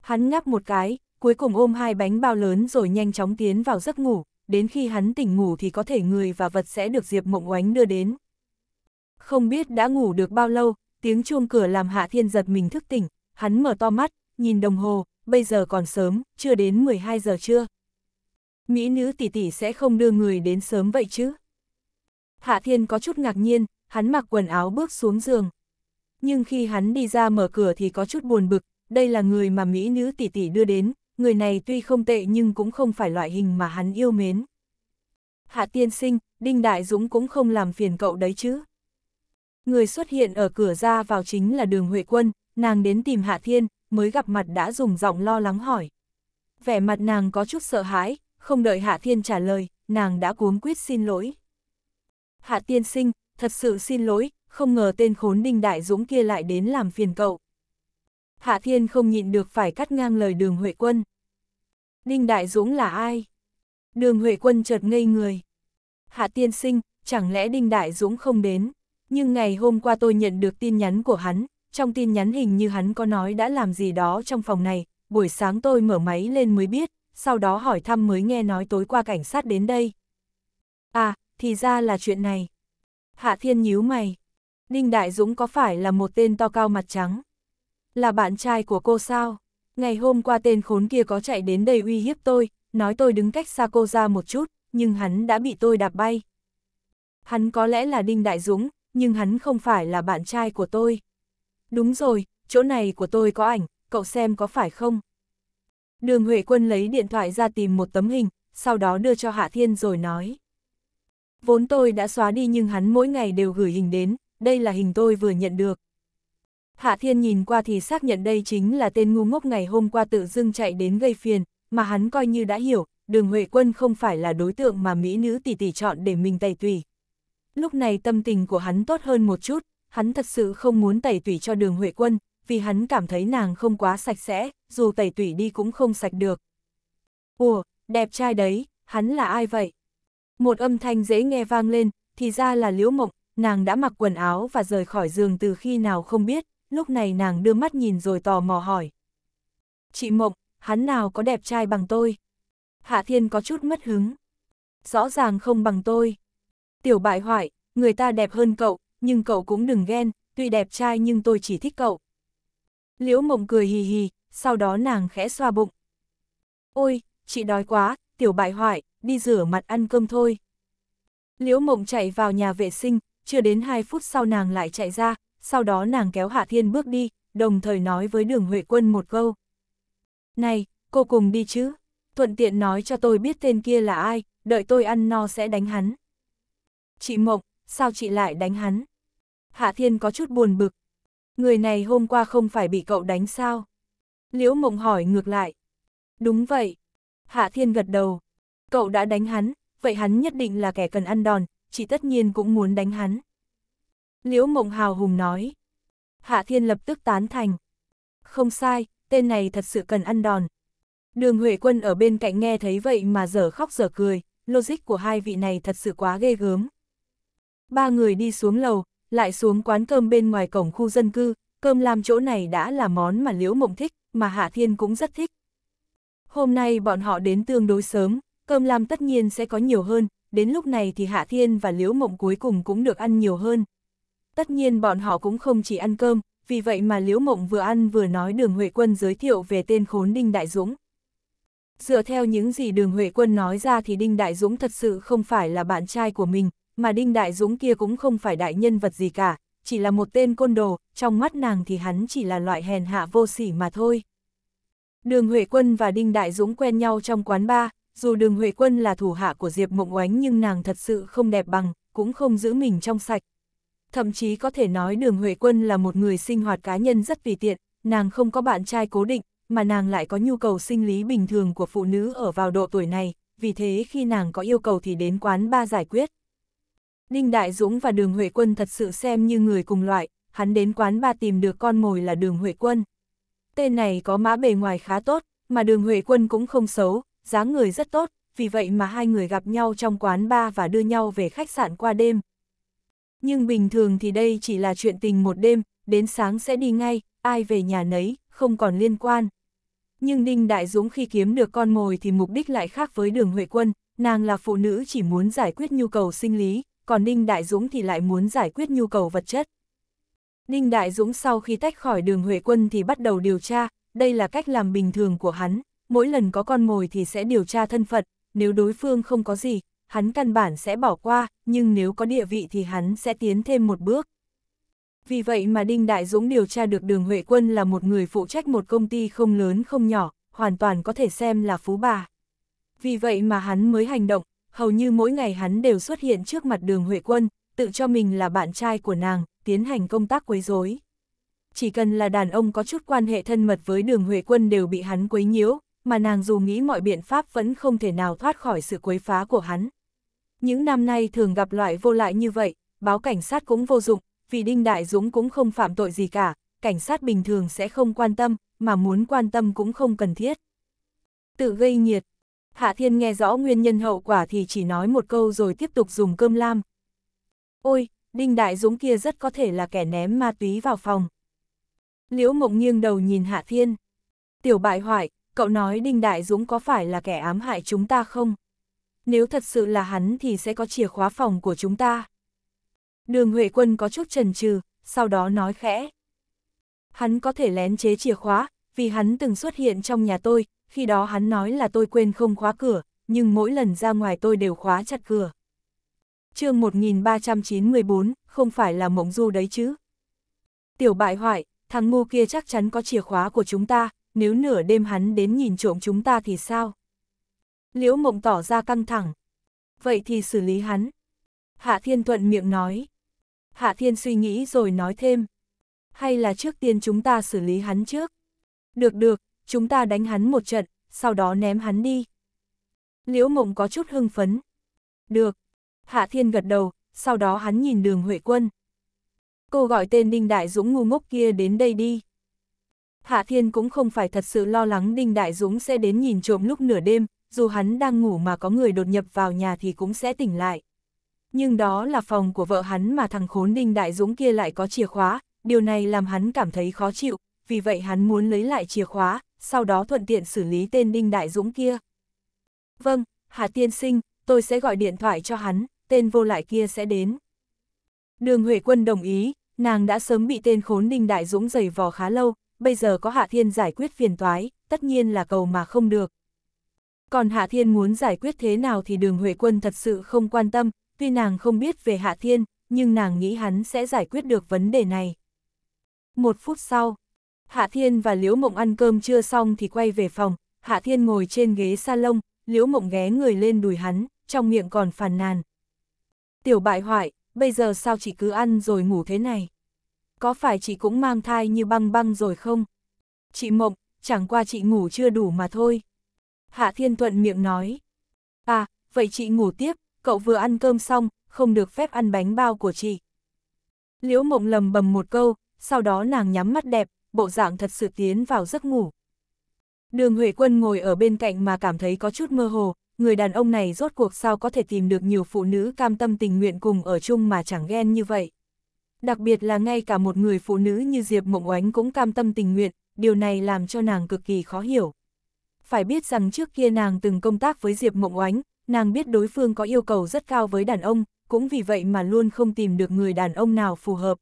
Hắn ngáp một cái, cuối cùng ôm hai bánh bao lớn rồi nhanh chóng tiến vào giấc ngủ, đến khi hắn tỉnh ngủ thì có thể người và vật sẽ được Diệp Mộng Oánh đưa đến. Không biết đã ngủ được bao lâu, tiếng chuông cửa làm Hạ Thiên giật mình thức tỉnh, hắn mở to mắt, nhìn đồng hồ, bây giờ còn sớm, chưa đến 12 giờ trưa. Mỹ nữ tỷ tỷ sẽ không đưa người đến sớm vậy chứ? Hạ Thiên có chút ngạc nhiên, hắn mặc quần áo bước xuống giường. Nhưng khi hắn đi ra mở cửa thì có chút buồn bực, đây là người mà mỹ nữ tỷ tỷ đưa đến, người này tuy không tệ nhưng cũng không phải loại hình mà hắn yêu mến. Hạ tiên sinh, Đinh Đại Dũng cũng không làm phiền cậu đấy chứ. Người xuất hiện ở cửa ra vào chính là đường Huệ Quân, nàng đến tìm Hạ Thiên, mới gặp mặt đã dùng giọng lo lắng hỏi. Vẻ mặt nàng có chút sợ hãi, không đợi Hạ Thiên trả lời, nàng đã cuống quýt xin lỗi. Hạ tiên sinh, thật sự xin lỗi, không ngờ tên khốn đinh đại dũng kia lại đến làm phiền cậu. Hạ Thiên không nhịn được phải cắt ngang lời đường Huệ Quân. Đinh Đại Dũng là ai? Đường Huệ Quân chợt ngây người. Hạ Tiên Sinh, chẳng lẽ Đinh Đại Dũng không đến? Nhưng ngày hôm qua tôi nhận được tin nhắn của hắn, trong tin nhắn hình như hắn có nói đã làm gì đó trong phòng này, buổi sáng tôi mở máy lên mới biết, sau đó hỏi thăm mới nghe nói tối qua cảnh sát đến đây. À, thì ra là chuyện này. Hạ Thiên nhíu mày. Đinh Đại Dũng có phải là một tên to cao mặt trắng? Là bạn trai của cô sao? Ngày hôm qua tên khốn kia có chạy đến đây uy hiếp tôi, nói tôi đứng cách xa cô ra một chút, nhưng hắn đã bị tôi đạp bay. Hắn có lẽ là Đinh Đại Dũng, nhưng hắn không phải là bạn trai của tôi. Đúng rồi, chỗ này của tôi có ảnh, cậu xem có phải không? Đường Huệ Quân lấy điện thoại ra tìm một tấm hình, sau đó đưa cho Hạ Thiên rồi nói vốn tôi đã xóa đi nhưng hắn mỗi ngày đều gửi hình đến, đây là hình tôi vừa nhận được. Hạ Thiên nhìn qua thì xác nhận đây chính là tên ngu ngốc ngày hôm qua tự dưng chạy đến gây phiền, mà hắn coi như đã hiểu, đường Huệ Quân không phải là đối tượng mà mỹ nữ tỷ tỷ chọn để mình tẩy tùy. Lúc này tâm tình của hắn tốt hơn một chút, hắn thật sự không muốn tẩy tủy cho đường Huệ Quân, vì hắn cảm thấy nàng không quá sạch sẽ, dù tẩy tủy đi cũng không sạch được. Ủa, đẹp trai đấy, hắn là ai vậy? Một âm thanh dễ nghe vang lên, thì ra là liễu mộng, nàng đã mặc quần áo và rời khỏi giường từ khi nào không biết, lúc này nàng đưa mắt nhìn rồi tò mò hỏi. Chị mộng, hắn nào có đẹp trai bằng tôi? Hạ thiên có chút mất hứng. Rõ ràng không bằng tôi. Tiểu bại hoại, người ta đẹp hơn cậu, nhưng cậu cũng đừng ghen, tuy đẹp trai nhưng tôi chỉ thích cậu. Liễu mộng cười hì hì, sau đó nàng khẽ xoa bụng. Ôi, chị đói quá, tiểu bại hoại, đi rửa mặt ăn cơm thôi. Liễu mộng chạy vào nhà vệ sinh, chưa đến 2 phút sau nàng lại chạy ra, sau đó nàng kéo Hạ Thiên bước đi, đồng thời nói với đường Huệ Quân một câu. Này, cô cùng đi chứ, thuận tiện nói cho tôi biết tên kia là ai, đợi tôi ăn no sẽ đánh hắn. Chị Mộng, sao chị lại đánh hắn? Hạ Thiên có chút buồn bực. Người này hôm qua không phải bị cậu đánh sao? Liễu Mộng hỏi ngược lại. Đúng vậy. Hạ Thiên gật đầu cậu đã đánh hắn, vậy hắn nhất định là kẻ cần ăn đòn, chỉ tất nhiên cũng muốn đánh hắn. Liễu Mộng Hào hùng nói. Hạ Thiên lập tức tán thành. Không sai, tên này thật sự cần ăn đòn. Đường Huệ Quân ở bên cạnh nghe thấy vậy mà dở khóc dở cười, logic của hai vị này thật sự quá ghê gớm. Ba người đi xuống lầu, lại xuống quán cơm bên ngoài cổng khu dân cư, cơm làm chỗ này đã là món mà Liễu Mộng thích, mà Hạ Thiên cũng rất thích. Hôm nay bọn họ đến tương đối sớm, Cơm lam tất nhiên sẽ có nhiều hơn, đến lúc này thì Hạ Thiên và Liễu Mộng cuối cùng cũng được ăn nhiều hơn. Tất nhiên bọn họ cũng không chỉ ăn cơm, vì vậy mà Liễu Mộng vừa ăn vừa nói Đường Huệ Quân giới thiệu về tên khốn Đinh Đại Dũng. Dựa theo những gì Đường Huệ Quân nói ra thì Đinh Đại Dũng thật sự không phải là bạn trai của mình, mà Đinh Đại Dũng kia cũng không phải đại nhân vật gì cả, chỉ là một tên côn đồ, trong mắt nàng thì hắn chỉ là loại hèn hạ vô sỉ mà thôi. Đường Huệ Quân và Đinh Đại Dũng quen nhau trong quán bar, dù đường Huệ Quân là thủ hạ của Diệp Mộng Oánh nhưng nàng thật sự không đẹp bằng, cũng không giữ mình trong sạch. Thậm chí có thể nói đường Huệ Quân là một người sinh hoạt cá nhân rất tùy tiện, nàng không có bạn trai cố định, mà nàng lại có nhu cầu sinh lý bình thường của phụ nữ ở vào độ tuổi này, vì thế khi nàng có yêu cầu thì đến quán ba giải quyết. Đinh Đại Dũng và Đường Huệ Quân thật sự xem như người cùng loại, hắn đến quán ba tìm được con mồi là Đường Huệ Quân. Tên này có mã bề ngoài khá tốt, mà Đường Huệ Quân cũng không xấu, dáng người rất tốt, vì vậy mà hai người gặp nhau trong quán bar và đưa nhau về khách sạn qua đêm. Nhưng bình thường thì đây chỉ là chuyện tình một đêm, đến sáng sẽ đi ngay, ai về nhà nấy, không còn liên quan. Nhưng Đinh Đại Dũng khi kiếm được con mồi thì mục đích lại khác với đường Huệ Quân, nàng là phụ nữ chỉ muốn giải quyết nhu cầu sinh lý, còn Đinh Đại Dũng thì lại muốn giải quyết nhu cầu vật chất. Đinh Đại Dũng sau khi tách khỏi đường Huệ Quân thì bắt đầu điều tra, đây là cách làm bình thường của hắn, mỗi lần có con mồi thì sẽ điều tra thân phận, nếu đối phương không có gì, hắn căn bản sẽ bỏ qua, nhưng nếu có địa vị thì hắn sẽ tiến thêm một bước. Vì vậy mà Đinh Đại Dũng điều tra được Đường Huệ Quân là một người phụ trách một công ty không lớn không nhỏ, hoàn toàn có thể xem là phú bà. Vì vậy mà hắn mới hành động, hầu như mỗi ngày hắn đều xuất hiện trước mặt Đường Huệ Quân, tự cho mình là bạn trai của nàng, tiến hành công tác quấy rối. Chỉ cần là đàn ông có chút quan hệ thân mật với Đường Huệ Quân đều bị hắn quấy nhiễu, mà nàng dù nghĩ mọi biện pháp vẫn không thể nào thoát khỏi sự quấy phá của hắn. Những năm nay thường gặp loại vô lại như vậy, báo cảnh sát cũng vô dụng, vì Đinh Đại Dũng cũng không phạm tội gì cả, cảnh sát bình thường sẽ không quan tâm, mà muốn quan tâm cũng không cần thiết. Tự gây nhiệt. Hạ Thiên nghe rõ nguyên nhân hậu quả thì chỉ nói một câu rồi tiếp tục dùng cơm lam. Ôi, Đinh Đại Dũng kia rất có thể là kẻ ném ma túy vào phòng. Liễu Mộng nghiêng đầu nhìn Hạ Thiên. Tiểu bại hoại, cậu nói Đinh Đại Dũng có phải là kẻ ám hại chúng ta không? Nếu thật sự là hắn thì sẽ có chìa khóa phòng của chúng ta. Đường Huệ Quân có chút chần chừ, sau đó nói khẽ. Hắn có thể lén chế chìa khóa, vì hắn từng xuất hiện trong nhà tôi, khi đó hắn nói là tôi quên không khóa cửa, nhưng mỗi lần ra ngoài tôi đều khóa chặt cửa. chương 1394, không phải là mộng du đấy chứ. Tiểu bại hoại, thằng ngu kia chắc chắn có chìa khóa của chúng ta, nếu nửa đêm hắn đến nhìn trộm chúng ta thì sao? Liễu mộng tỏ ra căng thẳng. Vậy thì xử lý hắn. Hạ Thiên thuận miệng nói. Hạ Thiên suy nghĩ rồi nói thêm. Hay là trước tiên chúng ta xử lý hắn trước? Được được, chúng ta đánh hắn một trận, sau đó ném hắn đi. Liễu mộng có chút hưng phấn. Được. Hạ Thiên gật đầu, sau đó hắn nhìn đường Huệ Quân. Cô gọi tên Đinh Đại Dũng ngu ngốc kia đến đây đi. Hạ Thiên cũng không phải thật sự lo lắng Đinh Đại Dũng sẽ đến nhìn trộm lúc nửa đêm, dù hắn đang ngủ mà có người đột nhập vào nhà thì cũng sẽ tỉnh lại. Nhưng đó là phòng của vợ hắn mà thằng khốn Đinh Đại Dũng kia lại có chìa khóa, điều này làm hắn cảm thấy khó chịu, vì vậy hắn muốn lấy lại chìa khóa, sau đó thuận tiện xử lý tên Đinh Đại Dũng kia. Vâng, Hạ Tiên Sinh, tôi sẽ gọi điện thoại cho hắn, tên vô lại kia sẽ đến. Đường Huệ Quân đồng ý, nàng đã sớm bị tên khốn Đinh Đại Dũng giày vò khá lâu, bây giờ có Hạ Thiên giải quyết phiền toái, tất nhiên là cầu mà không được. Còn Hạ Thiên muốn giải quyết thế nào thì đường Huệ Quân thật sự không quan tâm, tuy nàng không biết về Hạ Thiên, nhưng nàng nghĩ hắn sẽ giải quyết được vấn đề này. Một phút sau, Hạ Thiên và Liễu Mộng ăn cơm chưa xong thì quay về phòng, Hạ Thiên ngồi trên ghế salon, Liễu Mộng ghé người lên đùi hắn, trong miệng còn phàn nàn. Tiểu bại hoại, bây giờ sao chỉ cứ ăn rồi ngủ thế này? có phải chị cũng mang thai như băng băng rồi không? Chị mộng, chẳng qua chị ngủ chưa đủ mà thôi. Hạ Thiên Thuận miệng nói. À, vậy chị ngủ tiếp, cậu vừa ăn cơm xong, không được phép ăn bánh bao của chị. Liễu mộng lầm bầm một câu, sau đó nàng nhắm mắt đẹp, bộ dạng thật sự tiến vào giấc ngủ. Đường Huệ Quân ngồi ở bên cạnh mà cảm thấy có chút mơ hồ, người đàn ông này rốt cuộc sao có thể tìm được nhiều phụ nữ cam tâm tình nguyện cùng ở chung mà chẳng ghen như vậy đặc biệt là ngay cả một người phụ nữ như Diệp Mộng Oánh cũng cam tâm tình nguyện, điều này làm cho nàng cực kỳ khó hiểu. Phải biết rằng trước kia nàng từng công tác với Diệp Mộng Oánh, nàng biết đối phương có yêu cầu rất cao với đàn ông, cũng vì vậy mà luôn không tìm được người đàn ông nào phù hợp.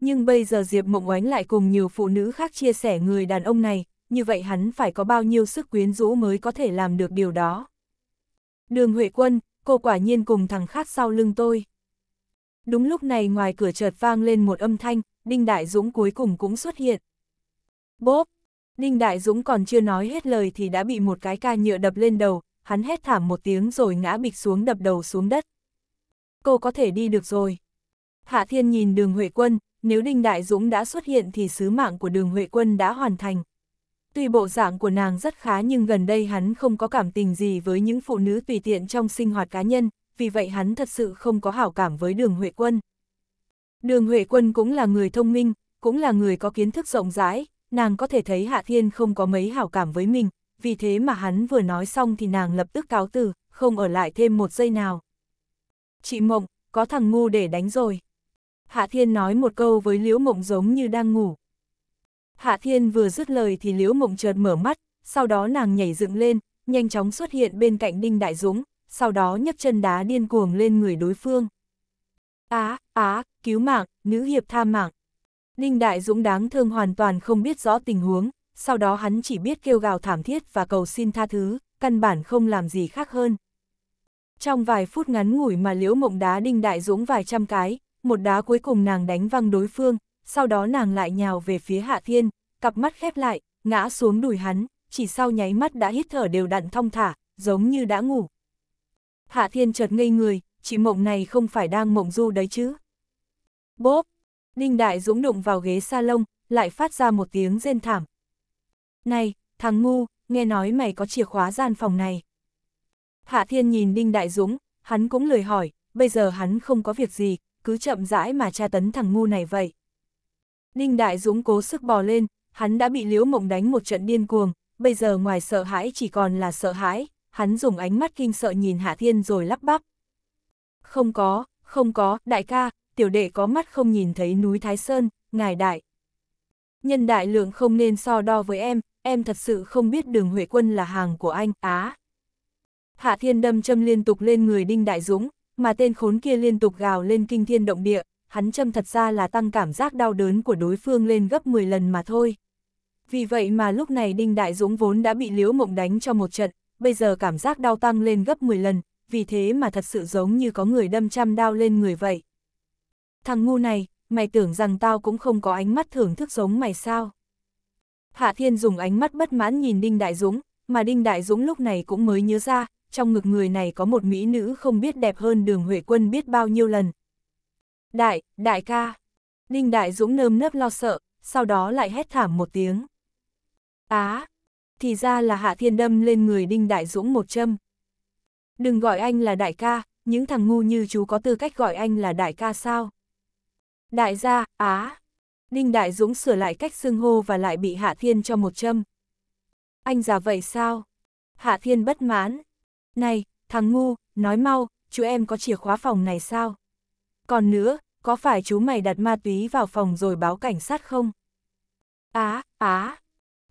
Nhưng bây giờ Diệp Mộng Oánh lại cùng nhiều phụ nữ khác chia sẻ người đàn ông này, như vậy hắn phải có bao nhiêu sức quyến rũ mới có thể làm được điều đó. Đường Huệ Quân, cô quả nhiên cùng thằng khác sau lưng tôi. Đúng lúc này ngoài cửa chợt vang lên một âm thanh, Đinh Đại Dũng cuối cùng cũng xuất hiện. Bốp! Đinh Đại Dũng còn chưa nói hết lời thì đã bị một cái ca nhựa đập lên đầu, hắn hét thảm một tiếng rồi ngã bịch xuống đập đầu xuống đất. Cô có thể đi được rồi. Hạ Thiên nhìn đường Huệ Quân, nếu Đinh Đại Dũng đã xuất hiện thì sứ mạng của đường Huệ Quân đã hoàn thành. Tuy bộ dạng của nàng rất khá nhưng gần đây hắn không có cảm tình gì với những phụ nữ tùy tiện trong sinh hoạt cá nhân, vì vậy hắn thật sự không có hảo cảm với đường Huệ Quân. Đường Huệ Quân cũng là người thông minh, cũng là người có kiến thức rộng rãi, nàng có thể thấy Hạ Thiên không có mấy hảo cảm với mình, vì thế mà hắn vừa nói xong thì nàng lập tức cáo từ, không ở lại thêm một giây nào. Chị Mộng, có thằng ngu để đánh rồi. Hạ Thiên nói một câu với Liễu Mộng giống như đang ngủ. Hạ Thiên vừa dứt lời thì Liễu Mộng chợt mở mắt, sau đó nàng nhảy dựng lên, nhanh chóng xuất hiện bên cạnh Đinh Đại Dũng, sau đó nhấc chân đá điên cuồng lên người đối phương. Á, á, cứu mạng, nữ hiệp tha mạng. Ninh Đại Dũng đáng thương hoàn toàn không biết rõ tình huống, sau đó hắn chỉ biết kêu gào thảm thiết và cầu xin tha thứ, căn bản không làm gì khác hơn. Trong vài phút ngắn ngủi mà liễu mộng đá Đinh Đại Dũng vài trăm cái, một đá cuối cùng nàng đánh văng đối phương, sau đó nàng lại nhào về phía Hạ Thiên, cặp mắt khép lại, ngã xuống đùi hắn, chỉ sau nháy mắt đã hít thở đều đặn thong thả, giống như đã ngủ. Hạ Thiên chợt ngây người, chị mộng này không phải đang mộng du đấy chứ. Bốp! Đinh Đại Dũng đụng vào ghế salon, lại phát ra một tiếng rên thảm. Này, thằng ngu, nghe nói mày có chìa khóa gian phòng này. Hạ Thiên nhìn Đinh Đại Dũng, hắn cũng lười hỏi, bây giờ hắn không có việc gì, cứ chậm rãi mà tra tấn thằng ngu này vậy. Đinh Đại Dũng cố sức bò lên, hắn đã bị Liễu Mộng đánh một trận điên cuồng, bây giờ ngoài sợ hãi chỉ còn là sợ hãi hắn dùng ánh mắt kinh sợ nhìn Hạ Thiên rồi lắp bắp. Không có, không có, đại ca, tiểu đệ có mắt không nhìn thấy núi Thái Sơn, ngài đại. Nhân đại lượng không nên so đo với em, em thật sự không biết đường Huệ Quân là hàng của anh, á. Hạ Thiên đâm châm liên tục lên người Đinh Đại Dũng, mà tên khốn kia liên tục gào lên kinh thiên động địa, hắn châm thật ra là tăng cảm giác đau đớn của đối phương lên gấp 10 lần mà thôi. Vì vậy mà lúc này Đinh Đại Dũng vốn đã bị Liễu Mộng đánh cho một trận, bây giờ cảm giác đau tăng lên gấp 10 lần, vì thế mà thật sự giống như có người đâm trăm đao lên người vậy. Thằng ngu này, mày tưởng rằng tao cũng không có ánh mắt thưởng thức giống mày sao? Hạ Thiên dùng ánh mắt bất mãn nhìn Đinh Đại Dũng, mà Đinh Đại Dũng lúc này cũng mới nhớ ra, trong ngực người này có một mỹ nữ không biết đẹp hơn đường Huệ Quân biết bao nhiêu lần. Đại, đại ca. Đinh Đại Dũng nơm nớp lo sợ, sau đó lại hét thảm một tiếng. Á, à, thì ra là Hạ Thiên đâm lên người Đinh Đại Dũng một châm. Đừng gọi anh là đại ca, những thằng ngu như chú có tư cách gọi anh là đại ca sao? Đại gia, á! Đinh Đại Dũng sửa lại cách xưng hô và lại bị Hạ Thiên cho một châm. Anh già vậy sao? Hạ Thiên bất mãn. Này, thằng ngu, nói mau, chú em có chìa khóa phòng này sao? Còn nữa, có phải chú mày đặt ma túy vào phòng rồi báo cảnh sát không? Á, á!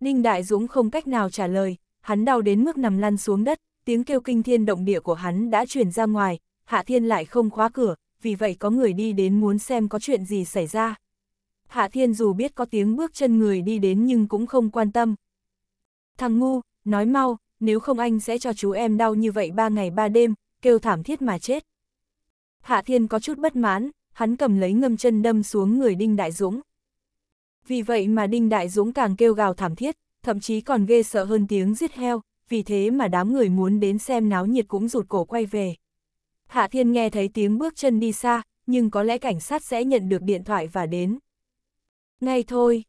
Ninh Đại Dũng không cách nào trả lời, hắn đau đến mức nằm lăn xuống đất, tiếng kêu kinh thiên động địa của hắn đã truyền ra ngoài, Hạ Thiên lại không khóa cửa, vì vậy có người đi đến muốn xem có chuyện gì xảy ra. Hạ Thiên dù biết có tiếng bước chân người đi đến nhưng cũng không quan tâm. Thằng ngu, nói mau, nếu không anh sẽ cho chú em đau như vậy ba ngày ba đêm, kêu thảm thiết mà chết. Hạ Thiên có chút bất mãn, hắn cầm lấy ngâm chân đâm xuống người Đinh Đại Dũng, vì vậy mà Đinh Đại Dũng càng kêu gào thảm thiết, thậm chí còn ghê sợ hơn tiếng giết heo, vì thế mà đám người muốn đến xem náo nhiệt cũng rụt cổ quay về. Hạ Thiên nghe thấy tiếng bước chân đi xa, nhưng có lẽ cảnh sát sẽ nhận được điện thoại và đến. Ngay thôi.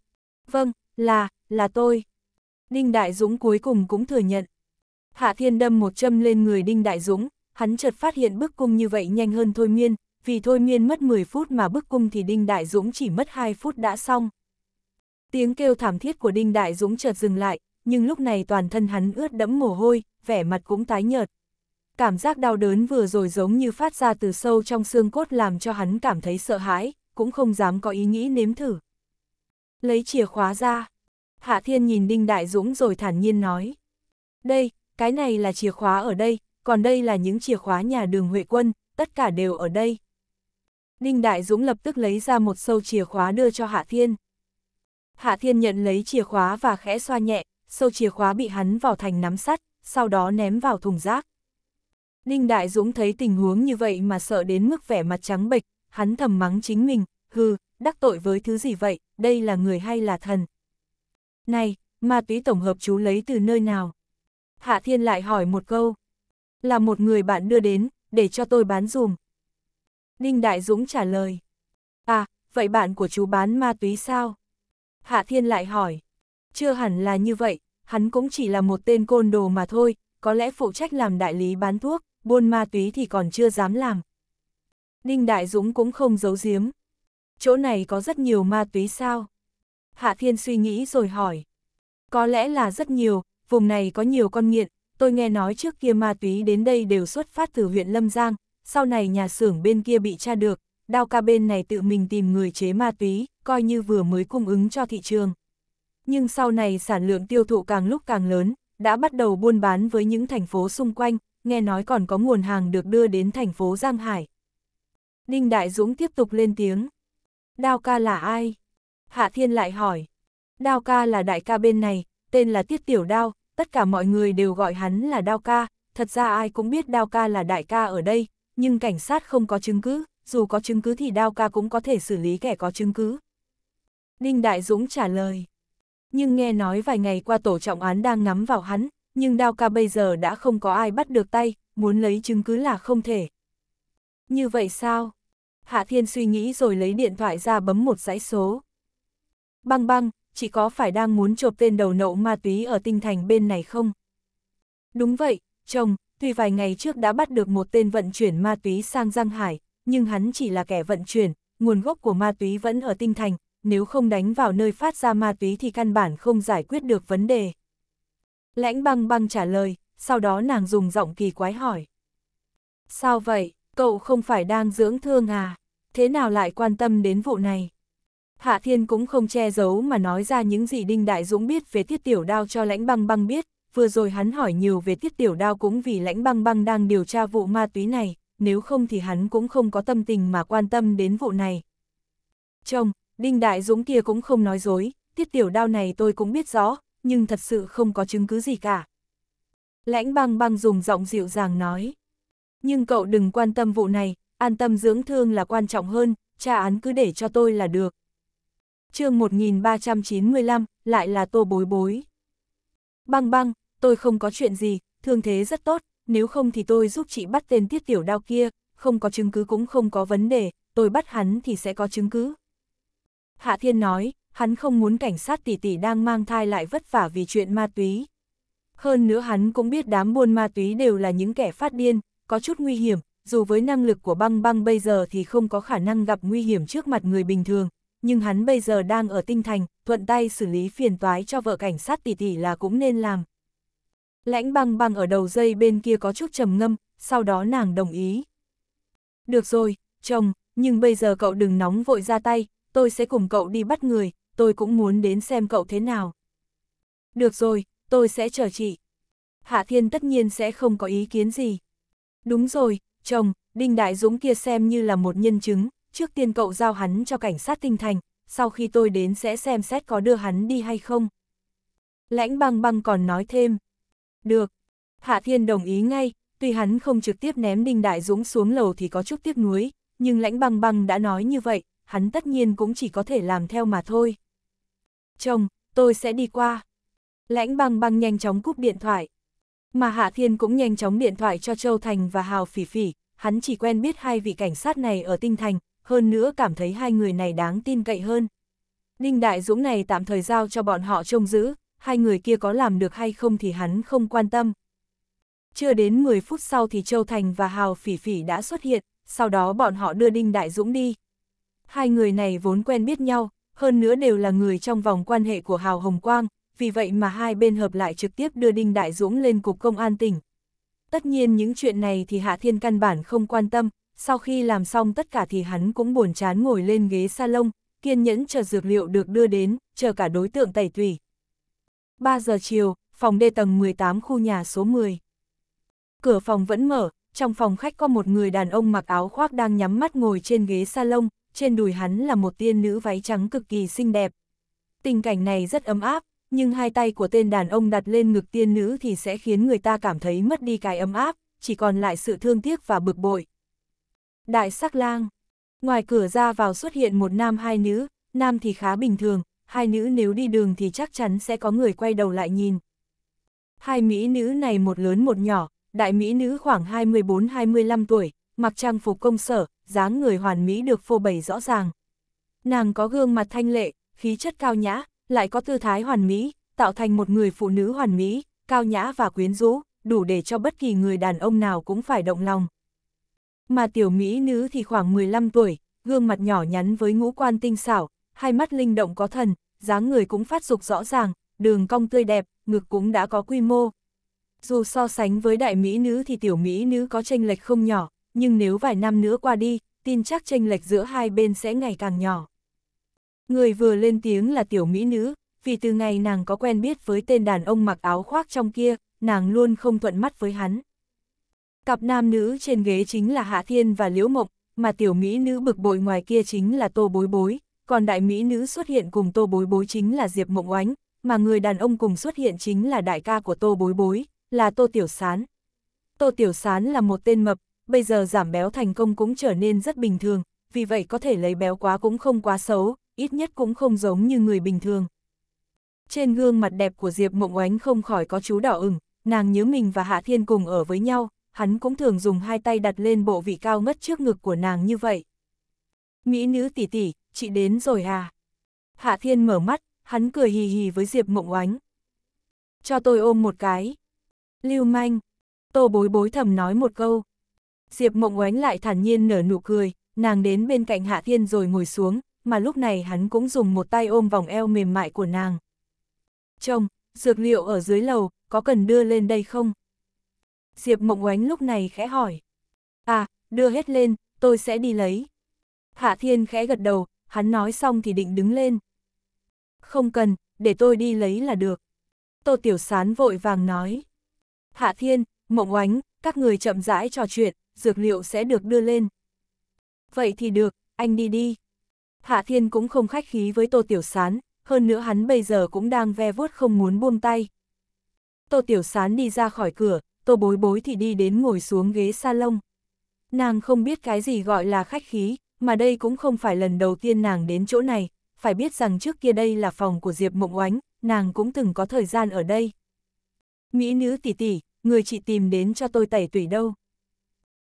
Vâng, là, là tôi. Đinh Đại Dũng cuối cùng cũng thừa nhận. Hạ Thiên đâm một châm lên người Đinh Đại Dũng, hắn chợt phát hiện bức cung như vậy nhanh hơn thôi miên, vì thôi miên mất 10 phút mà bức cung thì Đinh Đại Dũng chỉ mất 2 phút đã xong. Tiếng kêu thảm thiết của Đinh Đại Dũng chợt dừng lại, nhưng lúc này toàn thân hắn ướt đẫm mồ hôi, vẻ mặt cũng tái nhợt. Cảm giác đau đớn vừa rồi giống như phát ra từ sâu trong xương cốt làm cho hắn cảm thấy sợ hãi, cũng không dám có ý nghĩ nếm thử. Lấy chìa khóa ra, Hạ Thiên nhìn Đinh Đại Dũng rồi thản nhiên nói. Đây, cái này là chìa khóa ở đây, còn đây là những chìa khóa nhà đường Huệ Quân, tất cả đều ở đây. Đinh Đại Dũng lập tức lấy ra một sâu chìa khóa đưa cho Hạ Thiên. Hạ Thiên nhận lấy chìa khóa và khẽ xoa nhẹ, sâu chìa khóa bị hắn vào thành nắm sắt, sau đó ném vào thùng rác. Ninh Đại Dũng thấy tình huống như vậy mà sợ đến mức vẻ mặt trắng bệch, hắn thầm mắng chính mình, hừ, đắc tội với thứ gì vậy, đây là người hay là thần. Này, ma túy tổng hợp chú lấy từ nơi nào? Hạ Thiên lại hỏi một câu. Là một người bạn đưa đến, để cho tôi bán dùm. Ninh Đại Dũng trả lời. À, vậy bạn của chú bán ma túy sao? Hạ Thiên lại hỏi. Chưa hẳn là như vậy, hắn cũng chỉ là một tên côn đồ mà thôi, có lẽ phụ trách làm đại lý bán thuốc, buôn ma túy thì còn chưa dám làm. Ninh Đại Dũng cũng không giấu giếm. Chỗ này có rất nhiều ma túy sao? Hạ Thiên suy nghĩ rồi hỏi. Có lẽ là rất nhiều, vùng này có nhiều con nghiện, tôi nghe nói trước kia ma túy đến đây đều xuất phát từ huyện Lâm Giang, sau này nhà xưởng bên kia bị tra được, đao ca bên này tự mình tìm người chế ma túy, coi như vừa mới cung ứng cho thị trường. Nhưng sau này sản lượng tiêu thụ càng lúc càng lớn, đã bắt đầu buôn bán với những thành phố xung quanh, nghe nói còn có nguồn hàng được đưa đến thành phố Giang Hải. Đinh Đại Dũng tiếp tục lên tiếng. Đao ca là ai? Hạ Thiên lại hỏi. Đao ca là đại ca bên này, tên là Tiết Tiểu Đao, tất cả mọi người đều gọi hắn là Đao ca, thật ra ai cũng biết Đao ca là đại ca ở đây, nhưng cảnh sát không có chứng cứ, dù có chứng cứ thì Đao ca cũng có thể xử lý kẻ có chứng cứ, Đinh Đại Dũng trả lời. Nhưng nghe nói vài ngày qua tổ trọng án đang ngắm vào hắn, nhưng đao ca bây giờ đã không có ai bắt được tay, muốn lấy chứng cứ là không thể. Như vậy sao? Hạ Thiên suy nghĩ rồi lấy điện thoại ra bấm một dãy số. Băng băng, chỉ có phải đang muốn chộp tên đầu nậu ma túy ở tinh thành bên này không? Đúng vậy, chồng, tuy vài ngày trước đã bắt được một tên vận chuyển ma túy sang Giang Hải, nhưng hắn chỉ là kẻ vận chuyển, nguồn gốc của ma túy vẫn ở tinh thành, nếu không đánh vào nơi phát ra ma túy thì căn bản không giải quyết được vấn đề. Lãnh băng băng trả lời, sau đó nàng dùng giọng kỳ quái hỏi. Sao vậy, cậu không phải đang dưỡng thương à? Thế nào lại quan tâm đến vụ này? Hạ Thiên cũng không che giấu mà nói ra những gì Đinh Đại Dũng biết về tiết tiểu đao cho lãnh băng băng biết, vừa rồi hắn hỏi nhiều về tiết tiểu đao cũng vì lãnh băng băng đang điều tra vụ ma túy này, nếu không thì hắn cũng không có tâm tình mà quan tâm đến vụ này. trông Đinh Đại Dũng kia cũng không nói dối, tiết tiểu đao này tôi cũng biết rõ, nhưng thật sự không có chứng cứ gì cả. Lãnh băng băng dùng giọng dịu dàng nói. Nhưng cậu đừng quan tâm vụ này, an tâm dưỡng thương là quan trọng hơn, tra án cứ để cho tôi là được. chương 1395, lại là tô bối bối. Băng băng, tôi không có chuyện gì, thương thế rất tốt, nếu không thì tôi giúp chị bắt tên tiết tiểu đao kia, không có chứng cứ cũng không có vấn đề, tôi bắt hắn thì sẽ có chứng cứ, Hạ Thiên nói, hắn không muốn cảnh sát tỷ tỷ đang mang thai lại vất vả vì chuyện ma túy. Hơn nữa hắn cũng biết đám buôn ma túy đều là những kẻ phát điên, có chút nguy hiểm, dù với năng lực của băng băng bây giờ thì không có khả năng gặp nguy hiểm trước mặt người bình thường, nhưng hắn bây giờ đang ở tinh thành, thuận tay xử lý phiền toái cho vợ cảnh sát tỷ tỷ là cũng nên làm. Lãnh băng băng ở đầu dây bên kia có chút trầm ngâm, sau đó nàng đồng ý. Được rồi, chồng, nhưng bây giờ cậu đừng nóng vội ra tay, tôi sẽ cùng cậu đi bắt người, tôi cũng muốn đến xem cậu thế nào. Được rồi, tôi sẽ chờ chị. Hạ Thiên tất nhiên sẽ không có ý kiến gì. Đúng rồi, chồng, Đinh Đại Dũng kia xem như là một nhân chứng, trước tiên cậu giao hắn cho cảnh sát tinh thành, sau khi tôi đến sẽ xem xét có đưa hắn đi hay không. Lãnh băng băng còn nói thêm. Được. Hạ Thiên đồng ý ngay, tuy hắn không trực tiếp ném Đinh Đại Dũng xuống lầu thì có chút tiếc nuối, nhưng lãnh băng băng đã nói như vậy, hắn tất nhiên cũng chỉ có thể làm theo mà thôi. Chồng, tôi sẽ đi qua. Lãnh băng băng nhanh chóng cúp điện thoại. Mà Hạ Thiên cũng nhanh chóng điện thoại cho Châu Thành và Hào Phỉ Phỉ, hắn chỉ quen biết hai vị cảnh sát này ở Tinh Thành, hơn nữa cảm thấy hai người này đáng tin cậy hơn. Ninh Đại Dũng này tạm thời giao cho bọn họ trông giữ, hai người kia có làm được hay không thì hắn không quan tâm. Chưa đến 10 phút sau thì Châu Thành và Hào Phỉ Phỉ đã xuất hiện, sau đó bọn họ đưa Đinh Đại Dũng đi. Hai người này vốn quen biết nhau, hơn nữa đều là người trong vòng quan hệ của Hào Hồng Quang, vì vậy mà hai bên hợp lại trực tiếp đưa Đinh Đại Dũng lên Cục Công an tỉnh. Tất nhiên những chuyện này thì Hạ Thiên căn bản không quan tâm, sau khi làm xong tất cả thì hắn cũng buồn chán ngồi lên ghế salon, kiên nhẫn chờ dược liệu được đưa đến, chờ cả đối tượng tẩy Tùy 3 giờ chiều, phòng đê tầng 18 khu nhà số 10. Cửa phòng vẫn mở, trong phòng khách có một người đàn ông mặc áo khoác đang nhắm mắt ngồi trên ghế salon, trên đùi hắn là một tiên nữ váy trắng cực kỳ xinh đẹp. Tình cảnh này rất ấm áp, nhưng hai tay của tên đàn ông đặt lên ngực tiên nữ thì sẽ khiến người ta cảm thấy mất đi cái ấm áp, chỉ còn lại sự thương tiếc và bực bội. Đại sắc lang Ngoài cửa ra vào xuất hiện một nam hai nữ, nam thì khá bình thường, hai nữ nếu đi đường thì chắc chắn sẽ có người quay đầu lại nhìn. Hai mỹ nữ này một lớn một nhỏ, đại mỹ nữ khoảng 24-25 tuổi, mặc trang phục công sở, dáng người hoàn mỹ được phô bày rõ ràng. Nàng có gương mặt thanh lệ, khí chất cao nhã, lại có tư thái hoàn mỹ, tạo thành một người phụ nữ hoàn mỹ, cao nhã và quyến rũ, đủ để cho bất kỳ người đàn ông nào cũng phải động lòng. Mà tiểu mỹ nữ thì khoảng 15 tuổi, gương mặt nhỏ nhắn với ngũ quan tinh xảo, hai mắt linh động có thần, dáng người cũng phát dục rõ ràng, đường cong tươi đẹp, ngực cũng đã có quy mô. Dù so sánh với đại mỹ nữ thì tiểu mỹ nữ có chênh lệch không nhỏ, nhưng nếu vài năm nữa qua đi, tin chắc tranh lệch giữa hai bên sẽ ngày càng nhỏ. Người vừa lên tiếng là tiểu mỹ nữ, vì từ ngày nàng có quen biết với tên đàn ông mặc áo khoác trong kia, nàng luôn không thuận mắt với hắn. Cặp nam nữ trên ghế chính là Hạ Thiên và Liễu Mộng, mà tiểu mỹ nữ bực bội ngoài kia chính là Tô Bối Bối, còn đại mỹ nữ xuất hiện cùng Tô Bối Bối chính là Diệp Mộng Oánh, mà người đàn ông cùng xuất hiện chính là đại ca của Tô Bối Bối, là Tô Tiểu Sán. Tô Tiểu Sán là một tên mập, bây giờ giảm béo thành công cũng trở nên rất bình thường, vì vậy có thể lấy béo quá cũng không quá xấu, ít nhất cũng không giống như người bình thường. Trên gương mặt đẹp của Diệp Mộng Oánh không khỏi có chú đỏ ửng, nàng nhớ mình và Hạ Thiên cùng ở với nhau, hắn cũng thường dùng hai tay đặt lên bộ vị cao ngất trước ngực của nàng như vậy. Mỹ nữ tỷ tỷ, chị đến rồi à? Hạ Thiên mở mắt, hắn cười hì hì với Diệp Mộng Oánh. Cho tôi ôm một cái. Lưu manh. Tô bối bối thầm nói một câu, Diệp Mộng Oánh lại thản nhiên nở nụ cười, nàng đến bên cạnh Hạ Thiên rồi ngồi xuống, mà lúc này hắn cũng dùng một tay ôm vòng eo mềm mại của nàng. Trông, dược liệu ở dưới lầu, có cần đưa lên đây không? Diệp Mộng Oánh lúc này khẽ hỏi. À, đưa hết lên, tôi sẽ đi lấy. Hạ Thiên khẽ gật đầu, hắn nói xong thì định đứng lên. Không cần, để tôi đi lấy là được. Tô Tiểu Sán vội vàng nói. Hạ Thiên, Mộng Oánh, các người chậm rãi trò chuyện, dược liệu sẽ được đưa lên. Vậy thì được, anh đi đi. Hạ Thiên cũng không khách khí với Tô Tiểu Sán, hơn nữa hắn bây giờ cũng đang ve vuốt không muốn buông tay. Tô Tiểu Sán đi ra khỏi cửa, Tô Bối Bối thì đi đến ngồi xuống ghế salon. Nàng không biết cái gì gọi là khách khí, mà đây cũng không phải lần đầu tiên nàng đến chỗ này, phải biết rằng trước kia đây là phòng của Diệp Mộng Oánh, nàng cũng từng có thời gian ở đây. Mỹ nữ tỷ tỷ, người chị tìm đến cho tôi tẩy tủy đâu.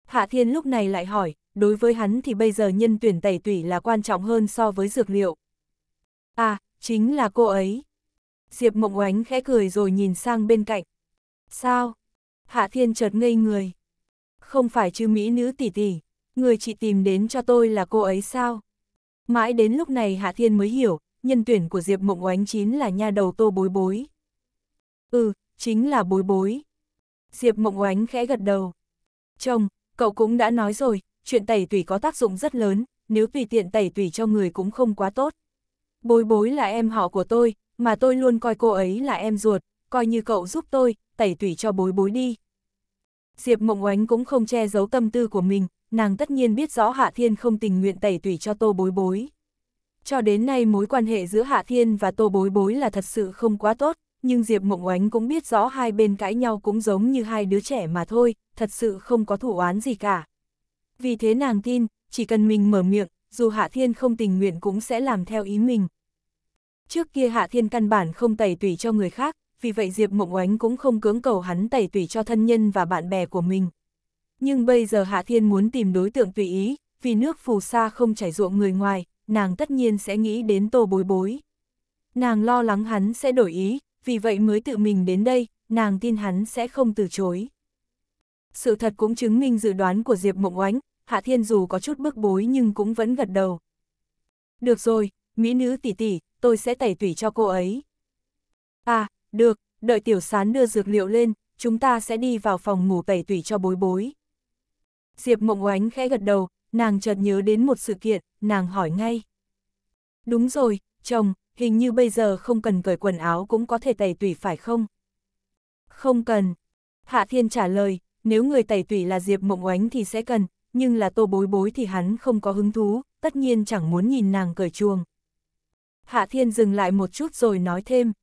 Hạ Thiên lúc này lại hỏi, đối với hắn thì bây giờ nhân tuyển tẩy tủy là quan trọng hơn so với dược liệu. À, chính là cô ấy. Diệp Mộng Oánh khẽ cười rồi nhìn sang bên cạnh. Sao? Hạ Thiên chợt ngây người. Không phải chứ mỹ nữ tỷ tỷ, người chị tìm đến cho tôi là cô ấy sao? Mãi đến lúc này Hạ Thiên mới hiểu, nhân tuyển của Diệp Mộng Oánh chính là nha đầu tô bối bối. Ừ, chính là bối bối. Diệp Mộng Oánh khẽ gật đầu. Chồng, Cậu cũng đã nói rồi, chuyện tẩy tủy có tác dụng rất lớn, nếu tùy tiện tẩy tủy cho người cũng không quá tốt. Bối bối là em họ của tôi, mà tôi luôn coi cô ấy là em ruột, coi như cậu giúp tôi, tẩy tủy cho bối bối đi. Diệp Mộng Oánh cũng không che giấu tâm tư của mình, nàng tất nhiên biết rõ Hạ Thiên không tình nguyện tẩy tủy cho tô bối bối. Cho đến nay mối quan hệ giữa Hạ Thiên và tô bối bối là thật sự không quá tốt, nhưng Diệp Mộng Oánh cũng biết rõ hai bên cãi nhau cũng giống như hai đứa trẻ mà thôi, thật sự không có thủ oán gì cả. Vì thế nàng tin, chỉ cần mình mở miệng, dù Hạ Thiên không tình nguyện cũng sẽ làm theo ý mình. Trước kia Hạ Thiên căn bản không tẩy tủy cho người khác, vì vậy Diệp Mộng Oánh cũng không cưỡng cầu hắn tẩy tủy cho thân nhân và bạn bè của mình. Nhưng bây giờ Hạ Thiên muốn tìm đối tượng tùy ý, vì nước phù sa không chảy ruộng người ngoài, nàng tất nhiên sẽ nghĩ đến tô bối bối. Nàng lo lắng hắn sẽ đổi ý, vì vậy mới tự mình đến đây, nàng tin hắn sẽ không từ chối. Sự thật cũng chứng minh dự đoán của Diệp Mộng Oánh, Hạ Thiên dù có chút bức bối nhưng cũng vẫn gật đầu. Được rồi, mỹ nữ tỷ tỷ, tôi sẽ tẩy tủy cho cô ấy. À, được, đợi tiểu sán đưa dược liệu lên, chúng ta sẽ đi vào phòng ngủ tẩy tủy cho bối bối. Diệp mộng oánh khẽ gật đầu, nàng chợt nhớ đến một sự kiện, nàng hỏi ngay. Đúng rồi, chồng, hình như bây giờ không cần cởi quần áo cũng có thể tẩy tủy phải không? Không cần. Hạ Thiên trả lời, nếu người tẩy tủy là Diệp Mộng Oánh thì sẽ cần, nhưng là tô bối bối thì hắn không có hứng thú, tất nhiên chẳng muốn nhìn nàng cởi chuồng. Hạ Thiên dừng lại một chút rồi nói thêm.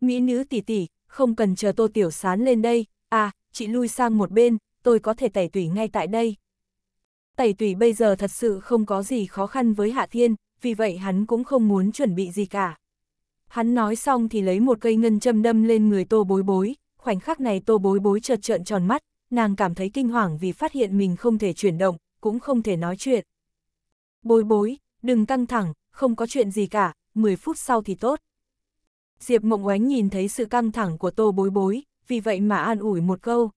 Mỹ nữ tỷ tỷ, không cần chờ tô tiểu sán lên đây, à, chị lui sang một bên, tôi có thể tẩy tủy ngay tại đây. Tẩy tủy bây giờ thật sự không có gì khó khăn với Hạ Thiên, vì vậy hắn cũng không muốn chuẩn bị gì cả. Hắn nói xong thì lấy một cây ngân châm đâm lên người tô bối bối, khoảnh khắc này tô bối bối chợt trợn tròn mắt, nàng cảm thấy kinh hoàng vì phát hiện mình không thể chuyển động, cũng không thể nói chuyện. Bối bối, đừng căng thẳng, không có chuyện gì cả, 10 phút sau thì tốt. Diệp Mộng Oánh nhìn thấy sự căng thẳng của tô bối bối, vì vậy mà an ủi một câu.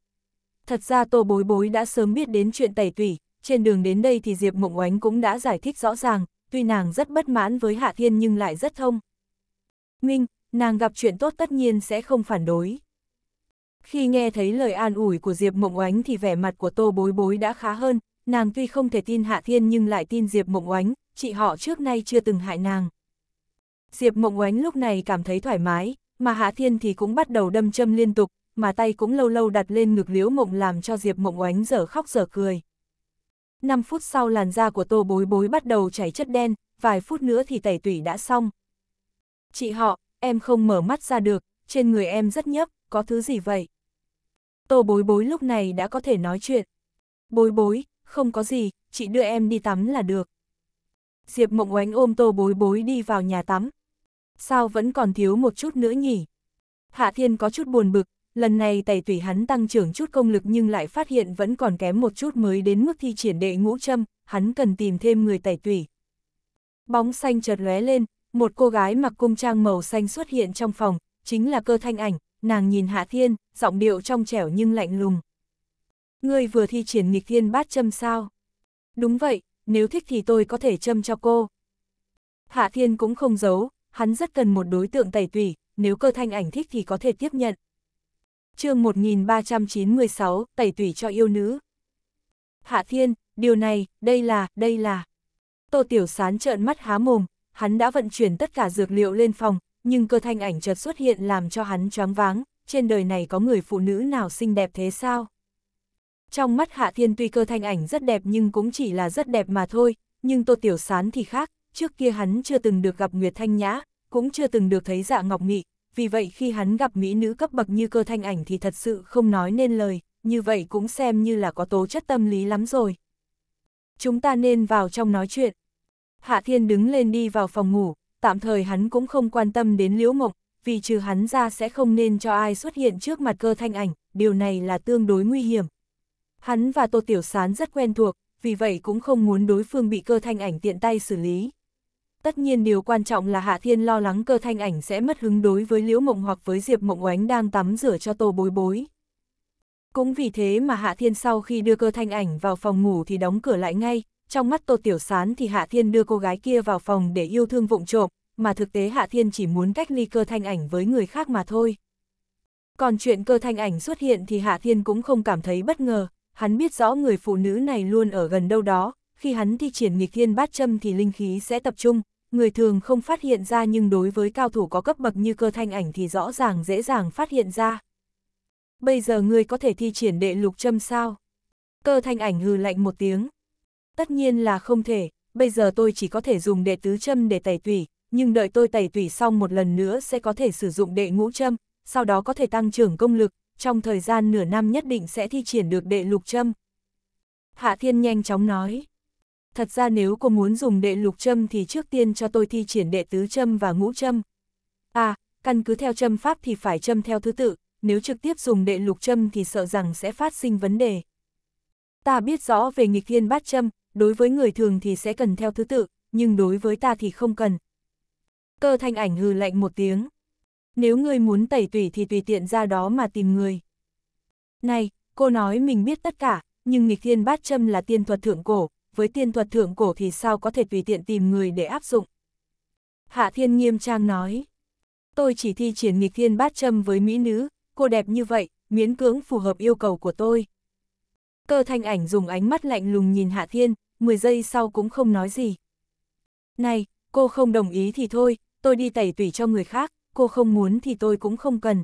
Thật ra tô bối bối đã sớm biết đến chuyện tẩy tủy, trên đường đến đây thì Diệp Mộng Oánh cũng đã giải thích rõ ràng, tuy nàng rất bất mãn với Hạ Thiên nhưng lại rất thông. Minh, nàng gặp chuyện tốt tất nhiên sẽ không phản đối. Khi nghe thấy lời an ủi của Diệp Mộng Oánh thì vẻ mặt của Tô Bối Bối đã khá hơn, nàng tuy không thể tin Hạ Thiên nhưng lại tin Diệp Mộng Oánh, chị họ trước nay chưa từng hại nàng. Diệp Mộng Oánh lúc này cảm thấy thoải mái, mà Hạ Thiên thì cũng bắt đầu đâm châm liên tục, mà tay cũng lâu lâu đặt lên ngực Liễu Mộng làm cho Diệp Mộng Oánh dở khóc dở cười. 5 phút sau làn da của tô bối bối bắt đầu chảy chất đen, vài phút nữa thì tẩy tủy đã xong. Chị họ, em không mở mắt ra được, trên người em rất nhấp, có thứ gì vậy? Tô bối bối lúc này đã có thể nói chuyện. Bối bối, không có gì, chị đưa em đi tắm là được. Diệp mộng oánh ôm tô bối bối đi vào nhà tắm. Sao vẫn còn thiếu một chút nữa nhỉ? Hạ Thiên có chút buồn bực, lần này tẩy tủy hắn tăng trưởng chút công lực nhưng lại phát hiện vẫn còn kém một chút mới đến mức thi triển đệ ngũ châm, hắn cần tìm thêm người tẩy tủy. Bóng xanh chợt lóe lên, một cô gái mặc cung trang màu xanh xuất hiện trong phòng, chính là cơ thanh ảnh, nàng nhìn Hạ Thiên, giọng điệu trong trẻo nhưng lạnh lùng. Ngươi vừa thi triển nghịch thiên bát châm sao? Đúng vậy, nếu thích thì tôi có thể châm cho cô. Hạ Thiên cũng không giấu, hắn rất cần một đối tượng tẩy tủy, nếu cơ thanh ảnh thích thì có thể tiếp nhận chương 1396, tẩy tủy cho yêu nữ. Hạ Thiên, điều này, đây là, đây là. Tô Tiểu Sán trợn mắt há mồm, hắn đã vận chuyển tất cả dược liệu lên phòng, nhưng cơ thanh ảnh chợt xuất hiện làm cho hắn choáng váng, trên đời này có người phụ nữ nào xinh đẹp thế sao? Trong mắt Hạ Thiên tuy cơ thanh ảnh rất đẹp nhưng cũng chỉ là rất đẹp mà thôi, nhưng Tô Tiểu Sán thì khác, trước kia hắn chưa từng được gặp Nguyệt Thanh Nhã, cũng chưa từng được thấy dạ ngọc nghị, vì vậy khi hắn gặp mỹ nữ cấp bậc như cơ thanh ảnh thì thật sự không nói nên lời, như vậy cũng xem như là có tố chất tâm lý lắm rồi. Chúng ta nên vào trong nói chuyện. Hạ Thiên đứng lên đi vào phòng ngủ, tạm thời hắn cũng không quan tâm đến Liễu Mộng, vì trừ hắn ra sẽ không nên cho ai xuất hiện trước mặt cơ thanh ảnh, điều này là tương đối nguy hiểm. Hắn và Tô Tiểu Sán rất quen thuộc, vì vậy cũng không muốn đối phương bị cơ thanh ảnh tiện tay xử lý. Tất nhiên điều quan trọng là Hạ Thiên lo lắng cơ thanh ảnh sẽ mất hứng đối với Liễu Mộng hoặc với Diệp Mộng Oánh đang tắm rửa cho tô bối bối. Cũng vì thế mà Hạ Thiên sau khi đưa cơ thanh ảnh vào phòng ngủ thì đóng cửa lại ngay, trong mắt Tô Tiểu Sán thì Hạ Thiên đưa cô gái kia vào phòng để yêu thương vụng trộm, mà thực tế Hạ Thiên chỉ muốn cách ly cơ thanh ảnh với người khác mà thôi. Còn chuyện cơ thanh ảnh xuất hiện thì Hạ Thiên cũng không cảm thấy bất ngờ, hắn biết rõ người phụ nữ này luôn ở gần đâu đó, khi hắn thi triển nghịch thiên bát châm thì linh khí sẽ tập trung, người thường không phát hiện ra nhưng đối với cao thủ có cấp bậc như cơ thanh ảnh thì rõ ràng dễ dàng phát hiện ra. Bây giờ ngươi có thể thi triển đệ lục châm sao? Cơ thanh ảnh hừ lạnh một tiếng. Tất nhiên là không thể, bây giờ tôi chỉ có thể dùng đệ tứ châm để tẩy tủy, nhưng đợi tôi tẩy tủy xong một lần nữa sẽ có thể sử dụng đệ ngũ châm, sau đó có thể tăng trưởng công lực, trong thời gian nửa năm nhất định sẽ thi triển được đệ lục châm. Hạ Thiên nhanh chóng nói thật ra nếu cô muốn dùng đệ lục châm thì trước tiên cho tôi thi triển đệ tứ châm và ngũ châm. À, căn cứ theo châm pháp thì phải châm theo thứ tự, nếu trực tiếp dùng đệ lục châm thì sợ rằng sẽ phát sinh vấn đề. Ta biết rõ về nghịch thiên bát châm, đối với người thường thì sẽ cần theo thứ tự, nhưng đối với ta thì không cần. Cơ thanh ảnh hừ lạnh một tiếng. Nếu người muốn tẩy tủy thì tùy tiện ra đó mà tìm người. Này, cô nói mình biết tất cả, nhưng nghịch thiên bát châm là tiên thuật thượng cổ, với tiên thuật thượng cổ thì sao có thể tùy tiện tìm người để áp dụng. Hạ Thiên nghiêm trang nói, tôi chỉ thi triển nghịch thiên bát châm với mỹ nữ, cô đẹp như vậy, miễn cưỡng phù hợp yêu cầu của tôi. Cơ thanh ảnh dùng ánh mắt lạnh lùng nhìn Hạ Thiên, 10 giây sau cũng không nói gì. Này, cô không đồng ý thì thôi, tôi đi tẩy tủy cho người khác, cô không muốn thì tôi cũng không cần.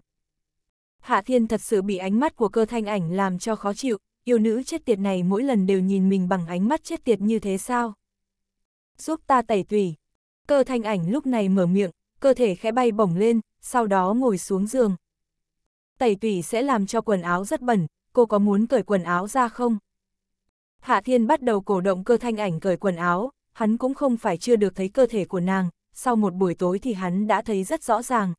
Hạ Thiên thật sự bị ánh mắt của cơ thanh ảnh làm cho khó chịu, yêu nữ chết tiệt này mỗi lần đều nhìn mình bằng ánh mắt chết tiệt như thế sao? Giúp ta tẩy tùy. Cơ thanh ảnh lúc này mở miệng, cơ thể khẽ bay bổng lên, sau đó ngồi xuống giường. Tẩy tùy sẽ làm cho quần áo rất bẩn, cô có muốn cởi quần áo ra không? Hạ Thiên bắt đầu cổ động cơ thanh ảnh cởi quần áo, hắn cũng không phải chưa được thấy cơ thể của nàng, sau một buổi tối thì hắn đã thấy rất rõ ràng.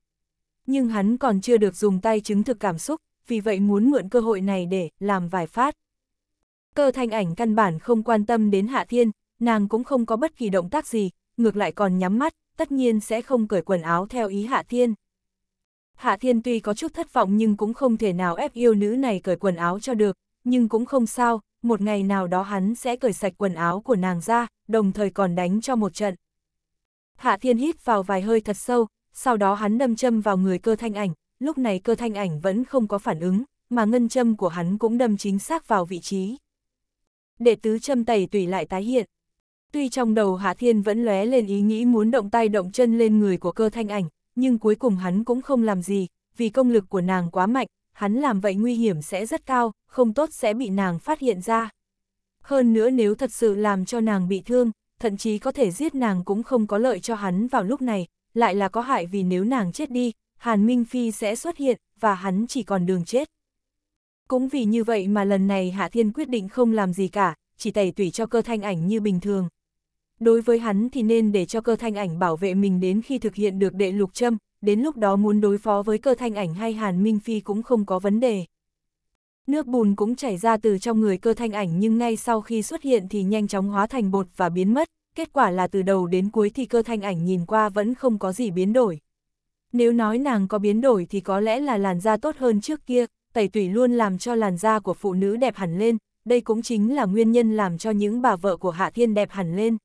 Nhưng hắn còn chưa được dùng tay chứng thực cảm xúc, vì vậy muốn mượn cơ hội này để làm vài phát. Cơ thanh ảnh căn bản không quan tâm đến Hạ Thiên, nàng cũng không có bất kỳ động tác gì, ngược lại còn nhắm mắt, tất nhiên sẽ không cởi quần áo theo ý Hạ Thiên. Hạ Thiên tuy có chút thất vọng nhưng cũng không thể nào ép yêu nữ này cởi quần áo cho được, nhưng cũng không sao, một ngày nào đó hắn sẽ cởi sạch quần áo của nàng ra, đồng thời còn đánh cho một trận. Hạ Thiên hít vào vài hơi thật sâu, sau đó hắn đâm châm vào người cơ thanh ảnh, lúc này cơ thanh ảnh vẫn không có phản ứng, mà ngân châm của hắn cũng đâm chính xác vào vị trí. Đệ tứ châm tẩy tùy lại tái hiện. Tuy trong đầu Hạ Thiên vẫn lóe lên ý nghĩ muốn động tay động chân lên người của cơ thanh ảnh, nhưng cuối cùng hắn cũng không làm gì, vì công lực của nàng quá mạnh, hắn làm vậy nguy hiểm sẽ rất cao, không tốt sẽ bị nàng phát hiện ra. Hơn nữa nếu thật sự làm cho nàng bị thương, thậm chí có thể giết nàng cũng không có lợi cho hắn vào lúc này, lại là có hại vì nếu nàng chết đi, Hàn Minh Phi sẽ xuất hiện, và hắn chỉ còn đường chết. Cũng vì như vậy mà lần này Hạ Thiên quyết định không làm gì cả, chỉ tẩy tủy cho cơ thanh ảnh như bình thường. Đối với hắn thì nên để cho cơ thanh ảnh bảo vệ mình đến khi thực hiện được đệ lục châm, đến lúc đó muốn đối phó với cơ thanh ảnh hay Hàn Minh Phi cũng không có vấn đề. Nước bùn cũng chảy ra từ trong người cơ thanh ảnh nhưng ngay sau khi xuất hiện thì nhanh chóng hóa thành bột và biến mất, kết quả là từ đầu đến cuối thì cơ thanh ảnh nhìn qua vẫn không có gì biến đổi. Nếu nói nàng có biến đổi thì có lẽ là làn da tốt hơn trước kia, tẩy tủy luôn làm cho làn da của phụ nữ đẹp hẳn lên, đây cũng chính là nguyên nhân làm cho những bà vợ của Hạ Thiên đẹp hẳn lên.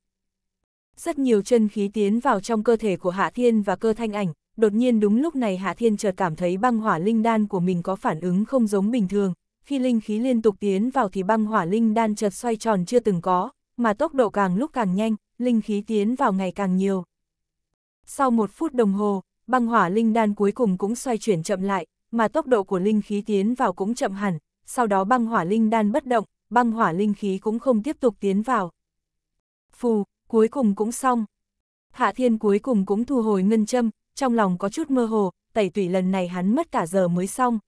Rất nhiều chân khí tiến vào trong cơ thể của Hạ Thiên và cơ thanh ảnh, đột nhiên đúng lúc này Hạ Thiên chợt cảm thấy băng hỏa linh đan của mình có phản ứng không giống bình thường, khi linh khí liên tục tiến vào thì băng hỏa linh đan chợt xoay tròn chưa từng có, mà tốc độ càng lúc càng nhanh, linh khí tiến vào ngày càng nhiều. Sau một phút đồng hồ, băng hỏa linh đan cuối cùng cũng xoay chuyển chậm lại, mà tốc độ của linh khí tiến vào cũng chậm hẳn, sau đó băng hỏa linh đan bất động, băng hỏa linh khí cũng không tiếp tục tiến vào. Phù, cuối cùng cũng xong. Hạ Thiên cuối cùng cũng thu hồi ngân châm, trong lòng có chút mơ hồ, tẩy tủy lần này hắn mất cả giờ mới xong.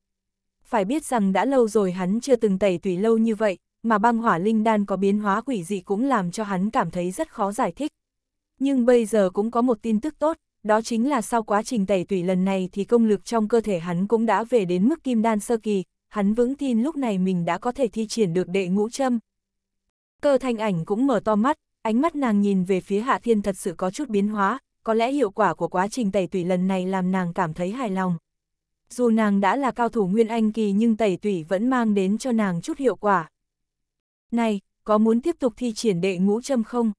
Phải biết rằng đã lâu rồi hắn chưa từng tẩy tủy lâu như vậy, mà băng hỏa linh đan có biến hóa quỷ dị cũng làm cho hắn cảm thấy rất khó giải thích. Nhưng bây giờ cũng có một tin tức tốt, đó chính là sau quá trình tẩy tủy lần này thì công lực trong cơ thể hắn cũng đã về đến mức kim đan sơ kỳ, hắn vững tin lúc này mình đã có thể thi triển được đệ ngũ châm. Cơ thanh ảnh cũng mở to mắt, ánh mắt nàng nhìn về phía Hạ Thiên thật sự có chút biến hóa, có lẽ hiệu quả của quá trình tẩy tủy lần này làm nàng cảm thấy hài lòng. Dù nàng đã là cao thủ nguyên anh kỳ nhưng tẩy tủy vẫn mang đến cho nàng chút hiệu quả. Này, có muốn tiếp tục thi triển đệ ngũ châm không?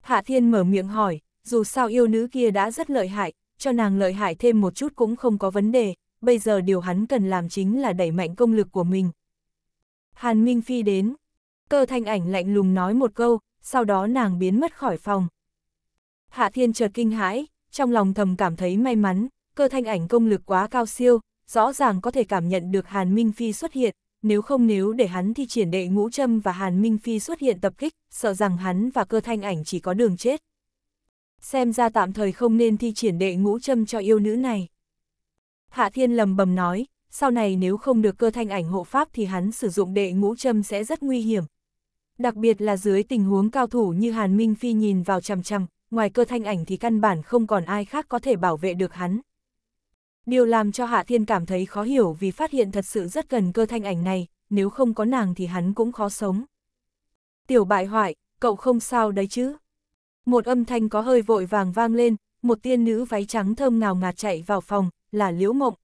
Hạ Thiên mở miệng hỏi, dù sao yêu nữ kia đã rất lợi hại, cho nàng lợi hại thêm một chút cũng không có vấn đề, bây giờ điều hắn cần làm chính là đẩy mạnh công lực của mình. Hàn Minh Phi đến, cơ thanh ảnh lạnh lùng nói một câu, sau đó nàng biến mất khỏi phòng. Hạ Thiên chợt kinh hãi, trong lòng thầm cảm thấy may mắn, cơ thanh ảnh công lực quá cao siêu, rõ ràng có thể cảm nhận được Hàn Minh Phi xuất hiện, nếu không nếu để hắn thi triển đệ ngũ châm và Hàn Minh Phi xuất hiện tập kích, sợ rằng hắn và cơ thanh ảnh chỉ có đường chết xem ra tạm thời không nên thi triển đệ ngũ châm cho yêu nữ này. Hạ Thiên lầm bầm nói, sau này nếu không được cơ thanh ảnh hộ pháp thì hắn sử dụng đệ ngũ châm sẽ rất nguy hiểm. Đặc biệt là dưới tình huống cao thủ như Hàn Minh Phi nhìn vào chằm chằm, ngoài cơ thanh ảnh thì căn bản không còn ai khác có thể bảo vệ được hắn. Điều làm cho Hạ Thiên cảm thấy khó hiểu vì phát hiện thật sự rất cần cơ thanh ảnh này, nếu không có nàng thì hắn cũng khó sống. Tiểu bại hoại, cậu không sao đấy chứ? một âm thanh có hơi vội vàng vang lên, một tiên nữ váy trắng thơm ngào ngạt chạy vào phòng, là Liễu Mộng.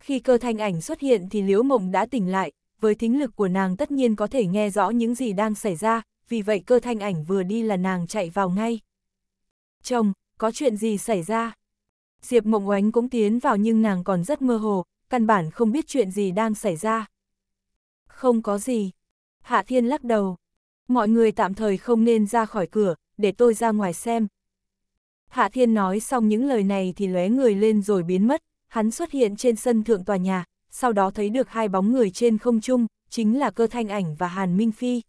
Khi cơ thanh ảnh xuất hiện thì Liễu Mộng đã tỉnh lại, với thính lực của nàng tất nhiên có thể nghe rõ những gì đang xảy ra, vì vậy cơ thanh ảnh vừa đi là nàng chạy vào ngay. Chồng, có chuyện gì xảy ra? Diệp Mộng Oánh cũng tiến vào nhưng nàng còn rất mơ hồ, căn bản không biết chuyện gì đang xảy ra. Không có gì. Hạ Thiên lắc đầu. Mọi người tạm thời không nên ra khỏi cửa, để tôi ra ngoài xem. Hạ Thiên nói xong những lời này thì lóe người lên rồi biến mất, hắn xuất hiện trên sân thượng tòa nhà, sau đó thấy được hai bóng người trên không trung, chính là cơ thanh ảnh và Hàn Minh Phi.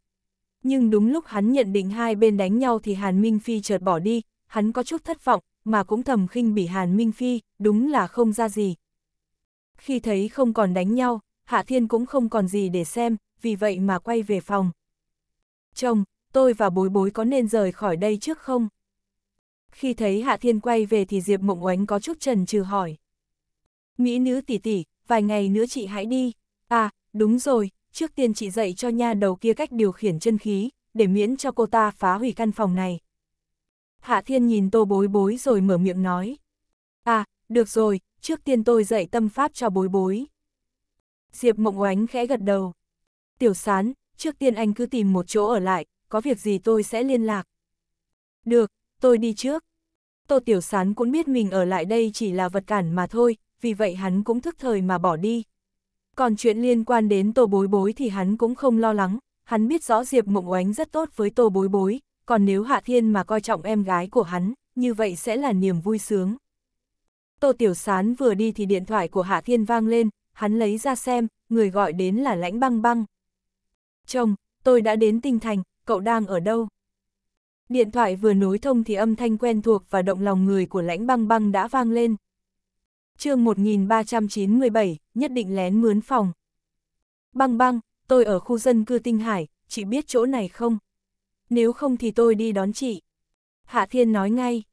Nhưng đúng lúc hắn nhận định hai bên đánh nhau thì Hàn Minh Phi chợt bỏ đi, hắn có chút thất vọng, mà cũng thầm khinh bỉ Hàn Minh Phi, đúng là không ra gì. Khi thấy không còn đánh nhau, Hạ Thiên cũng không còn gì để xem, vì vậy mà quay về phòng. Chồng, tôi và bối bối có nên rời khỏi đây trước không? Khi thấy Hạ Thiên quay về thì Diệp Mộng Oánh có chút trần trừ hỏi. Mỹ nữ tỷ tỷ, vài ngày nữa chị hãy đi. À, đúng rồi, trước tiên chị dạy cho nha đầu kia cách điều khiển chân khí, để miễn cho cô ta phá hủy căn phòng này. Hạ Thiên nhìn tô bối bối rồi mở miệng nói. À, được rồi, trước tiên tôi dạy tâm pháp cho bối bối. Diệp Mộng Oánh khẽ gật đầu. Tiểu Sán, trước tiên anh cứ tìm một chỗ ở lại, có việc gì tôi sẽ liên lạc. Được, tôi đi trước. Tô Tiểu Sán cũng biết mình ở lại đây chỉ là vật cản mà thôi, vì vậy hắn cũng thức thời mà bỏ đi. Còn chuyện liên quan đến Tô Bối Bối thì hắn cũng không lo lắng, hắn biết rõ Diệp Mộng Oánh rất tốt với Tô Bối Bối, còn nếu Hạ Thiên mà coi trọng em gái của hắn, như vậy sẽ là niềm vui sướng. Tô Tiểu Sán vừa đi thì điện thoại của Hạ Thiên vang lên, hắn lấy ra xem, người gọi đến là Lãnh Băng Băng. Chồng, tôi đã đến Tinh Thành, cậu đang ở đâu? Điện thoại vừa nối thông thì âm thanh quen thuộc và động lòng người của lãnh băng băng đã vang lên. chương 1397, nhất định lén mướn phòng. Băng băng, tôi ở khu dân cư Tinh Hải, chị biết chỗ này không? Nếu không thì tôi đi đón chị. Hạ Thiên nói ngay.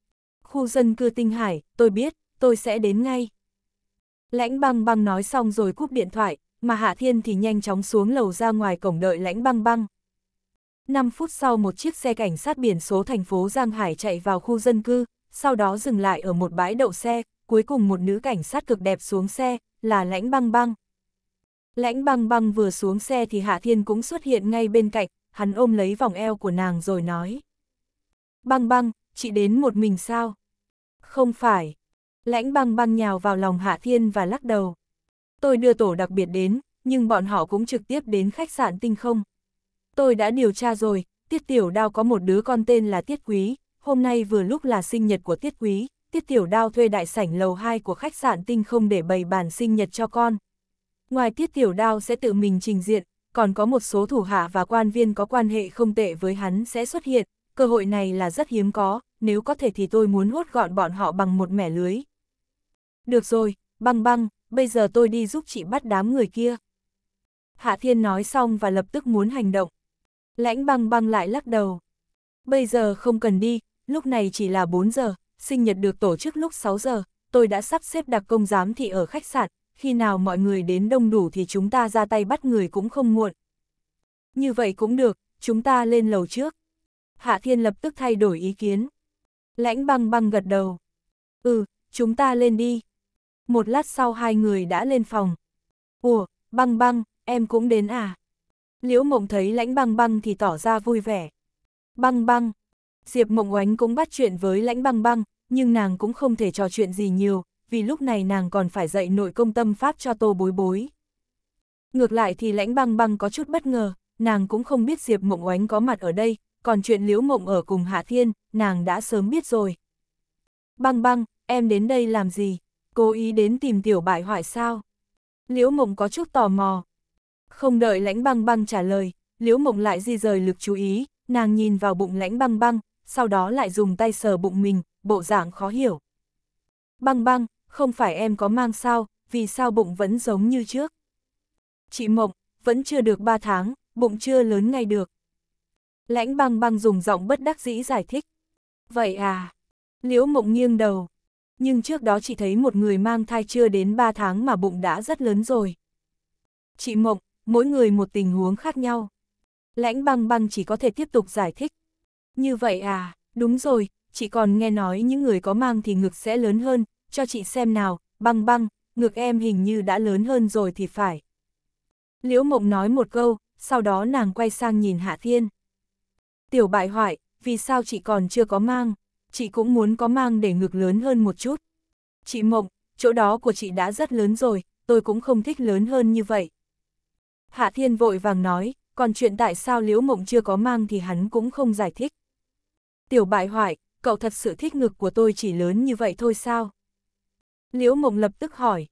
Khu dân cư Tinh Hải, tôi biết, tôi sẽ đến ngay. Lãnh băng băng nói xong rồi cúp điện thoại, mà Hạ Thiên thì nhanh chóng xuống lầu ra ngoài cổng đợi lãnh băng băng. 5 phút sau một chiếc xe cảnh sát biển số thành phố Giang Hải chạy vào khu dân cư, sau đó dừng lại ở một bãi đậu xe, cuối cùng một nữ cảnh sát cực đẹp xuống xe, là lãnh băng băng. Lãnh băng băng vừa xuống xe thì Hạ Thiên cũng xuất hiện ngay bên cạnh, hắn ôm lấy vòng eo của nàng rồi nói. Băng băng, chị đến một mình sao? Không phải. Lãnh băng băng nhào vào lòng Hạ Thiên và lắc đầu. Tôi đưa tổ đặc biệt đến, nhưng bọn họ cũng trực tiếp đến khách sạn tinh không tôi đã điều tra rồi, Tiết Tiểu Đao có một đứa con tên là Tiết Quý, hôm nay vừa lúc là sinh nhật của Tiết Quý, Tiết Tiểu Đao thuê đại sảnh lầu 2 của khách sạn Tinh không để bày bàn sinh nhật cho con. Ngoài Tiết Tiểu Đao sẽ tự mình trình diện, còn có một số thủ hạ và quan viên có quan hệ không tệ với hắn sẽ xuất hiện, cơ hội này là rất hiếm có, nếu có thể thì tôi muốn hốt gọn bọn họ bằng một mẻ lưới. Được rồi, băng băng, bây giờ tôi đi giúp chị bắt đám người kia. Hạ Thiên nói xong và lập tức muốn hành động, Lãnh băng băng lại lắc đầu. Bây giờ không cần đi, lúc này chỉ là 4 giờ, sinh nhật được tổ chức lúc 6 giờ, tôi đã sắp xếp đặc công giám thị ở khách sạn, khi nào mọi người đến đông đủ thì chúng ta ra tay bắt người cũng không muộn. Như vậy cũng được, chúng ta lên lầu trước. Hạ Thiên lập tức thay đổi ý kiến. Lãnh băng băng gật đầu. Ừ, chúng ta lên đi. Một lát sau hai người đã lên phòng. Ủa, băng băng, em cũng đến à? Liễu mộng thấy lãnh băng băng thì tỏ ra vui vẻ. Băng băng. Diệp mộng oánh cũng bắt chuyện với lãnh băng băng, nhưng nàng cũng không thể trò chuyện gì nhiều, vì lúc này nàng còn phải dạy nội công tâm pháp cho tô bối bối. Ngược lại thì lãnh băng băng có chút bất ngờ, nàng cũng không biết Diệp mộng oánh có mặt ở đây, còn chuyện liễu mộng ở cùng Hạ Thiên, nàng đã sớm biết rồi. Băng băng, em đến đây làm gì? Cố ý đến tìm tiểu bại hoại sao? Liễu mộng có chút tò mò, không đợi lãnh băng băng trả lời, Liễu Mộng lại di rời lực chú ý, nàng nhìn vào bụng lãnh băng băng, sau đó lại dùng tay sờ bụng mình, bộ dạng khó hiểu. Băng băng, không phải em có mang sao, vì sao bụng vẫn giống như trước? Chị Mộng, vẫn chưa được 3 tháng, bụng chưa lớn ngay được. Lãnh băng băng dùng giọng bất đắc dĩ giải thích. Vậy à, Liễu Mộng nghiêng đầu. Nhưng trước đó chị thấy một người mang thai chưa đến 3 tháng mà bụng đã rất lớn rồi. Chị Mộng, mỗi người một tình huống khác nhau. Lãnh băng băng chỉ có thể tiếp tục giải thích. Như vậy à, đúng rồi, chị còn nghe nói những người có mang thì ngực sẽ lớn hơn, cho chị xem nào, băng băng, ngực em hình như đã lớn hơn rồi thì phải. Liễu Mộng nói một câu, sau đó nàng quay sang nhìn Hạ Thiên. Tiểu bại hoại, vì sao chị còn chưa có mang, chị cũng muốn có mang để ngực lớn hơn một chút. Chị Mộng, chỗ đó của chị đã rất lớn rồi, tôi cũng không thích lớn hơn như vậy. Hạ Thiên vội vàng nói, còn chuyện tại sao Liễu Mộng chưa có mang thì hắn cũng không giải thích. Tiểu bại hoại, cậu thật sự thích ngực của tôi chỉ lớn như vậy thôi sao? Liễu Mộng lập tức hỏi.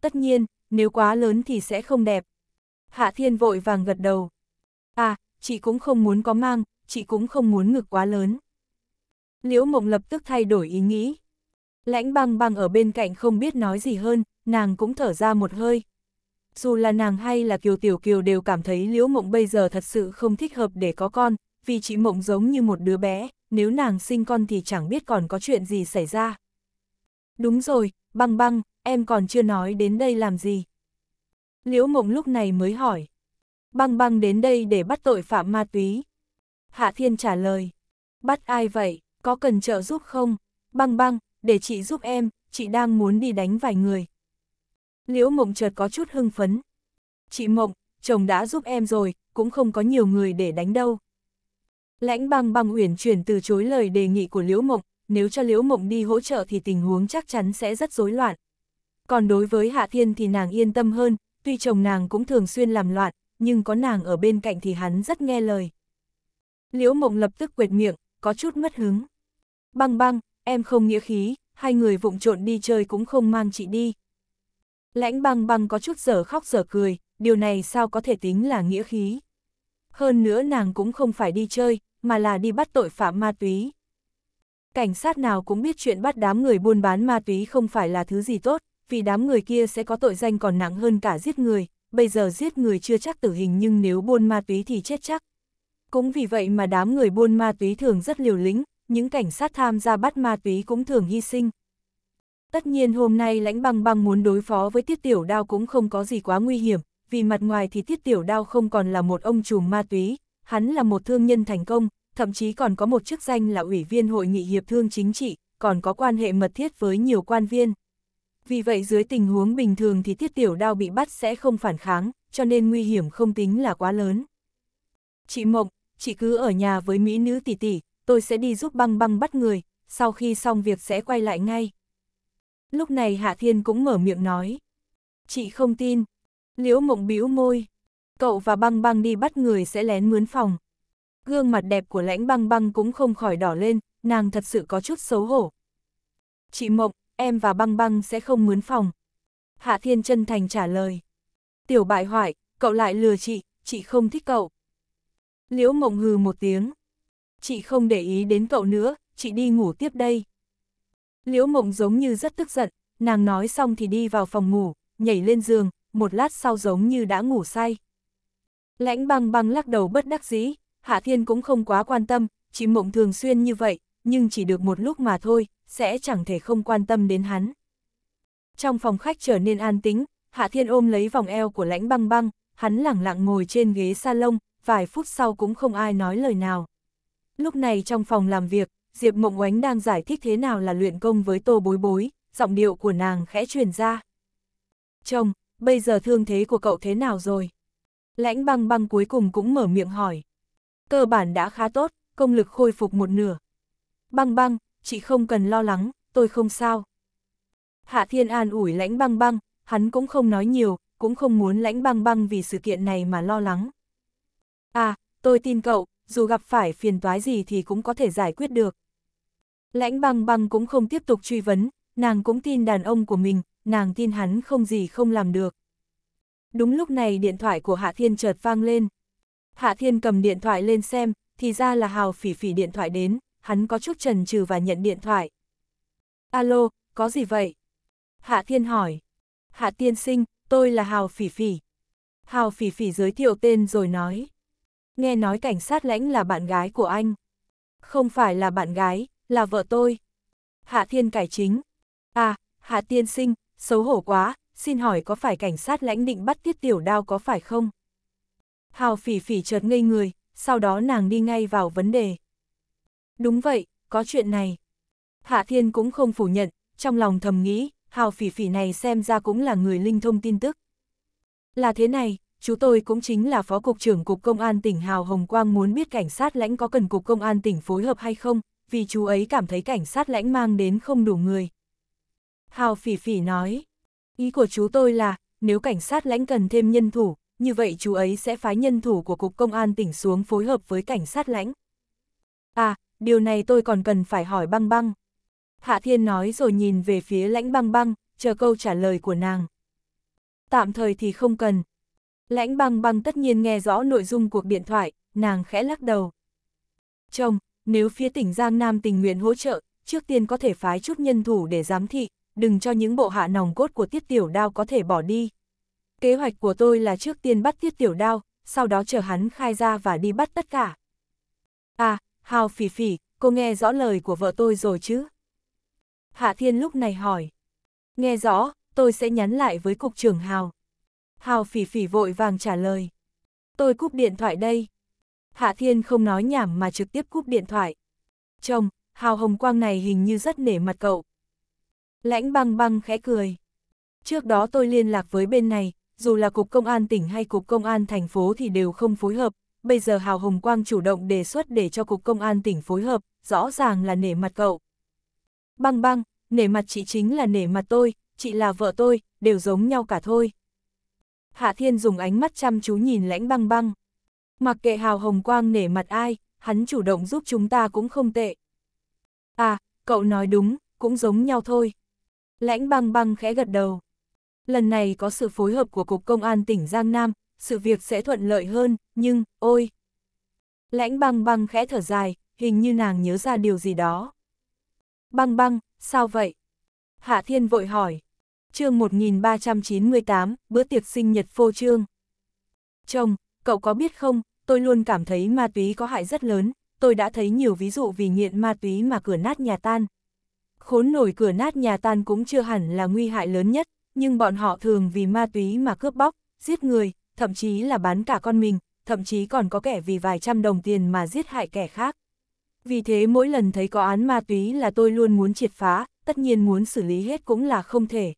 Tất nhiên, nếu quá lớn thì sẽ không đẹp. Hạ Thiên vội vàng gật đầu. À, chị cũng không muốn có mang, chị cũng không muốn ngực quá lớn. Liễu Mộng lập tức thay đổi ý nghĩ. Lãnh băng băng ở bên cạnh không biết nói gì hơn, nàng cũng thở ra một hơi. Dù là nàng hay là Kiều Tiểu Kiều đều cảm thấy Liễu Mộng bây giờ thật sự không thích hợp để có con, vì chị Mộng giống như một đứa bé, nếu nàng sinh con thì chẳng biết còn có chuyện gì xảy ra. Đúng rồi, băng băng, em còn chưa nói đến đây làm gì. Liễu Mộng lúc này mới hỏi. Băng băng đến đây để bắt tội phạm ma túy. Hạ Thiên trả lời. Bắt ai vậy, có cần trợ giúp không? Băng băng, để chị giúp em, chị đang muốn đi đánh vài người. Liễu Mộng chợt có chút hưng phấn. Chị Mộng, chồng đã giúp em rồi, cũng không có nhiều người để đánh đâu. Lãnh băng băng uyển chuyển từ chối lời đề nghị của Liễu Mộng, nếu cho Liễu Mộng đi hỗ trợ thì tình huống chắc chắn sẽ rất rối loạn. Còn đối với Hạ Thiên thì nàng yên tâm hơn, tuy chồng nàng cũng thường xuyên làm loạn, nhưng có nàng ở bên cạnh thì hắn rất nghe lời. Liễu Mộng lập tức quệt miệng, có chút mất hứng. Băng băng, em không nghĩa khí, hai người vụng trộn đi chơi cũng không mang chị đi. Lãnh băng băng có chút giờ khóc giờ cười, điều này sao có thể tính là nghĩa khí. Hơn nữa nàng cũng không phải đi chơi, mà là đi bắt tội phạm ma túy. Cảnh sát nào cũng biết chuyện bắt đám người buôn bán ma túy không phải là thứ gì tốt, vì đám người kia sẽ có tội danh còn nặng hơn cả giết người, bây giờ giết người chưa chắc tử hình nhưng nếu buôn ma túy thì chết chắc. Cũng vì vậy mà đám người buôn ma túy thường rất liều lĩnh, những cảnh sát tham gia bắt ma túy cũng thường hy sinh, Tất nhiên hôm nay lãnh băng băng muốn đối phó với tiết tiểu đao cũng không có gì quá nguy hiểm, vì mặt ngoài thì tiết tiểu đao không còn là một ông trùm ma túy, hắn là một thương nhân thành công, thậm chí còn có một chức danh là ủy viên hội nghị hiệp thương chính trị, còn có quan hệ mật thiết với nhiều quan viên. Vì vậy dưới tình huống bình thường thì tiết tiểu đao bị bắt sẽ không phản kháng, cho nên nguy hiểm không tính là quá lớn. Chị Mộng, chị cứ ở nhà với mỹ nữ tỷ tỷ, tôi sẽ đi giúp băng băng bắt người, sau khi xong việc sẽ quay lại ngay. Lúc này Hạ Thiên cũng mở miệng nói. Chị không tin. Liễu mộng bĩu môi. Cậu và băng băng đi bắt người sẽ lén mướn phòng. Gương mặt đẹp của lãnh băng băng cũng không khỏi đỏ lên, nàng thật sự có chút xấu hổ. Chị Mộng, em và băng băng sẽ không mướn phòng. Hạ Thiên chân thành trả lời. Tiểu bại hoại, cậu lại lừa chị, chị không thích cậu. Liễu Mộng hừ một tiếng. Chị không để ý đến cậu nữa, chị đi ngủ tiếp đây. Liễu mộng giống như rất tức giận, nàng nói xong thì đi vào phòng ngủ, nhảy lên giường, một lát sau giống như đã ngủ say. Lãnh băng băng lắc đầu bất đắc dĩ, Hạ Thiên cũng không quá quan tâm, chị mộng thường xuyên như vậy, nhưng chỉ được một lúc mà thôi, sẽ chẳng thể không quan tâm đến hắn. Trong phòng khách trở nên an tĩnh, Hạ Thiên ôm lấy vòng eo của lãnh băng băng, hắn lẳng lặng ngồi trên ghế salon, vài phút sau cũng không ai nói lời nào. Lúc này trong phòng làm việc, Diệp Mộng Oánh đang giải thích thế nào là luyện công với tô bối bối, giọng điệu của nàng khẽ truyền ra. Chồng, bây giờ thương thế của cậu thế nào rồi? Lãnh băng băng cuối cùng cũng mở miệng hỏi. Cơ bản đã khá tốt, công lực khôi phục một nửa. Băng băng, chị không cần lo lắng, tôi không sao. Hạ Thiên An ủi lãnh băng băng, hắn cũng không nói nhiều, cũng không muốn lãnh băng băng vì sự kiện này mà lo lắng. À, tôi tin cậu, dù gặp phải phiền toái gì thì cũng có thể giải quyết được. Lãnh băng băng cũng không tiếp tục truy vấn, nàng cũng tin đàn ông của mình, nàng tin hắn không gì không làm được. Đúng lúc này điện thoại của Hạ Thiên chợt vang lên. Hạ Thiên cầm điện thoại lên xem, thì ra là Hào phỉ phỉ điện thoại đến, hắn có chút trần trừ và nhận điện thoại. Alo, có gì vậy? Hạ Thiên hỏi. Hạ Tiên sinh, tôi là Hào phỉ phỉ. Hào phỉ phỉ giới thiệu tên rồi nói. Nghe nói cảnh sát lãnh là bạn gái của anh. Không phải là bạn gái, là vợ tôi. Hạ thiên cải chính. À, hạ tiên sinh, xấu hổ quá, xin hỏi có phải cảnh sát lãnh định bắt tiết tiểu đao có phải không? Hào phỉ phỉ chợt ngây người, sau đó nàng đi ngay vào vấn đề. Đúng vậy, có chuyện này. Hạ thiên cũng không phủ nhận, trong lòng thầm nghĩ, hào phỉ phỉ này xem ra cũng là người linh thông tin tức. Là thế này, chú tôi cũng chính là phó cục trưởng cục công an tỉnh Hào Hồng Quang muốn biết cảnh sát lãnh có cần cục công an tỉnh phối hợp hay không, vì chú ấy cảm thấy cảnh sát lãnh mang đến không đủ người. Hào phỉ phỉ nói, ý của chú tôi là, nếu cảnh sát lãnh cần thêm nhân thủ, như vậy chú ấy sẽ phái nhân thủ của Cục Công an tỉnh xuống phối hợp với cảnh sát lãnh. À, điều này tôi còn cần phải hỏi băng băng. Hạ Thiên nói rồi nhìn về phía lãnh băng băng, chờ câu trả lời của nàng. Tạm thời thì không cần. Lãnh băng băng tất nhiên nghe rõ nội dung cuộc điện thoại, nàng khẽ lắc đầu. Chồng, nếu phía tỉnh Giang Nam tình nguyện hỗ trợ, trước tiên có thể phái chút nhân thủ để giám thị, đừng cho những bộ hạ nòng cốt của tiết tiểu đao có thể bỏ đi. Kế hoạch của tôi là trước tiên bắt tiết tiểu đao, sau đó chờ hắn khai ra và đi bắt tất cả. À, Hào Phỉ Phỉ, cô nghe rõ lời của vợ tôi rồi chứ? Hạ Thiên lúc này hỏi. Nghe rõ, tôi sẽ nhắn lại với cục trưởng Hào. Hào Phỉ Phỉ vội vàng trả lời. Tôi cúp điện thoại đây. Hạ Thiên không nói nhảm mà trực tiếp cúp điện thoại. Chồng, hào hồng quang này hình như rất nể mặt cậu. Lãnh băng băng khẽ cười. Trước đó tôi liên lạc với bên này, dù là Cục Công an tỉnh hay Cục Công an thành phố thì đều không phối hợp. Bây giờ Hào Hồng Quang chủ động đề xuất để cho Cục Công an tỉnh phối hợp, rõ ràng là nể mặt cậu. Băng băng, nể mặt chị chính là nể mặt tôi, chị là vợ tôi, đều giống nhau cả thôi. Hạ Thiên dùng ánh mắt chăm chú nhìn lãnh băng băng. Mặc kệ hào hồng quang nể mặt ai, hắn chủ động giúp chúng ta cũng không tệ. À, cậu nói đúng, cũng giống nhau thôi. Lãnh băng băng khẽ gật đầu. Lần này có sự phối hợp của Cục Công an tỉnh Giang Nam, sự việc sẽ thuận lợi hơn, nhưng, ôi! Lãnh băng băng khẽ thở dài, hình như nàng nhớ ra điều gì đó. Băng băng, sao vậy? Hạ Thiên vội hỏi. chương 1398, bữa tiệc sinh nhật phô trương. Chồng, cậu có biết không, tôi luôn cảm thấy ma túy có hại rất lớn, tôi đã thấy nhiều ví dụ vì nghiện ma túy mà cửa nát nhà tan. Khốn nổi cửa nát nhà tan cũng chưa hẳn là nguy hại lớn nhất, nhưng bọn họ thường vì ma túy mà cướp bóc, giết người, thậm chí là bán cả con mình, thậm chí còn có kẻ vì vài trăm đồng tiền mà giết hại kẻ khác. Vì thế mỗi lần thấy có án ma túy là tôi luôn muốn triệt phá, tất nhiên muốn xử lý hết cũng là không thể.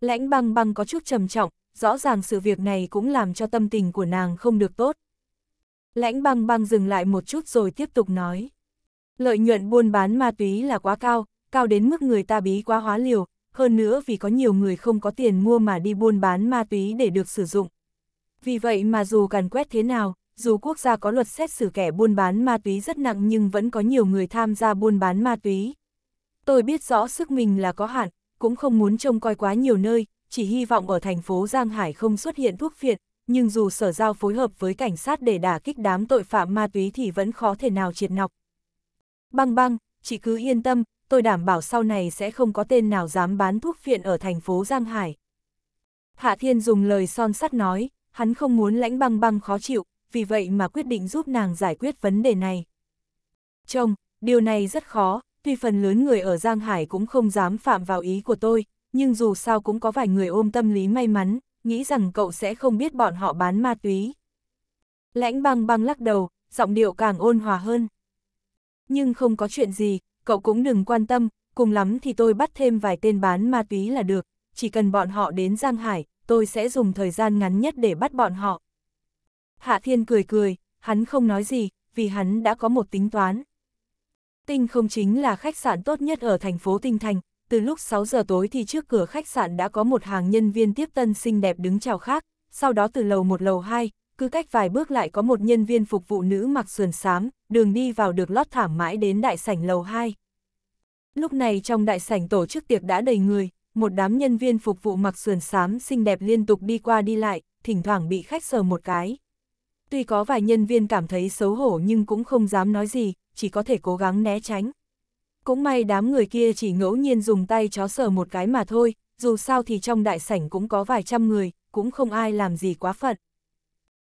Lãnh băng băng có chút trầm trọng, rõ ràng sự việc này cũng làm cho tâm tình của nàng không được tốt. Lãnh băng băng dừng lại một chút rồi tiếp tục nói. Lợi nhuận buôn bán ma túy là quá cao, cao đến mức người ta bí quá hóa liều, hơn nữa vì có nhiều người không có tiền mua mà đi buôn bán ma túy để được sử dụng. Vì vậy mà dù càn quét thế nào, dù quốc gia có luật xét xử kẻ buôn bán ma túy rất nặng nhưng vẫn có nhiều người tham gia buôn bán ma túy. Tôi biết rõ sức mình là có hạn, cũng không muốn trông coi quá nhiều nơi, chỉ hy vọng ở thành phố Giang Hải không xuất hiện thuốc phiện, nhưng dù sở giao phối hợp với cảnh sát để đả kích đám tội phạm ma túy thì vẫn khó thể nào triệt nọc. Băng băng, chị cứ yên tâm, tôi đảm bảo sau này sẽ không có tên nào dám bán thuốc phiện ở thành phố Giang Hải. Hạ Thiên dùng lời son sắt nói, hắn không muốn lãnh băng băng khó chịu, vì vậy mà quyết định giúp nàng giải quyết vấn đề này. Chồng, điều này rất khó, tuy phần lớn người ở Giang Hải cũng không dám phạm vào ý của tôi, nhưng dù sao cũng có vài người ôm tâm lý may mắn, nghĩ rằng cậu sẽ không biết bọn họ bán ma túy. Lãnh băng băng lắc đầu, giọng điệu càng ôn hòa hơn. Nhưng không có chuyện gì, cậu cũng đừng quan tâm, cùng lắm thì tôi bắt thêm vài tên bán ma túy là được, chỉ cần bọn họ đến Giang Hải, tôi sẽ dùng thời gian ngắn nhất để bắt bọn họ. Hạ Thiên cười cười, hắn không nói gì, vì hắn đã có một tính toán. Tinh không chính là khách sạn tốt nhất ở thành phố Tinh Thành, từ lúc 6 giờ tối thì trước cửa khách sạn đã có một hàng nhân viên tiếp tân xinh đẹp đứng chào khác, sau đó từ lầu một lầu 2, cứ cách vài bước lại có một nhân viên phục vụ nữ mặc sườn xám, đường đi vào được lót thảm mãi đến đại sảnh lầu 2. Lúc này trong đại sảnh tổ chức tiệc đã đầy người, một đám nhân viên phục vụ mặc sườn xám xinh đẹp liên tục đi qua đi lại, thỉnh thoảng bị khách sờ một cái. Tuy có vài nhân viên cảm thấy xấu hổ nhưng cũng không dám nói gì, chỉ có thể cố gắng né tránh. Cũng may đám người kia chỉ ngẫu nhiên dùng tay chó sờ một cái mà thôi, dù sao thì trong đại sảnh cũng có vài trăm người, cũng không ai làm gì quá phận.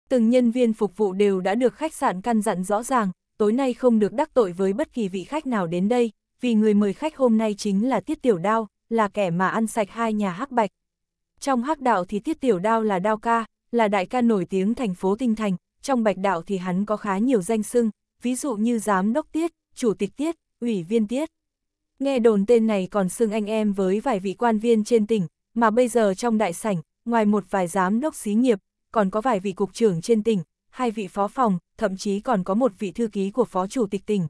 Từng nhân viên phục vụ đều đã được khách sạn căn dặn rõ ràng, tối nay không được đắc tội với bất kỳ vị khách nào đến đây, vì người mời khách hôm nay chính là Tiết Tiểu Đao, là kẻ mà ăn sạch hai nhà hắc bạch. Trong hắc đạo thì Tiết Tiểu Đao là đao ca, là đại ca nổi tiếng thành phố Tinh Thành, trong bạch đạo thì hắn có khá nhiều danh xưng, ví dụ như giám đốc Tiết, chủ tịch Tiết, ủy viên tiết. Nghe đồn tên này còn xưng anh em với vài vị quan viên trên tỉnh, mà bây giờ trong đại sảnh, ngoài một vài giám đốc xí nghiệp, còn có vài vị cục trưởng trên tỉnh, hai vị phó phòng, thậm chí còn có một vị thư ký của phó chủ tịch tỉnh.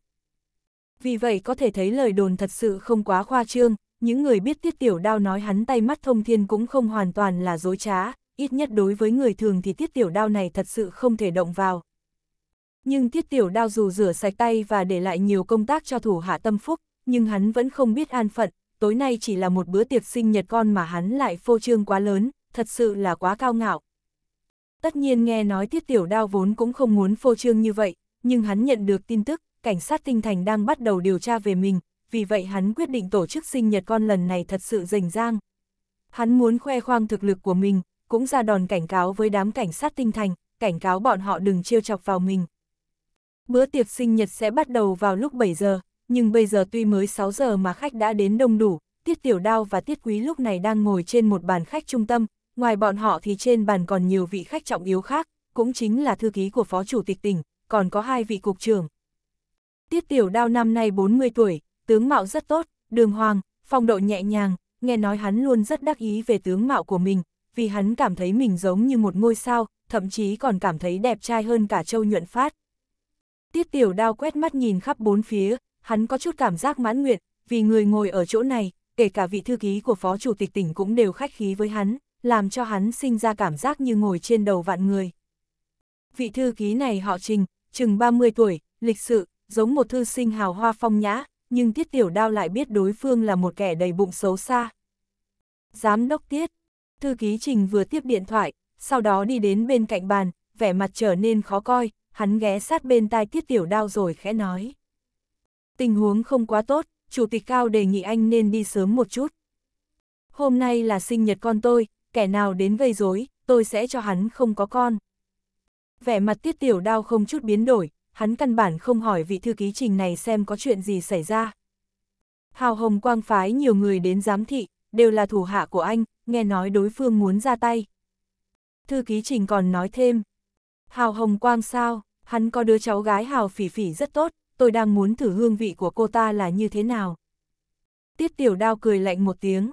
Vì vậy có thể thấy lời đồn thật sự không quá khoa trương, những người biết tiết tiểu đao nói hắn tay mắt thông thiên cũng không hoàn toàn là dối trá, ít nhất đối với người thường thì tiết tiểu đao này thật sự không thể động vào, nhưng Tiết tiểu đao dù rửa sạch tay và để lại nhiều công tác cho thủ hạ tâm phúc, nhưng hắn vẫn không biết an phận, tối nay chỉ là một bữa tiệc sinh nhật con mà hắn lại phô trương quá lớn, thật sự là quá cao ngạo. Tất nhiên nghe nói Tiết tiểu đao vốn cũng không muốn phô trương như vậy, nhưng hắn nhận được tin tức, cảnh sát tinh thành đang bắt đầu điều tra về mình, vì vậy hắn quyết định tổ chức sinh nhật con lần này thật sự rành rang. Hắn muốn khoe khoang thực lực của mình, cũng ra đòn cảnh cáo với đám cảnh sát tinh thành, cảnh cáo bọn họ đừng trêu chọc vào mình. Bữa tiệc sinh nhật sẽ bắt đầu vào lúc 7 giờ, nhưng bây giờ tuy mới 6 giờ mà khách đã đến đông đủ, Tiết Tiểu Đao và Tiết Quý lúc này đang ngồi trên một bàn khách trung tâm, ngoài bọn họ thì trên bàn còn nhiều vị khách trọng yếu khác, cũng chính là thư ký của Phó Chủ tịch tỉnh, còn có hai vị cục trưởng. Tiết Tiểu Đao năm nay 40 tuổi, tướng mạo rất tốt, đường hoàng, phong độ nhẹ nhàng, nghe nói hắn luôn rất đắc ý về tướng mạo của mình, vì hắn cảm thấy mình giống như một ngôi sao, thậm chí còn cảm thấy đẹp trai hơn cả Châu Nhuận Phát. Tiết tiểu đao quét mắt nhìn khắp bốn phía, hắn có chút cảm giác mãn nguyện, vì người ngồi ở chỗ này, kể cả vị thư ký của phó chủ tịch tỉnh cũng đều khách khí với hắn, làm cho hắn sinh ra cảm giác như ngồi trên đầu vạn người. Vị thư ký này họ Trình, chừng 30 tuổi, lịch sự, giống một thư sinh hào hoa phong nhã, nhưng Tiết Tiểu Đao lại biết đối phương là một kẻ đầy bụng xấu xa. Giám đốc Tiết, thư ký Trình vừa tiếp điện thoại, sau đó đi đến bên cạnh bàn, vẻ mặt trở nên khó coi, hắn ghé sát bên tai tiết tiểu đao rồi khẽ nói. Tình huống không quá tốt, chủ tịch cao đề nghị anh nên đi sớm một chút. Hôm nay là sinh nhật con tôi, kẻ nào đến gây rối, tôi sẽ cho hắn không có con. Vẻ mặt tiết tiểu đao không chút biến đổi, hắn căn bản không hỏi vị thư ký trình này xem có chuyện gì xảy ra. Hào Hồng Quang phái nhiều người đến giám thị, đều là thủ hạ của anh, nghe nói đối phương muốn ra tay. Thư ký trình còn nói thêm, Hào Hồng Quang sao? hắn có đứa cháu gái hào phỉ phỉ rất tốt, tôi đang muốn thử hương vị của cô ta là như thế nào. Tiết tiểu đao cười lạnh một tiếng.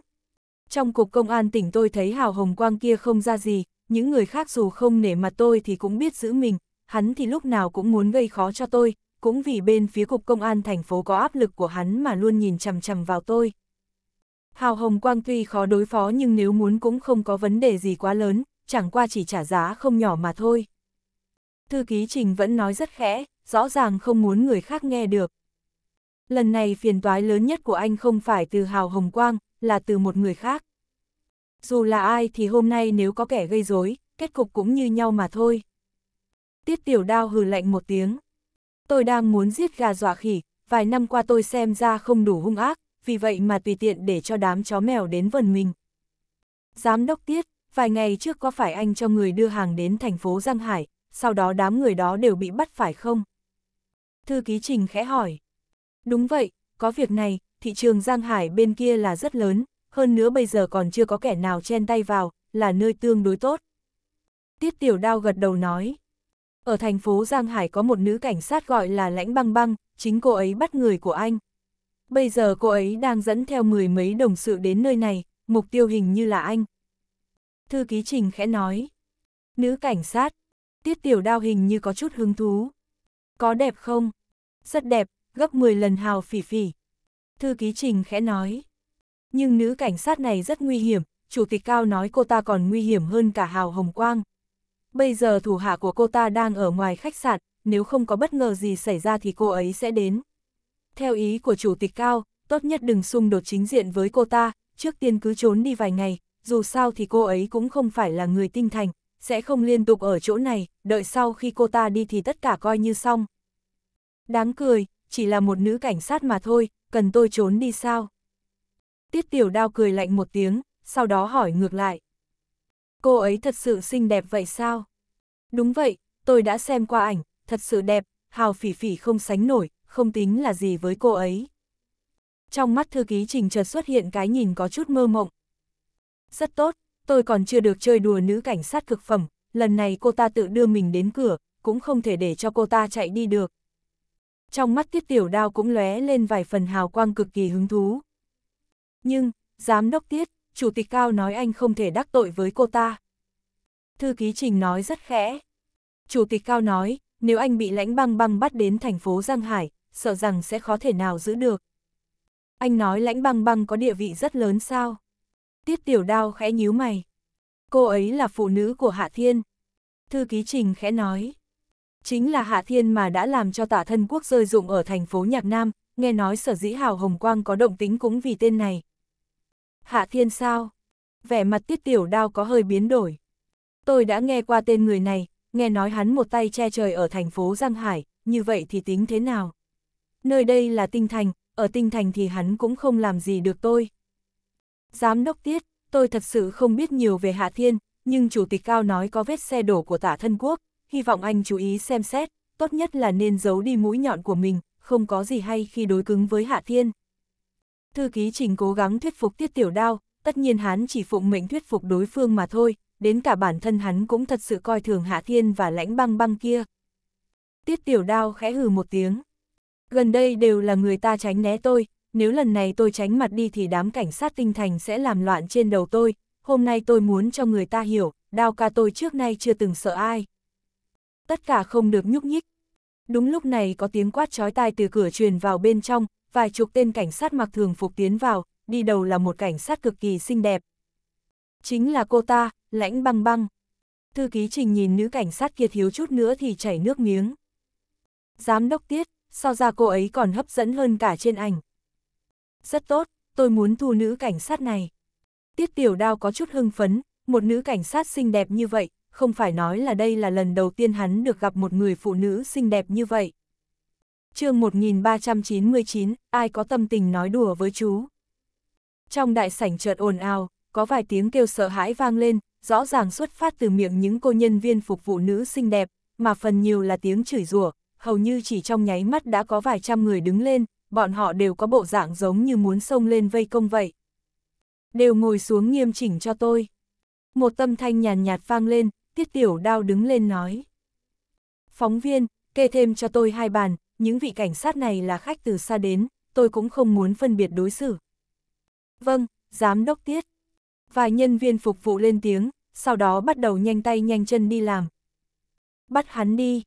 Trong cục công an tỉnh tôi thấy hào hồng quang kia không ra gì, những người khác dù không nể mặt tôi thì cũng biết giữ mình, hắn thì lúc nào cũng muốn gây khó cho tôi, cũng vì bên phía cục công an thành phố có áp lực của hắn mà luôn nhìn chằm chằm vào tôi. Hào hồng quang tuy khó đối phó nhưng nếu muốn cũng không có vấn đề gì quá lớn, chẳng qua chỉ trả giá không nhỏ mà thôi thư ký Trình vẫn nói rất khẽ, rõ ràng không muốn người khác nghe được. Lần này phiền toái lớn nhất của anh không phải từ Hào Hồng Quang, là từ một người khác. Dù là ai thì hôm nay nếu có kẻ gây rối, kết cục cũng như nhau mà thôi. Tiết tiểu đao hừ lạnh một tiếng. Tôi đang muốn giết gà dọa khỉ, vài năm qua tôi xem ra không đủ hung ác, vì vậy mà tùy tiện để cho đám chó mèo đến vần mình. Giám đốc Tiết, vài ngày trước có phải anh cho người đưa hàng đến thành phố Giang Hải, sau đó đám người đó đều bị bắt phải không? Thư ký Trình khẽ hỏi. Đúng vậy, có việc này, thị trường Giang Hải bên kia là rất lớn, hơn nữa bây giờ còn chưa có kẻ nào chen tay vào, là nơi tương đối tốt. Tiết Tiểu Đao gật đầu nói. Ở thành phố Giang Hải có một nữ cảnh sát gọi là Lãnh Băng Băng, chính cô ấy bắt người của anh. Bây giờ cô ấy đang dẫn theo mười mấy đồng sự đến nơi này, mục tiêu hình như là anh. Thư ký Trình khẽ nói. Nữ cảnh sát, tiết tiểu đao hình như có chút hứng thú. Có đẹp không? Rất đẹp, gấp 10 lần hào phỉ phỉ. Thư ký Trình khẽ nói. Nhưng nữ cảnh sát này rất nguy hiểm, chủ tịch cao nói cô ta còn nguy hiểm hơn cả hào hồng quang. Bây giờ thủ hạ của cô ta đang ở ngoài khách sạn, nếu không có bất ngờ gì xảy ra thì cô ấy sẽ đến. Theo ý của chủ tịch cao, tốt nhất đừng xung đột chính diện với cô ta, trước tiên cứ trốn đi vài ngày, dù sao thì cô ấy cũng không phải là người tinh thành, sẽ không liên tục ở chỗ này, đợi sau khi cô ta đi thì tất cả coi như xong. Đáng cười, chỉ là một nữ cảnh sát mà thôi, cần tôi trốn đi sao? Tiết tiểu đao cười lạnh một tiếng, sau đó hỏi ngược lại. Cô ấy thật sự xinh đẹp vậy sao? Đúng vậy, tôi đã xem qua ảnh, thật sự đẹp, hào phỉ phỉ không sánh nổi, không tính là gì với cô ấy. Trong mắt thư ký trình chợt xuất hiện cái nhìn có chút mơ mộng. Rất tốt, tôi còn chưa được chơi đùa nữ cảnh sát cực phẩm, lần này cô ta tự đưa mình đến cửa, cũng không thể để cho cô ta chạy đi được. Trong mắt Tiết Tiểu Đao cũng lóe lên vài phần hào quang cực kỳ hứng thú. Nhưng, giám đốc Tiết, chủ tịch Cao nói anh không thể đắc tội với cô ta. Thư ký Trình nói rất khẽ. Chủ tịch Cao nói, nếu anh bị lãnh băng băng bắt đến thành phố Giang Hải, sợ rằng sẽ khó thể nào giữ được. Anh nói lãnh băng băng có địa vị rất lớn sao? Tiết tiểu đao khẽ nhíu mày. Cô ấy là phụ nữ của Hạ Thiên. Thư ký Trình khẽ nói. Chính là Hạ Thiên mà đã làm cho tả thân quốc rơi dụng ở thành phố Nhạc Nam, nghe nói sở dĩ Hào Hồng Quang có động tính cũng vì tên này. Hạ Thiên sao? Vẻ mặt tiết tiểu đao có hơi biến đổi. Tôi đã nghe qua tên người này, nghe nói hắn một tay che trời ở thành phố Giang Hải, như vậy thì tính thế nào? Nơi đây là tinh thành, ở tinh thành thì hắn cũng không làm gì được tôi. Giám đốc Tiết, tôi thật sự không biết nhiều về Hạ Thiên, nhưng Chủ tịch Cao nói có vết xe đổ của tả thân quốc, hy vọng anh chú ý xem xét, tốt nhất là nên giấu đi mũi nhọn của mình, không có gì hay khi đối cứng với Hạ Thiên. Thư ký Trình cố gắng thuyết phục Tiết Tiểu Đao, tất nhiên hắn chỉ phụng mệnh thuyết phục đối phương mà thôi, đến cả bản thân hắn cũng thật sự coi thường Hạ Thiên và lãnh băng băng kia. Tiết Tiểu Đao khẽ hừ một tiếng. Gần đây đều là người ta tránh né tôi, nếu lần này tôi tránh mặt đi thì đám cảnh sát tinh thành sẽ làm loạn trên đầu tôi, hôm nay tôi muốn cho người ta hiểu, đao ca tôi trước nay chưa từng sợ ai. Tất cả không được nhúc nhích. Đúng lúc này có tiếng quát chói tai từ cửa truyền vào bên trong, vài chục tên cảnh sát mặc thường phục tiến vào, đi đầu là một cảnh sát cực kỳ xinh đẹp. Chính là cô ta, lãnh băng băng. Thư ký trình nhìn nữ cảnh sát kia thiếu chút nữa thì chảy nước miếng. Giám đốc tiết, sao ra cô ấy còn hấp dẫn hơn cả trên ảnh rất tốt, tôi muốn thu nữ cảnh sát này. Tiết tiểu đao có chút hưng phấn, một nữ cảnh sát xinh đẹp như vậy, không phải nói là đây là lần đầu tiên hắn được gặp một người phụ nữ xinh đẹp như vậy. chương 1399, ai có tâm tình nói đùa với chú. Trong đại sảnh chợt ồn ào, có vài tiếng kêu sợ hãi vang lên, rõ ràng xuất phát từ miệng những cô nhân viên phục vụ nữ xinh đẹp, mà phần nhiều là tiếng chửi rủa, hầu như chỉ trong nháy mắt đã có vài trăm người đứng lên, bọn họ đều có bộ dạng giống như muốn sông lên vây công vậy. Đều ngồi xuống nghiêm chỉnh cho tôi. Một tâm thanh nhàn nhạt vang lên, tiết tiểu đao đứng lên nói. Phóng viên, kê thêm cho tôi hai bàn, những vị cảnh sát này là khách từ xa đến, tôi cũng không muốn phân biệt đối xử. Vâng, giám đốc tiết. Vài nhân viên phục vụ lên tiếng, sau đó bắt đầu nhanh tay nhanh chân đi làm. Bắt hắn đi.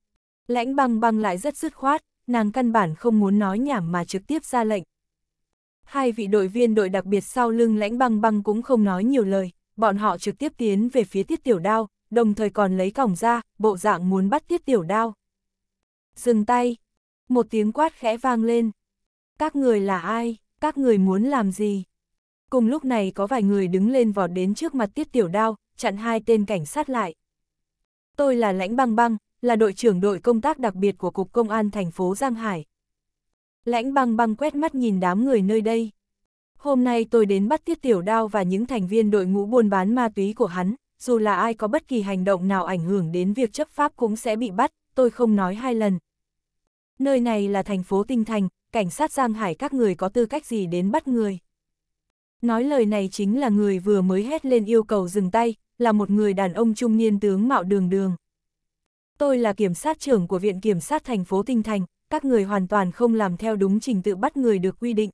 Lãnh băng băng lại rất dứt khoát, nàng căn bản không muốn nói nhảm mà trực tiếp ra lệnh. Hai vị đội viên đội đặc biệt sau lưng lãnh băng băng cũng không nói nhiều lời, bọn họ trực tiếp tiến về phía tiết tiểu đao, đồng thời còn lấy còng ra, bộ dạng muốn bắt tiết tiểu đao. Dừng tay, một tiếng quát khẽ vang lên. Các người là ai, các người muốn làm gì? Cùng lúc này có vài người đứng lên vọt đến trước mặt tiết tiểu đao, chặn hai tên cảnh sát lại. Tôi là lãnh băng băng, là đội trưởng đội công tác đặc biệt của Cục Công an thành phố Giang Hải. Lãnh băng băng quét mắt nhìn đám người nơi đây. Hôm nay tôi đến bắt Tiết Tiểu Đao và những thành viên đội ngũ buôn bán ma túy của hắn, dù là ai có bất kỳ hành động nào ảnh hưởng đến việc chấp pháp cũng sẽ bị bắt, tôi không nói hai lần. Nơi này là thành phố Tinh Thành, cảnh sát Giang Hải các người có tư cách gì đến bắt người. Nói lời này chính là người vừa mới hét lên yêu cầu dừng tay, là một người đàn ông trung niên tướng mạo đường đường tôi là kiểm sát trưởng của Viện Kiểm sát thành phố Tinh Thành, các người hoàn toàn không làm theo đúng trình tự bắt người được quy định.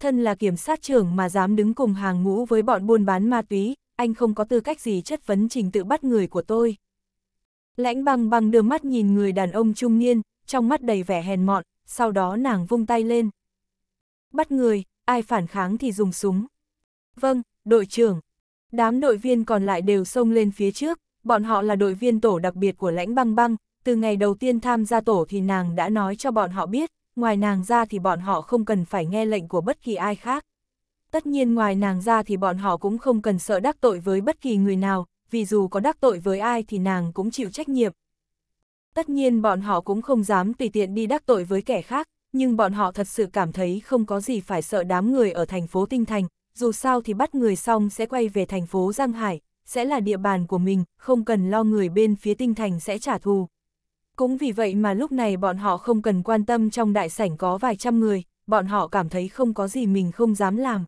Thân là kiểm sát trưởng mà dám đứng cùng hàng ngũ với bọn buôn bán ma túy, anh không có tư cách gì chất vấn trình tự bắt người của tôi. Lãnh băng băng đưa mắt nhìn người đàn ông trung niên, trong mắt đầy vẻ hèn mọn, sau đó nàng vung tay lên. Bắt người, ai phản kháng thì dùng súng. Vâng, đội trưởng. Đám đội viên còn lại đều xông lên phía trước, bọn họ là đội viên tổ đặc biệt của lãnh băng băng, từ ngày đầu tiên tham gia tổ thì nàng đã nói cho bọn họ biết, ngoài nàng ra thì bọn họ không cần phải nghe lệnh của bất kỳ ai khác. Tất nhiên ngoài nàng ra thì bọn họ cũng không cần sợ đắc tội với bất kỳ người nào, vì dù có đắc tội với ai thì nàng cũng chịu trách nhiệm. Tất nhiên bọn họ cũng không dám tùy tiện đi đắc tội với kẻ khác, nhưng bọn họ thật sự cảm thấy không có gì phải sợ đám người ở thành phố Tinh Thành, dù sao thì bắt người xong sẽ quay về thành phố Giang Hải, sẽ là địa bàn của mình, không cần lo người bên phía tinh thành sẽ trả thù. Cũng vì vậy mà lúc này bọn họ không cần quan tâm trong đại sảnh có vài trăm người, bọn họ cảm thấy không có gì mình không dám làm.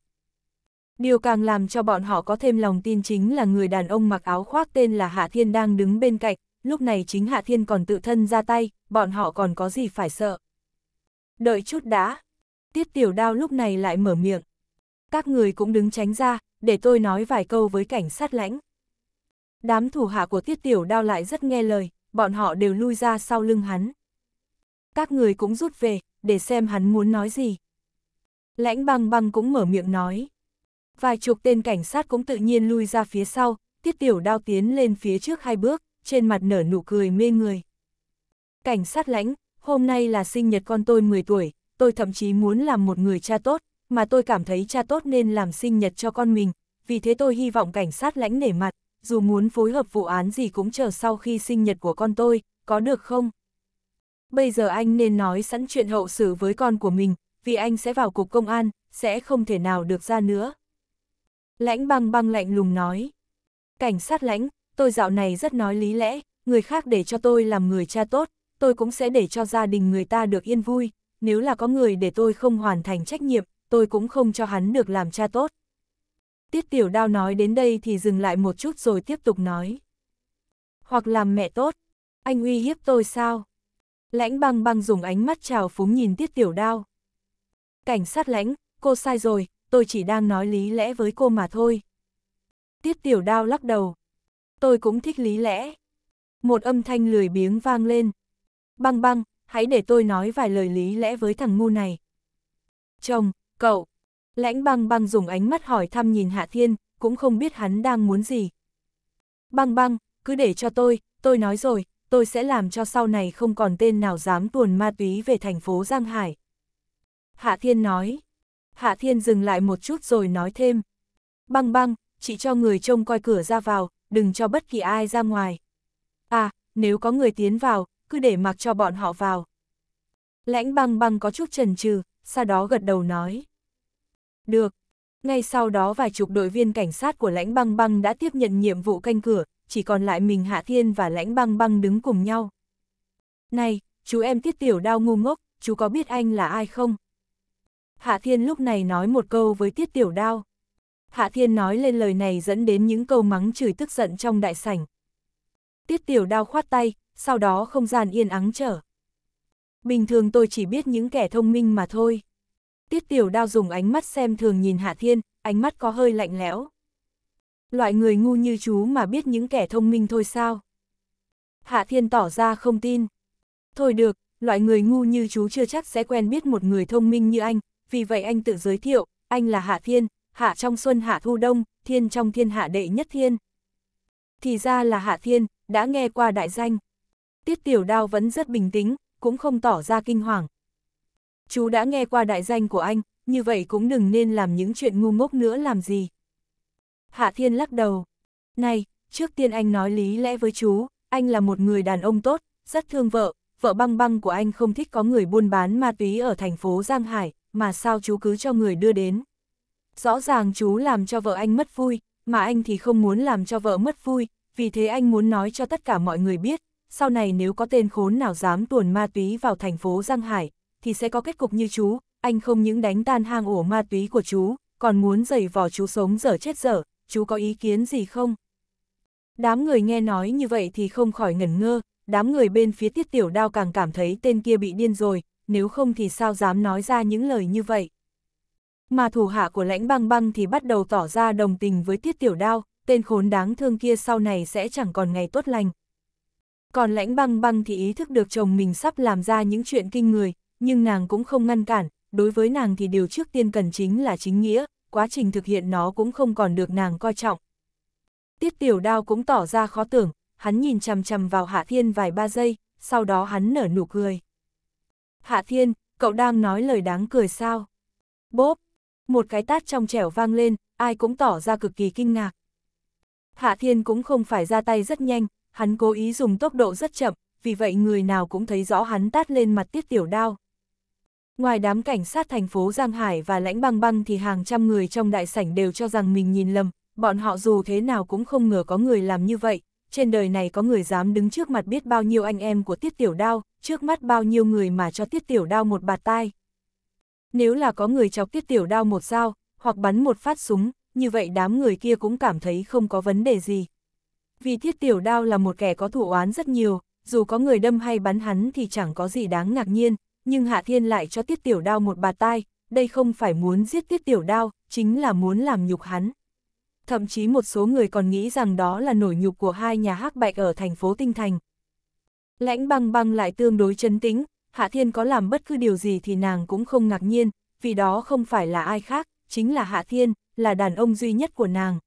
Điều càng làm cho bọn họ có thêm lòng tin chính là người đàn ông mặc áo khoác tên là Hạ Thiên đang đứng bên cạnh, lúc này chính Hạ Thiên còn tự thân ra tay, bọn họ còn có gì phải sợ. Đợi chút đã. Tiết tiểu đao lúc này lại mở miệng. Các người cũng đứng tránh ra, để tôi nói vài câu với cảnh sát lãnh. Đám thủ hạ của tiết tiểu đao lại rất nghe lời, bọn họ đều lui ra sau lưng hắn. Các người cũng rút về, để xem hắn muốn nói gì. Lãnh băng băng cũng mở miệng nói. Vài chục tên cảnh sát cũng tự nhiên lui ra phía sau, tiết tiểu đao tiến lên phía trước hai bước, trên mặt nở nụ cười mê người. Cảnh sát lãnh, hôm nay là sinh nhật con tôi 10 tuổi, tôi thậm chí muốn làm một người cha tốt, mà tôi cảm thấy cha tốt nên làm sinh nhật cho con mình, vì thế tôi hy vọng cảnh sát lãnh nể mặt, dù muốn phối hợp vụ án gì cũng chờ sau khi sinh nhật của con tôi, có được không? Bây giờ anh nên nói sẵn chuyện hậu sự với con của mình, vì anh sẽ vào cục công an, sẽ không thể nào được ra nữa. Lãnh băng băng lạnh lùng nói. Cảnh sát lãnh, tôi dạo này rất nói lý lẽ, người khác để cho tôi làm người cha tốt, tôi cũng sẽ để cho gia đình người ta được yên vui, nếu là có người để tôi không hoàn thành trách nhiệm, tôi cũng không cho hắn được làm cha tốt. Tiết tiểu đao nói đến đây thì dừng lại một chút rồi tiếp tục nói. Hoặc làm mẹ tốt, anh uy hiếp tôi sao? Lãnh băng băng dùng ánh mắt trào phúng nhìn tiết tiểu đao. Cảnh sát lãnh, cô sai rồi, tôi chỉ đang nói lý lẽ với cô mà thôi. Tiết tiểu đao lắc đầu. Tôi cũng thích lý lẽ. Một âm thanh lười biếng vang lên. Băng băng, hãy để tôi nói vài lời lý lẽ với thằng ngu này. Chồng, cậu, Lãnh băng băng dùng ánh mắt hỏi thăm nhìn Hạ Thiên, cũng không biết hắn đang muốn gì. Băng băng, cứ để cho tôi, tôi nói rồi, tôi sẽ làm cho sau này không còn tên nào dám tuồn ma túy về thành phố Giang Hải. Hạ Thiên nói. Hạ Thiên dừng lại một chút rồi nói thêm. Băng băng, chỉ cho người trông coi cửa ra vào, đừng cho bất kỳ ai ra ngoài. À, nếu có người tiến vào, cứ để mặc cho bọn họ vào. Lãnh băng băng có chút chần chừ, sau đó gật đầu nói. Được. Ngay sau đó vài chục đội viên cảnh sát của lãnh băng băng đã tiếp nhận nhiệm vụ canh cửa, chỉ còn lại mình Hạ Thiên và lãnh băng băng đứng cùng nhau. Này, chú em tiết tiểu đao ngu ngốc, chú có biết anh là ai không? Hạ Thiên lúc này nói một câu với tiết tiểu đao. Hạ Thiên nói lên lời này dẫn đến những câu mắng chửi tức giận trong đại sảnh. Tiết tiểu đao khoát tay, sau đó không gian yên ắng trở. Bình thường tôi chỉ biết những kẻ thông minh mà thôi. Tiết tiểu đao dùng ánh mắt xem thường nhìn Hạ Thiên, ánh mắt có hơi lạnh lẽo. Loại người ngu như chú mà biết những kẻ thông minh thôi sao? Hạ Thiên tỏ ra không tin. Thôi được, loại người ngu như chú chưa chắc sẽ quen biết một người thông minh như anh, vì vậy anh tự giới thiệu, anh là Hạ Thiên, Hạ trong xuân Hạ thu đông, Thiên trong thiên hạ đệ nhất thiên. Thì ra là Hạ Thiên, đã nghe qua đại danh. Tiết tiểu đao vẫn rất bình tĩnh, cũng không tỏ ra kinh hoàng, chú đã nghe qua đại danh của anh, như vậy cũng đừng nên làm những chuyện ngu ngốc nữa làm gì. Hạ Thiên lắc đầu. Này, trước tiên anh nói lý lẽ với chú, anh là một người đàn ông tốt, rất thương vợ, vợ băng băng của anh không thích có người buôn bán ma túy ở thành phố Giang Hải, mà sao chú cứ cho người đưa đến. Rõ ràng chú làm cho vợ anh mất vui, mà anh thì không muốn làm cho vợ mất vui, vì thế anh muốn nói cho tất cả mọi người biết, sau này nếu có tên khốn nào dám tuồn ma túy vào thành phố Giang Hải, thì sẽ có kết cục như chú, anh không những đánh tan hang ổ ma túy của chú, còn muốn giày vò chú sống dở chết dở, chú có ý kiến gì không? Đám người nghe nói như vậy thì không khỏi ngẩn ngơ, đám người bên phía tiết tiểu đao càng cảm thấy tên kia bị điên rồi, nếu không thì sao dám nói ra những lời như vậy. Mà thủ hạ của lãnh băng băng thì bắt đầu tỏ ra đồng tình với tiết tiểu đao, tên khốn đáng thương kia sau này sẽ chẳng còn ngày tốt lành. Còn lãnh băng băng thì ý thức được chồng mình sắp làm ra những chuyện kinh người, nhưng nàng cũng không ngăn cản, đối với nàng thì điều trước tiên cần chính là chính nghĩa, quá trình thực hiện nó cũng không còn được nàng coi trọng. Tiết tiểu đao cũng tỏ ra khó tưởng, hắn nhìn chằm chằm vào Hạ Thiên vài ba giây, sau đó hắn nở nụ cười. Hạ Thiên, cậu đang nói lời đáng cười sao? Bốp, một cái tát trong trẻo vang lên, ai cũng tỏ ra cực kỳ kinh ngạc. Hạ Thiên cũng không phải ra tay rất nhanh, hắn cố ý dùng tốc độ rất chậm, vì vậy người nào cũng thấy rõ hắn tát lên mặt tiết tiểu đao. Ngoài đám cảnh sát thành phố Giang Hải và lãnh băng băng thì hàng trăm người trong đại sảnh đều cho rằng mình nhìn lầm, bọn họ dù thế nào cũng không ngờ có người làm như vậy. Trên đời này có người dám đứng trước mặt biết bao nhiêu anh em của Tiết Tiểu Đao, trước mắt bao nhiêu người mà cho Tiết Tiểu Đao một bạt tai. Nếu là có người chọc Tiết Tiểu Đao một dao, hoặc bắn một phát súng, như vậy đám người kia cũng cảm thấy không có vấn đề gì. Vì Tiết Tiểu Đao là một kẻ có thủ oán rất nhiều, dù có người đâm hay bắn hắn thì chẳng có gì đáng ngạc nhiên, nhưng Hạ Thiên lại cho Tiết Tiểu Đao một bà tai, đây không phải muốn giết Tiết Tiểu Đao, chính là muốn làm nhục hắn. Thậm chí một số người còn nghĩ rằng đó là nổi nhục của hai nhà hắc bạch ở thành phố Tinh Thành. Lãnh băng băng lại tương đối chấn tĩnh, Hạ Thiên có làm bất cứ điều gì thì nàng cũng không ngạc nhiên, vì đó không phải là ai khác, chính là Hạ Thiên, là đàn ông duy nhất của nàng.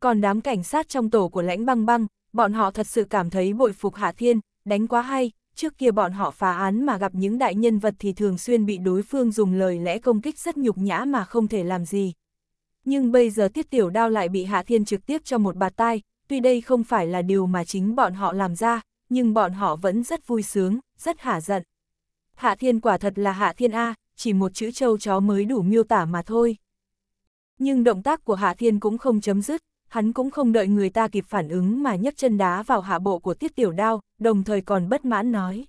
Còn đám cảnh sát trong tổ của lãnh băng băng, bọn họ thật sự cảm thấy bội phục Hạ Thiên, đánh quá hay, trước kia bọn họ phá án mà gặp những đại nhân vật thì thường xuyên bị đối phương dùng lời lẽ công kích rất nhục nhã mà không thể làm gì. Nhưng bây giờ tiết tiểu đao lại bị Hạ Thiên trực tiếp cho một bạt tai, tuy đây không phải là điều mà chính bọn họ làm ra, nhưng bọn họ vẫn rất vui sướng, rất hả giận. Hạ Thiên quả thật là Hạ Thiên A, chỉ một chữ châu chó mới đủ miêu tả mà thôi. Nhưng động tác của Hạ Thiên cũng không chấm dứt, hắn cũng không đợi người ta kịp phản ứng mà nhấc chân đá vào hạ bộ của tiết tiểu đao, đồng thời còn bất mãn nói.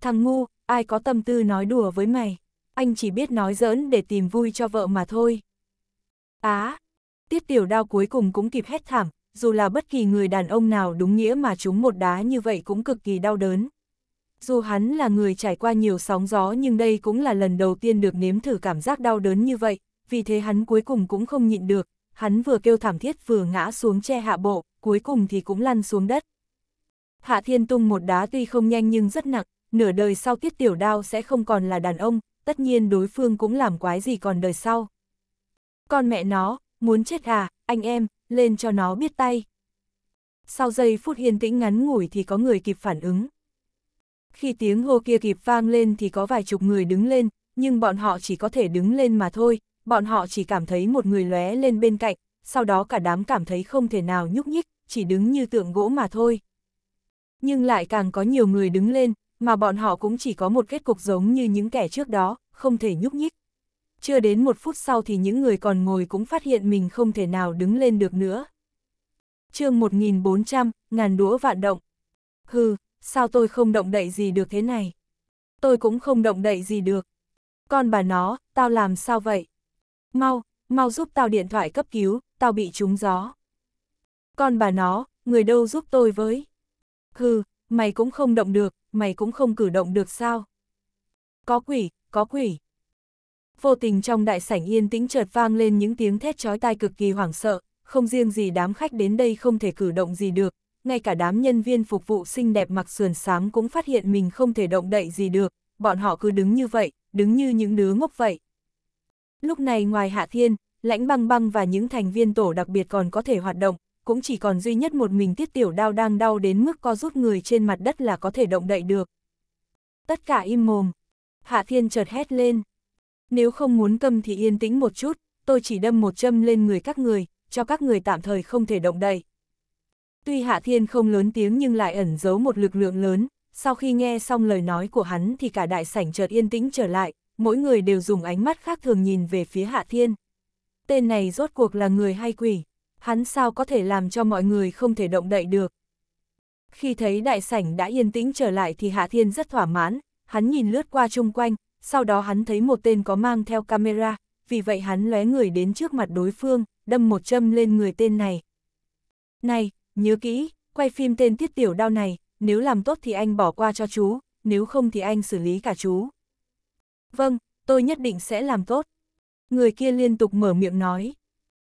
Thằng ngu, ai có tâm tư nói đùa với mày, anh chỉ biết nói giỡn để tìm vui cho vợ mà thôi. Á, tiết tiểu đao cuối cùng cũng kịp hét thảm, dù là bất kỳ người đàn ông nào đúng nghĩa mà chúng một đá như vậy cũng cực kỳ đau đớn. Dù hắn là người trải qua nhiều sóng gió nhưng đây cũng là lần đầu tiên được nếm thử cảm giác đau đớn như vậy, vì thế hắn cuối cùng cũng không nhịn được, hắn vừa kêu thảm thiết vừa ngã xuống che hạ bộ, cuối cùng thì cũng lăn xuống đất. Hạ Thiên Tung một đá tuy không nhanh nhưng rất nặng, nửa đời sau tiết tiểu đao sẽ không còn là đàn ông, tất nhiên đối phương cũng làm quái gì còn đời sau. Con mẹ nó, muốn chết à, anh em, lên cho nó biết tay. Sau giây phút yên tĩnh ngắn ngủi thì có người kịp phản ứng. Khi tiếng hô kia kịp vang lên thì có vài chục người đứng lên, nhưng bọn họ chỉ có thể đứng lên mà thôi, bọn họ chỉ cảm thấy một người lóe lên bên cạnh, sau đó cả đám cảm thấy không thể nào nhúc nhích, chỉ đứng như tượng gỗ mà thôi. Nhưng lại càng có nhiều người đứng lên, mà bọn họ cũng chỉ có một kết cục giống như những kẻ trước đó, không thể nhúc nhích. Chưa đến một phút sau thì những người còn ngồi cũng phát hiện mình không thể nào đứng lên được nữa. chương 1400, ngàn đũa vạn động. Hừ, sao tôi không động đậy gì được thế này? Tôi cũng không động đậy gì được. Con bà nó, tao làm sao vậy? mau, mau giúp tao điện thoại cấp cứu, tao bị trúng gió. Con bà nó, người đâu giúp tôi với? Hừ, mày cũng không động được, mày cũng không cử động được sao? Có quỷ, có quỷ. Vô tình trong đại sảnh yên tĩnh chợt vang lên những tiếng thét chói tai cực kỳ hoảng sợ, không riêng gì đám khách đến đây không thể cử động gì được, ngay cả đám nhân viên phục vụ xinh đẹp mặc sườn xám cũng phát hiện mình không thể động đậy gì được, bọn họ cứ đứng như vậy, đứng như những đứa ngốc vậy. Lúc này ngoài Hạ Thiên, Lãnh Băng Băng và những thành viên tổ đặc biệt còn có thể hoạt động, cũng chỉ còn duy nhất một mình Tiết Tiểu Đao đang đau đến mức co rút người trên mặt đất là có thể động đậy được. Tất cả im mồm. Hạ Thiên chợt hét lên. Nếu không muốn câm thì yên tĩnh một chút, tôi chỉ đâm một châm lên người các người, cho các người tạm thời không thể động đậy. Tuy Hạ Thiên không lớn tiếng nhưng lại ẩn giấu một lực lượng lớn, sau khi nghe xong lời nói của hắn thì cả đại sảnh chợt yên tĩnh trở lại, mỗi người đều dùng ánh mắt khác thường nhìn về phía Hạ Thiên. Tên này rốt cuộc là người hay quỷ, hắn sao có thể làm cho mọi người không thể động đậy được. Khi thấy đại sảnh đã yên tĩnh trở lại thì Hạ Thiên rất thỏa mãn, hắn nhìn lướt qua chung quanh, sau đó hắn thấy một tên có mang theo camera, vì vậy hắn lóe người đến trước mặt đối phương, đâm một châm lên người tên này. Này, nhớ kỹ, quay phim tên tiết tiểu đao này, nếu làm tốt thì anh bỏ qua cho chú, nếu không thì anh xử lý cả chú. Vâng, tôi nhất định sẽ làm tốt. Người kia liên tục mở miệng nói.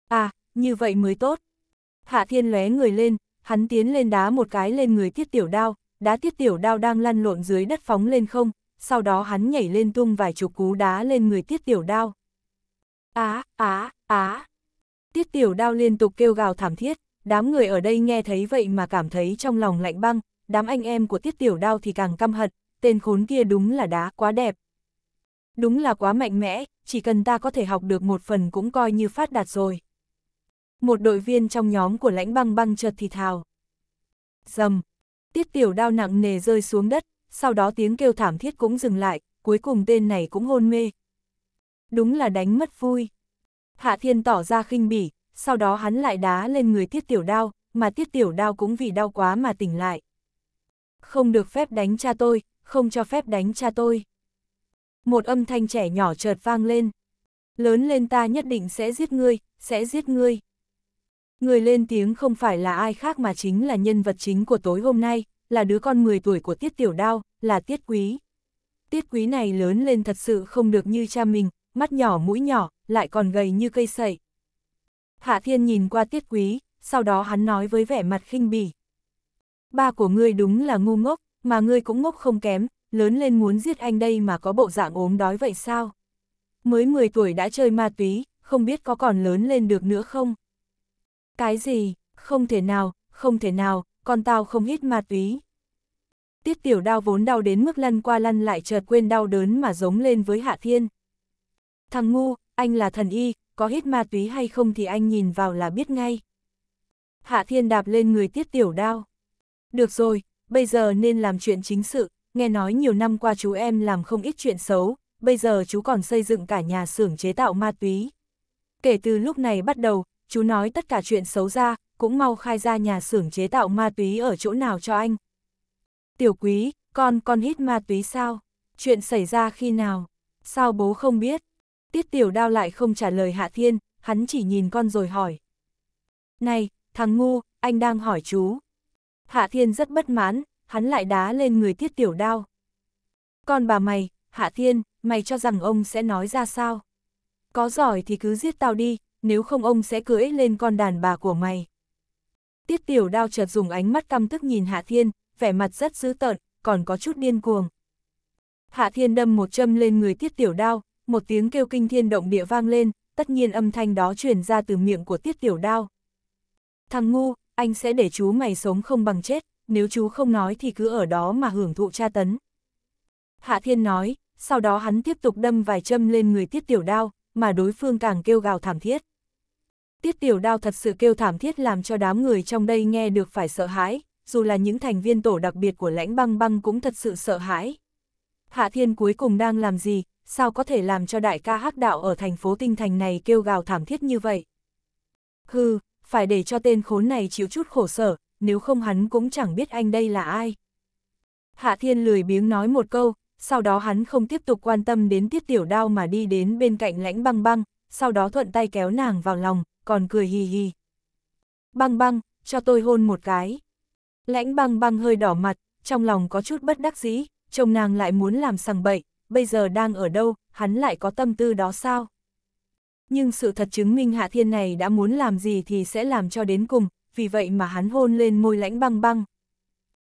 À, như vậy mới tốt. Hạ thiên lóe người lên, hắn tiến lên đá một cái lên người tiết tiểu đao, đá tiết tiểu đao đang lăn lộn dưới đất phóng lên không, sau đó hắn nhảy lên tung vài chục cú đá lên người tiết tiểu đao. Á, á, á. Tiết tiểu đao liên tục kêu gào thảm thiết, đám người ở đây nghe thấy vậy mà cảm thấy trong lòng lạnh băng, đám anh em của tiết tiểu đao thì càng căm hận, tên khốn kia đúng là đá quá đẹp. Đúng là quá mạnh mẽ, chỉ cần ta có thể học được một phần cũng coi như phát đạt rồi. Một đội viên trong nhóm của lãnh băng băng chợt thì thào. Dầm, tiết tiểu đao nặng nề rơi xuống đất, sau đó tiếng kêu thảm thiết cũng dừng lại, cuối cùng tên này cũng hôn mê. Đúng là đánh mất vui. Hạ thiên tỏ ra khinh bỉ, sau đó hắn lại đá lên người tiết tiểu đao, mà tiết tiểu đao cũng vì đau quá mà tỉnh lại. Không được phép đánh cha tôi, không cho phép đánh cha tôi một âm thanh trẻ nhỏ chợt vang lên. Lớn lên ta nhất định sẽ giết ngươi, sẽ giết ngươi. Người lên tiếng không phải là ai khác mà chính là nhân vật chính của tối hôm nay, là đứa con 10 tuổi của Tiết Tiểu Đao, là Tiết Quý. Tiết Quý này lớn lên thật sự không được như cha mình, mắt nhỏ mũi nhỏ, lại còn gầy như cây sậy. Hạ Thiên nhìn qua Tiết Quý, sau đó hắn nói với vẻ mặt khinh bỉ. Ba của ngươi đúng là ngu ngốc, mà ngươi cũng ngốc không kém, lớn lên muốn giết anh đây mà có bộ dạng ốm đói vậy sao? Mới 10 tuổi đã chơi ma túy, không biết có còn lớn lên được nữa không? Cái gì, không thể nào, không thể nào, con tao không hít ma túy. Tiết tiểu đao vốn đau đến mức lăn qua lăn lại chợt quên đau đớn mà giống lên với Hạ Thiên. Thằng ngu, anh là thần y, có hít ma túy hay không thì anh nhìn vào là biết ngay. Hạ Thiên đạp lên người tiết tiểu đao. Được rồi, bây giờ nên làm chuyện chính sự nghe nói nhiều năm qua chú em làm không ít chuyện xấu, bây giờ chú còn xây dựng cả nhà xưởng chế tạo ma túy. Kể từ lúc này bắt đầu, chú nói tất cả chuyện xấu ra, cũng mau khai ra nhà xưởng chế tạo ma túy ở chỗ nào cho anh. Tiểu quý, con, con hít ma túy sao? Chuyện xảy ra khi nào? Sao bố không biết? Tiết tiểu đao lại không trả lời Hạ Thiên, hắn chỉ nhìn con rồi hỏi. Này, thằng ngu, anh đang hỏi chú. Hạ Thiên rất bất mãn, hắn lại đá lên người tiết tiểu đao. con bà mày, Hạ Thiên, mày cho rằng ông sẽ nói ra sao? Có giỏi thì cứ giết tao đi, nếu không ông sẽ cưỡi lên con đàn bà của mày. Tiết tiểu đao chợt dùng ánh mắt căm tức nhìn Hạ Thiên, vẻ mặt rất dữ tợn, còn có chút điên cuồng. Hạ Thiên đâm một châm lên người tiết tiểu đao, một tiếng kêu kinh thiên động địa vang lên, tất nhiên âm thanh đó truyền ra từ miệng của tiết tiểu đao. Thằng ngu, anh sẽ để chú mày sống không bằng chết nếu chú không nói thì cứ ở đó mà hưởng thụ tra tấn. Hạ Thiên nói, sau đó hắn tiếp tục đâm vài châm lên người tiết tiểu đao, mà đối phương càng kêu gào thảm thiết. Tiết tiểu đao thật sự kêu thảm thiết làm cho đám người trong đây nghe được phải sợ hãi, dù là những thành viên tổ đặc biệt của lãnh băng băng cũng thật sự sợ hãi. Hạ Thiên cuối cùng đang làm gì, sao có thể làm cho đại ca hắc đạo ở thành phố tinh thành này kêu gào thảm thiết như vậy? Hừ, phải để cho tên khốn này chịu chút khổ sở, nếu không hắn cũng chẳng biết anh đây là ai. Hạ Thiên lười biếng nói một câu, sau đó hắn không tiếp tục quan tâm đến tiết tiểu đao mà đi đến bên cạnh lãnh băng băng, sau đó thuận tay kéo nàng vào lòng, còn cười hì hì. Băng băng, cho tôi hôn một cái. Lãnh băng băng hơi đỏ mặt, trong lòng có chút bất đắc dĩ, chồng nàng lại muốn làm sằng bậy, bây giờ đang ở đâu, hắn lại có tâm tư đó sao? Nhưng sự thật chứng minh Hạ Thiên này đã muốn làm gì thì sẽ làm cho đến cùng, vì vậy mà hắn hôn lên môi lãnh băng băng.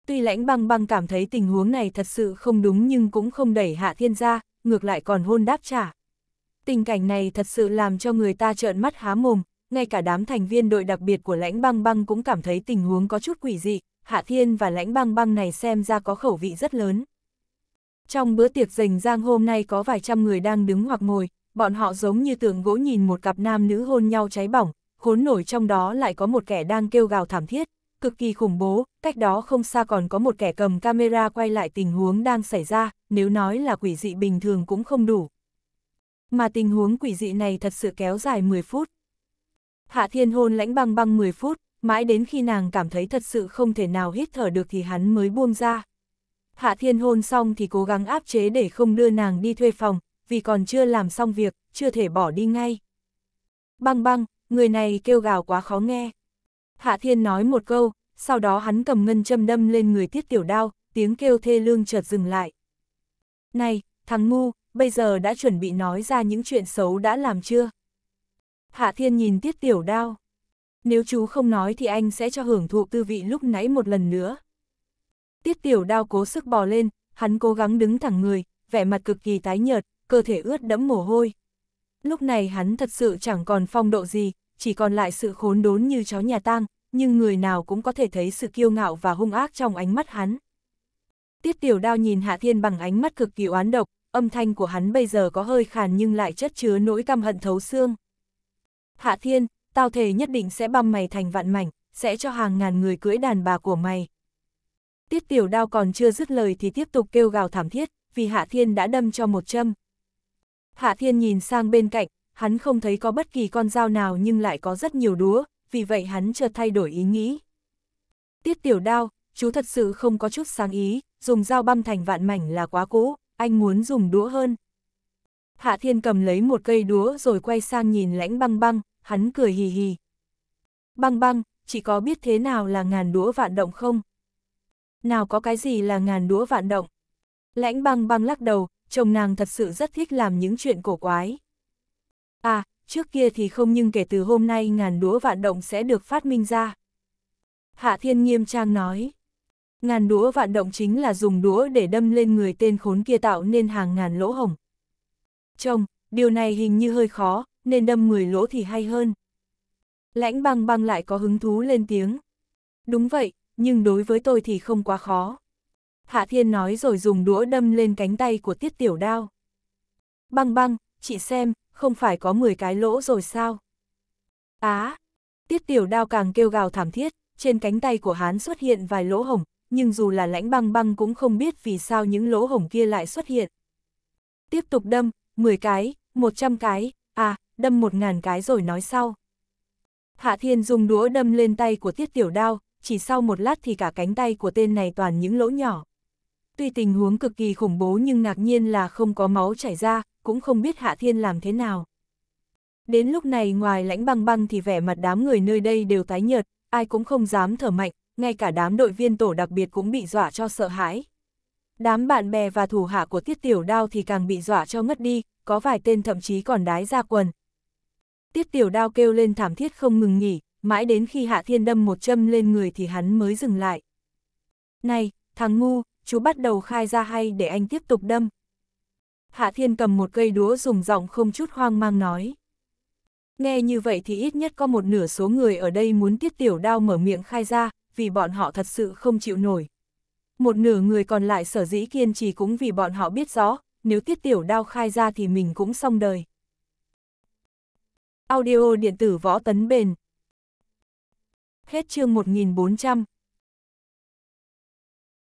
Tuy lãnh băng băng cảm thấy tình huống này thật sự không đúng nhưng cũng không đẩy hạ thiên ra, ngược lại còn hôn đáp trả. Tình cảnh này thật sự làm cho người ta trợn mắt há mồm, ngay cả đám thành viên đội đặc biệt của lãnh băng băng cũng cảm thấy tình huống có chút quỷ dị, hạ thiên và lãnh băng băng này xem ra có khẩu vị rất lớn. Trong bữa tiệc rình giang hôm nay có vài trăm người đang đứng hoặc ngồi, bọn họ giống như tượng gỗ nhìn một cặp nam nữ hôn nhau cháy bỏng, khốn nổi trong đó lại có một kẻ đang kêu gào thảm thiết, cực kỳ khủng bố, cách đó không xa còn có một kẻ cầm camera quay lại tình huống đang xảy ra, nếu nói là quỷ dị bình thường cũng không đủ. Mà tình huống quỷ dị này thật sự kéo dài 10 phút. Hạ thiên hôn lãnh băng băng 10 phút, mãi đến khi nàng cảm thấy thật sự không thể nào hít thở được thì hắn mới buông ra. Hạ thiên hôn xong thì cố gắng áp chế để không đưa nàng đi thuê phòng, vì còn chưa làm xong việc, chưa thể bỏ đi ngay. Băng băng, người này kêu gào quá khó nghe. Hạ Thiên nói một câu, sau đó hắn cầm ngân châm đâm lên người tiết tiểu đao, tiếng kêu thê lương chợt dừng lại. Này, thằng ngu, bây giờ đã chuẩn bị nói ra những chuyện xấu đã làm chưa? Hạ Thiên nhìn tiết tiểu đao. Nếu chú không nói thì anh sẽ cho hưởng thụ tư vị lúc nãy một lần nữa. Tiết tiểu đao cố sức bò lên, hắn cố gắng đứng thẳng người, vẻ mặt cực kỳ tái nhợt, cơ thể ướt đẫm mồ hôi lúc này hắn thật sự chẳng còn phong độ gì, chỉ còn lại sự khốn đốn như chó nhà tang, nhưng người nào cũng có thể thấy sự kiêu ngạo và hung ác trong ánh mắt hắn. Tiết tiểu đao nhìn Hạ Thiên bằng ánh mắt cực kỳ oán độc, âm thanh của hắn bây giờ có hơi khàn nhưng lại chất chứa nỗi căm hận thấu xương. Hạ Thiên, tao thề nhất định sẽ băm mày thành vạn mảnh, sẽ cho hàng ngàn người cưỡi đàn bà của mày. Tiết tiểu đao còn chưa dứt lời thì tiếp tục kêu gào thảm thiết, vì Hạ Thiên đã đâm cho một châm, Hạ Thiên nhìn sang bên cạnh, hắn không thấy có bất kỳ con dao nào nhưng lại có rất nhiều đúa, vì vậy hắn chợt thay đổi ý nghĩ. Tiết tiểu đao, chú thật sự không có chút sáng ý, dùng dao băm thành vạn mảnh là quá cũ, anh muốn dùng đũa hơn. Hạ Thiên cầm lấy một cây đũa rồi quay sang nhìn lãnh băng băng, hắn cười hì hì. Băng băng, chỉ có biết thế nào là ngàn đũa vạn động không? Nào có cái gì là ngàn đũa vạn động? Lãnh băng băng lắc đầu, chồng nàng thật sự rất thích làm những chuyện cổ quái. À, trước kia thì không nhưng kể từ hôm nay ngàn đũa vạn động sẽ được phát minh ra. Hạ Thiên nghiêm trang nói. Ngàn đũa vạn động chính là dùng đũa để đâm lên người tên khốn kia tạo nên hàng ngàn lỗ hồng. chồng, điều này hình như hơi khó, nên đâm 10 lỗ thì hay hơn. Lãnh băng băng lại có hứng thú lên tiếng. Đúng vậy, nhưng đối với tôi thì không quá khó. Hạ Thiên nói rồi dùng đũa đâm lên cánh tay của tiết tiểu đao. Băng băng, chị xem, không phải có 10 cái lỗ rồi sao? Á! À, tiết tiểu đao càng kêu gào thảm thiết, trên cánh tay của hắn xuất hiện vài lỗ hổng, nhưng dù là lãnh băng băng cũng không biết vì sao những lỗ hổng kia lại xuất hiện. Tiếp tục đâm, 10 cái, 100 cái, à, đâm 1.000 cái rồi nói sau. Hạ Thiên dùng đũa đâm lên tay của tiết tiểu đao, chỉ sau một lát thì cả cánh tay của tên này toàn những lỗ nhỏ. Tuy tình huống cực kỳ khủng bố nhưng ngạc nhiên là không có máu chảy ra, cũng không biết Hạ Thiên làm thế nào. Đến lúc này ngoài lãnh băng băng thì vẻ mặt đám người nơi đây đều tái nhợt, ai cũng không dám thở mạnh, ngay cả đám đội viên tổ đặc biệt cũng bị dọa cho sợ hãi. Đám bạn bè và thủ hạ của Tiết Tiểu Đao thì càng bị dọa cho ngất đi, có vài tên thậm chí còn đái ra quần. Tiết Tiểu Đao kêu lên thảm thiết không ngừng nghỉ, mãi đến khi Hạ Thiên đâm một châm lên người thì hắn mới dừng lại. Này, thằng ngu, chú bắt đầu khai ra hay để anh tiếp tục đâm. Hạ Thiên cầm một cây đúa dùng giọng không chút hoang mang nói. Nghe như vậy thì ít nhất có một nửa số người ở đây muốn tiết tiểu đao mở miệng khai ra, vì bọn họ thật sự không chịu nổi. Một nửa người còn lại sở dĩ kiên trì cũng vì bọn họ biết rõ, nếu tiết tiểu đao khai ra thì mình cũng xong đời. Audio điện tử võ tấn bền Hết chương 1400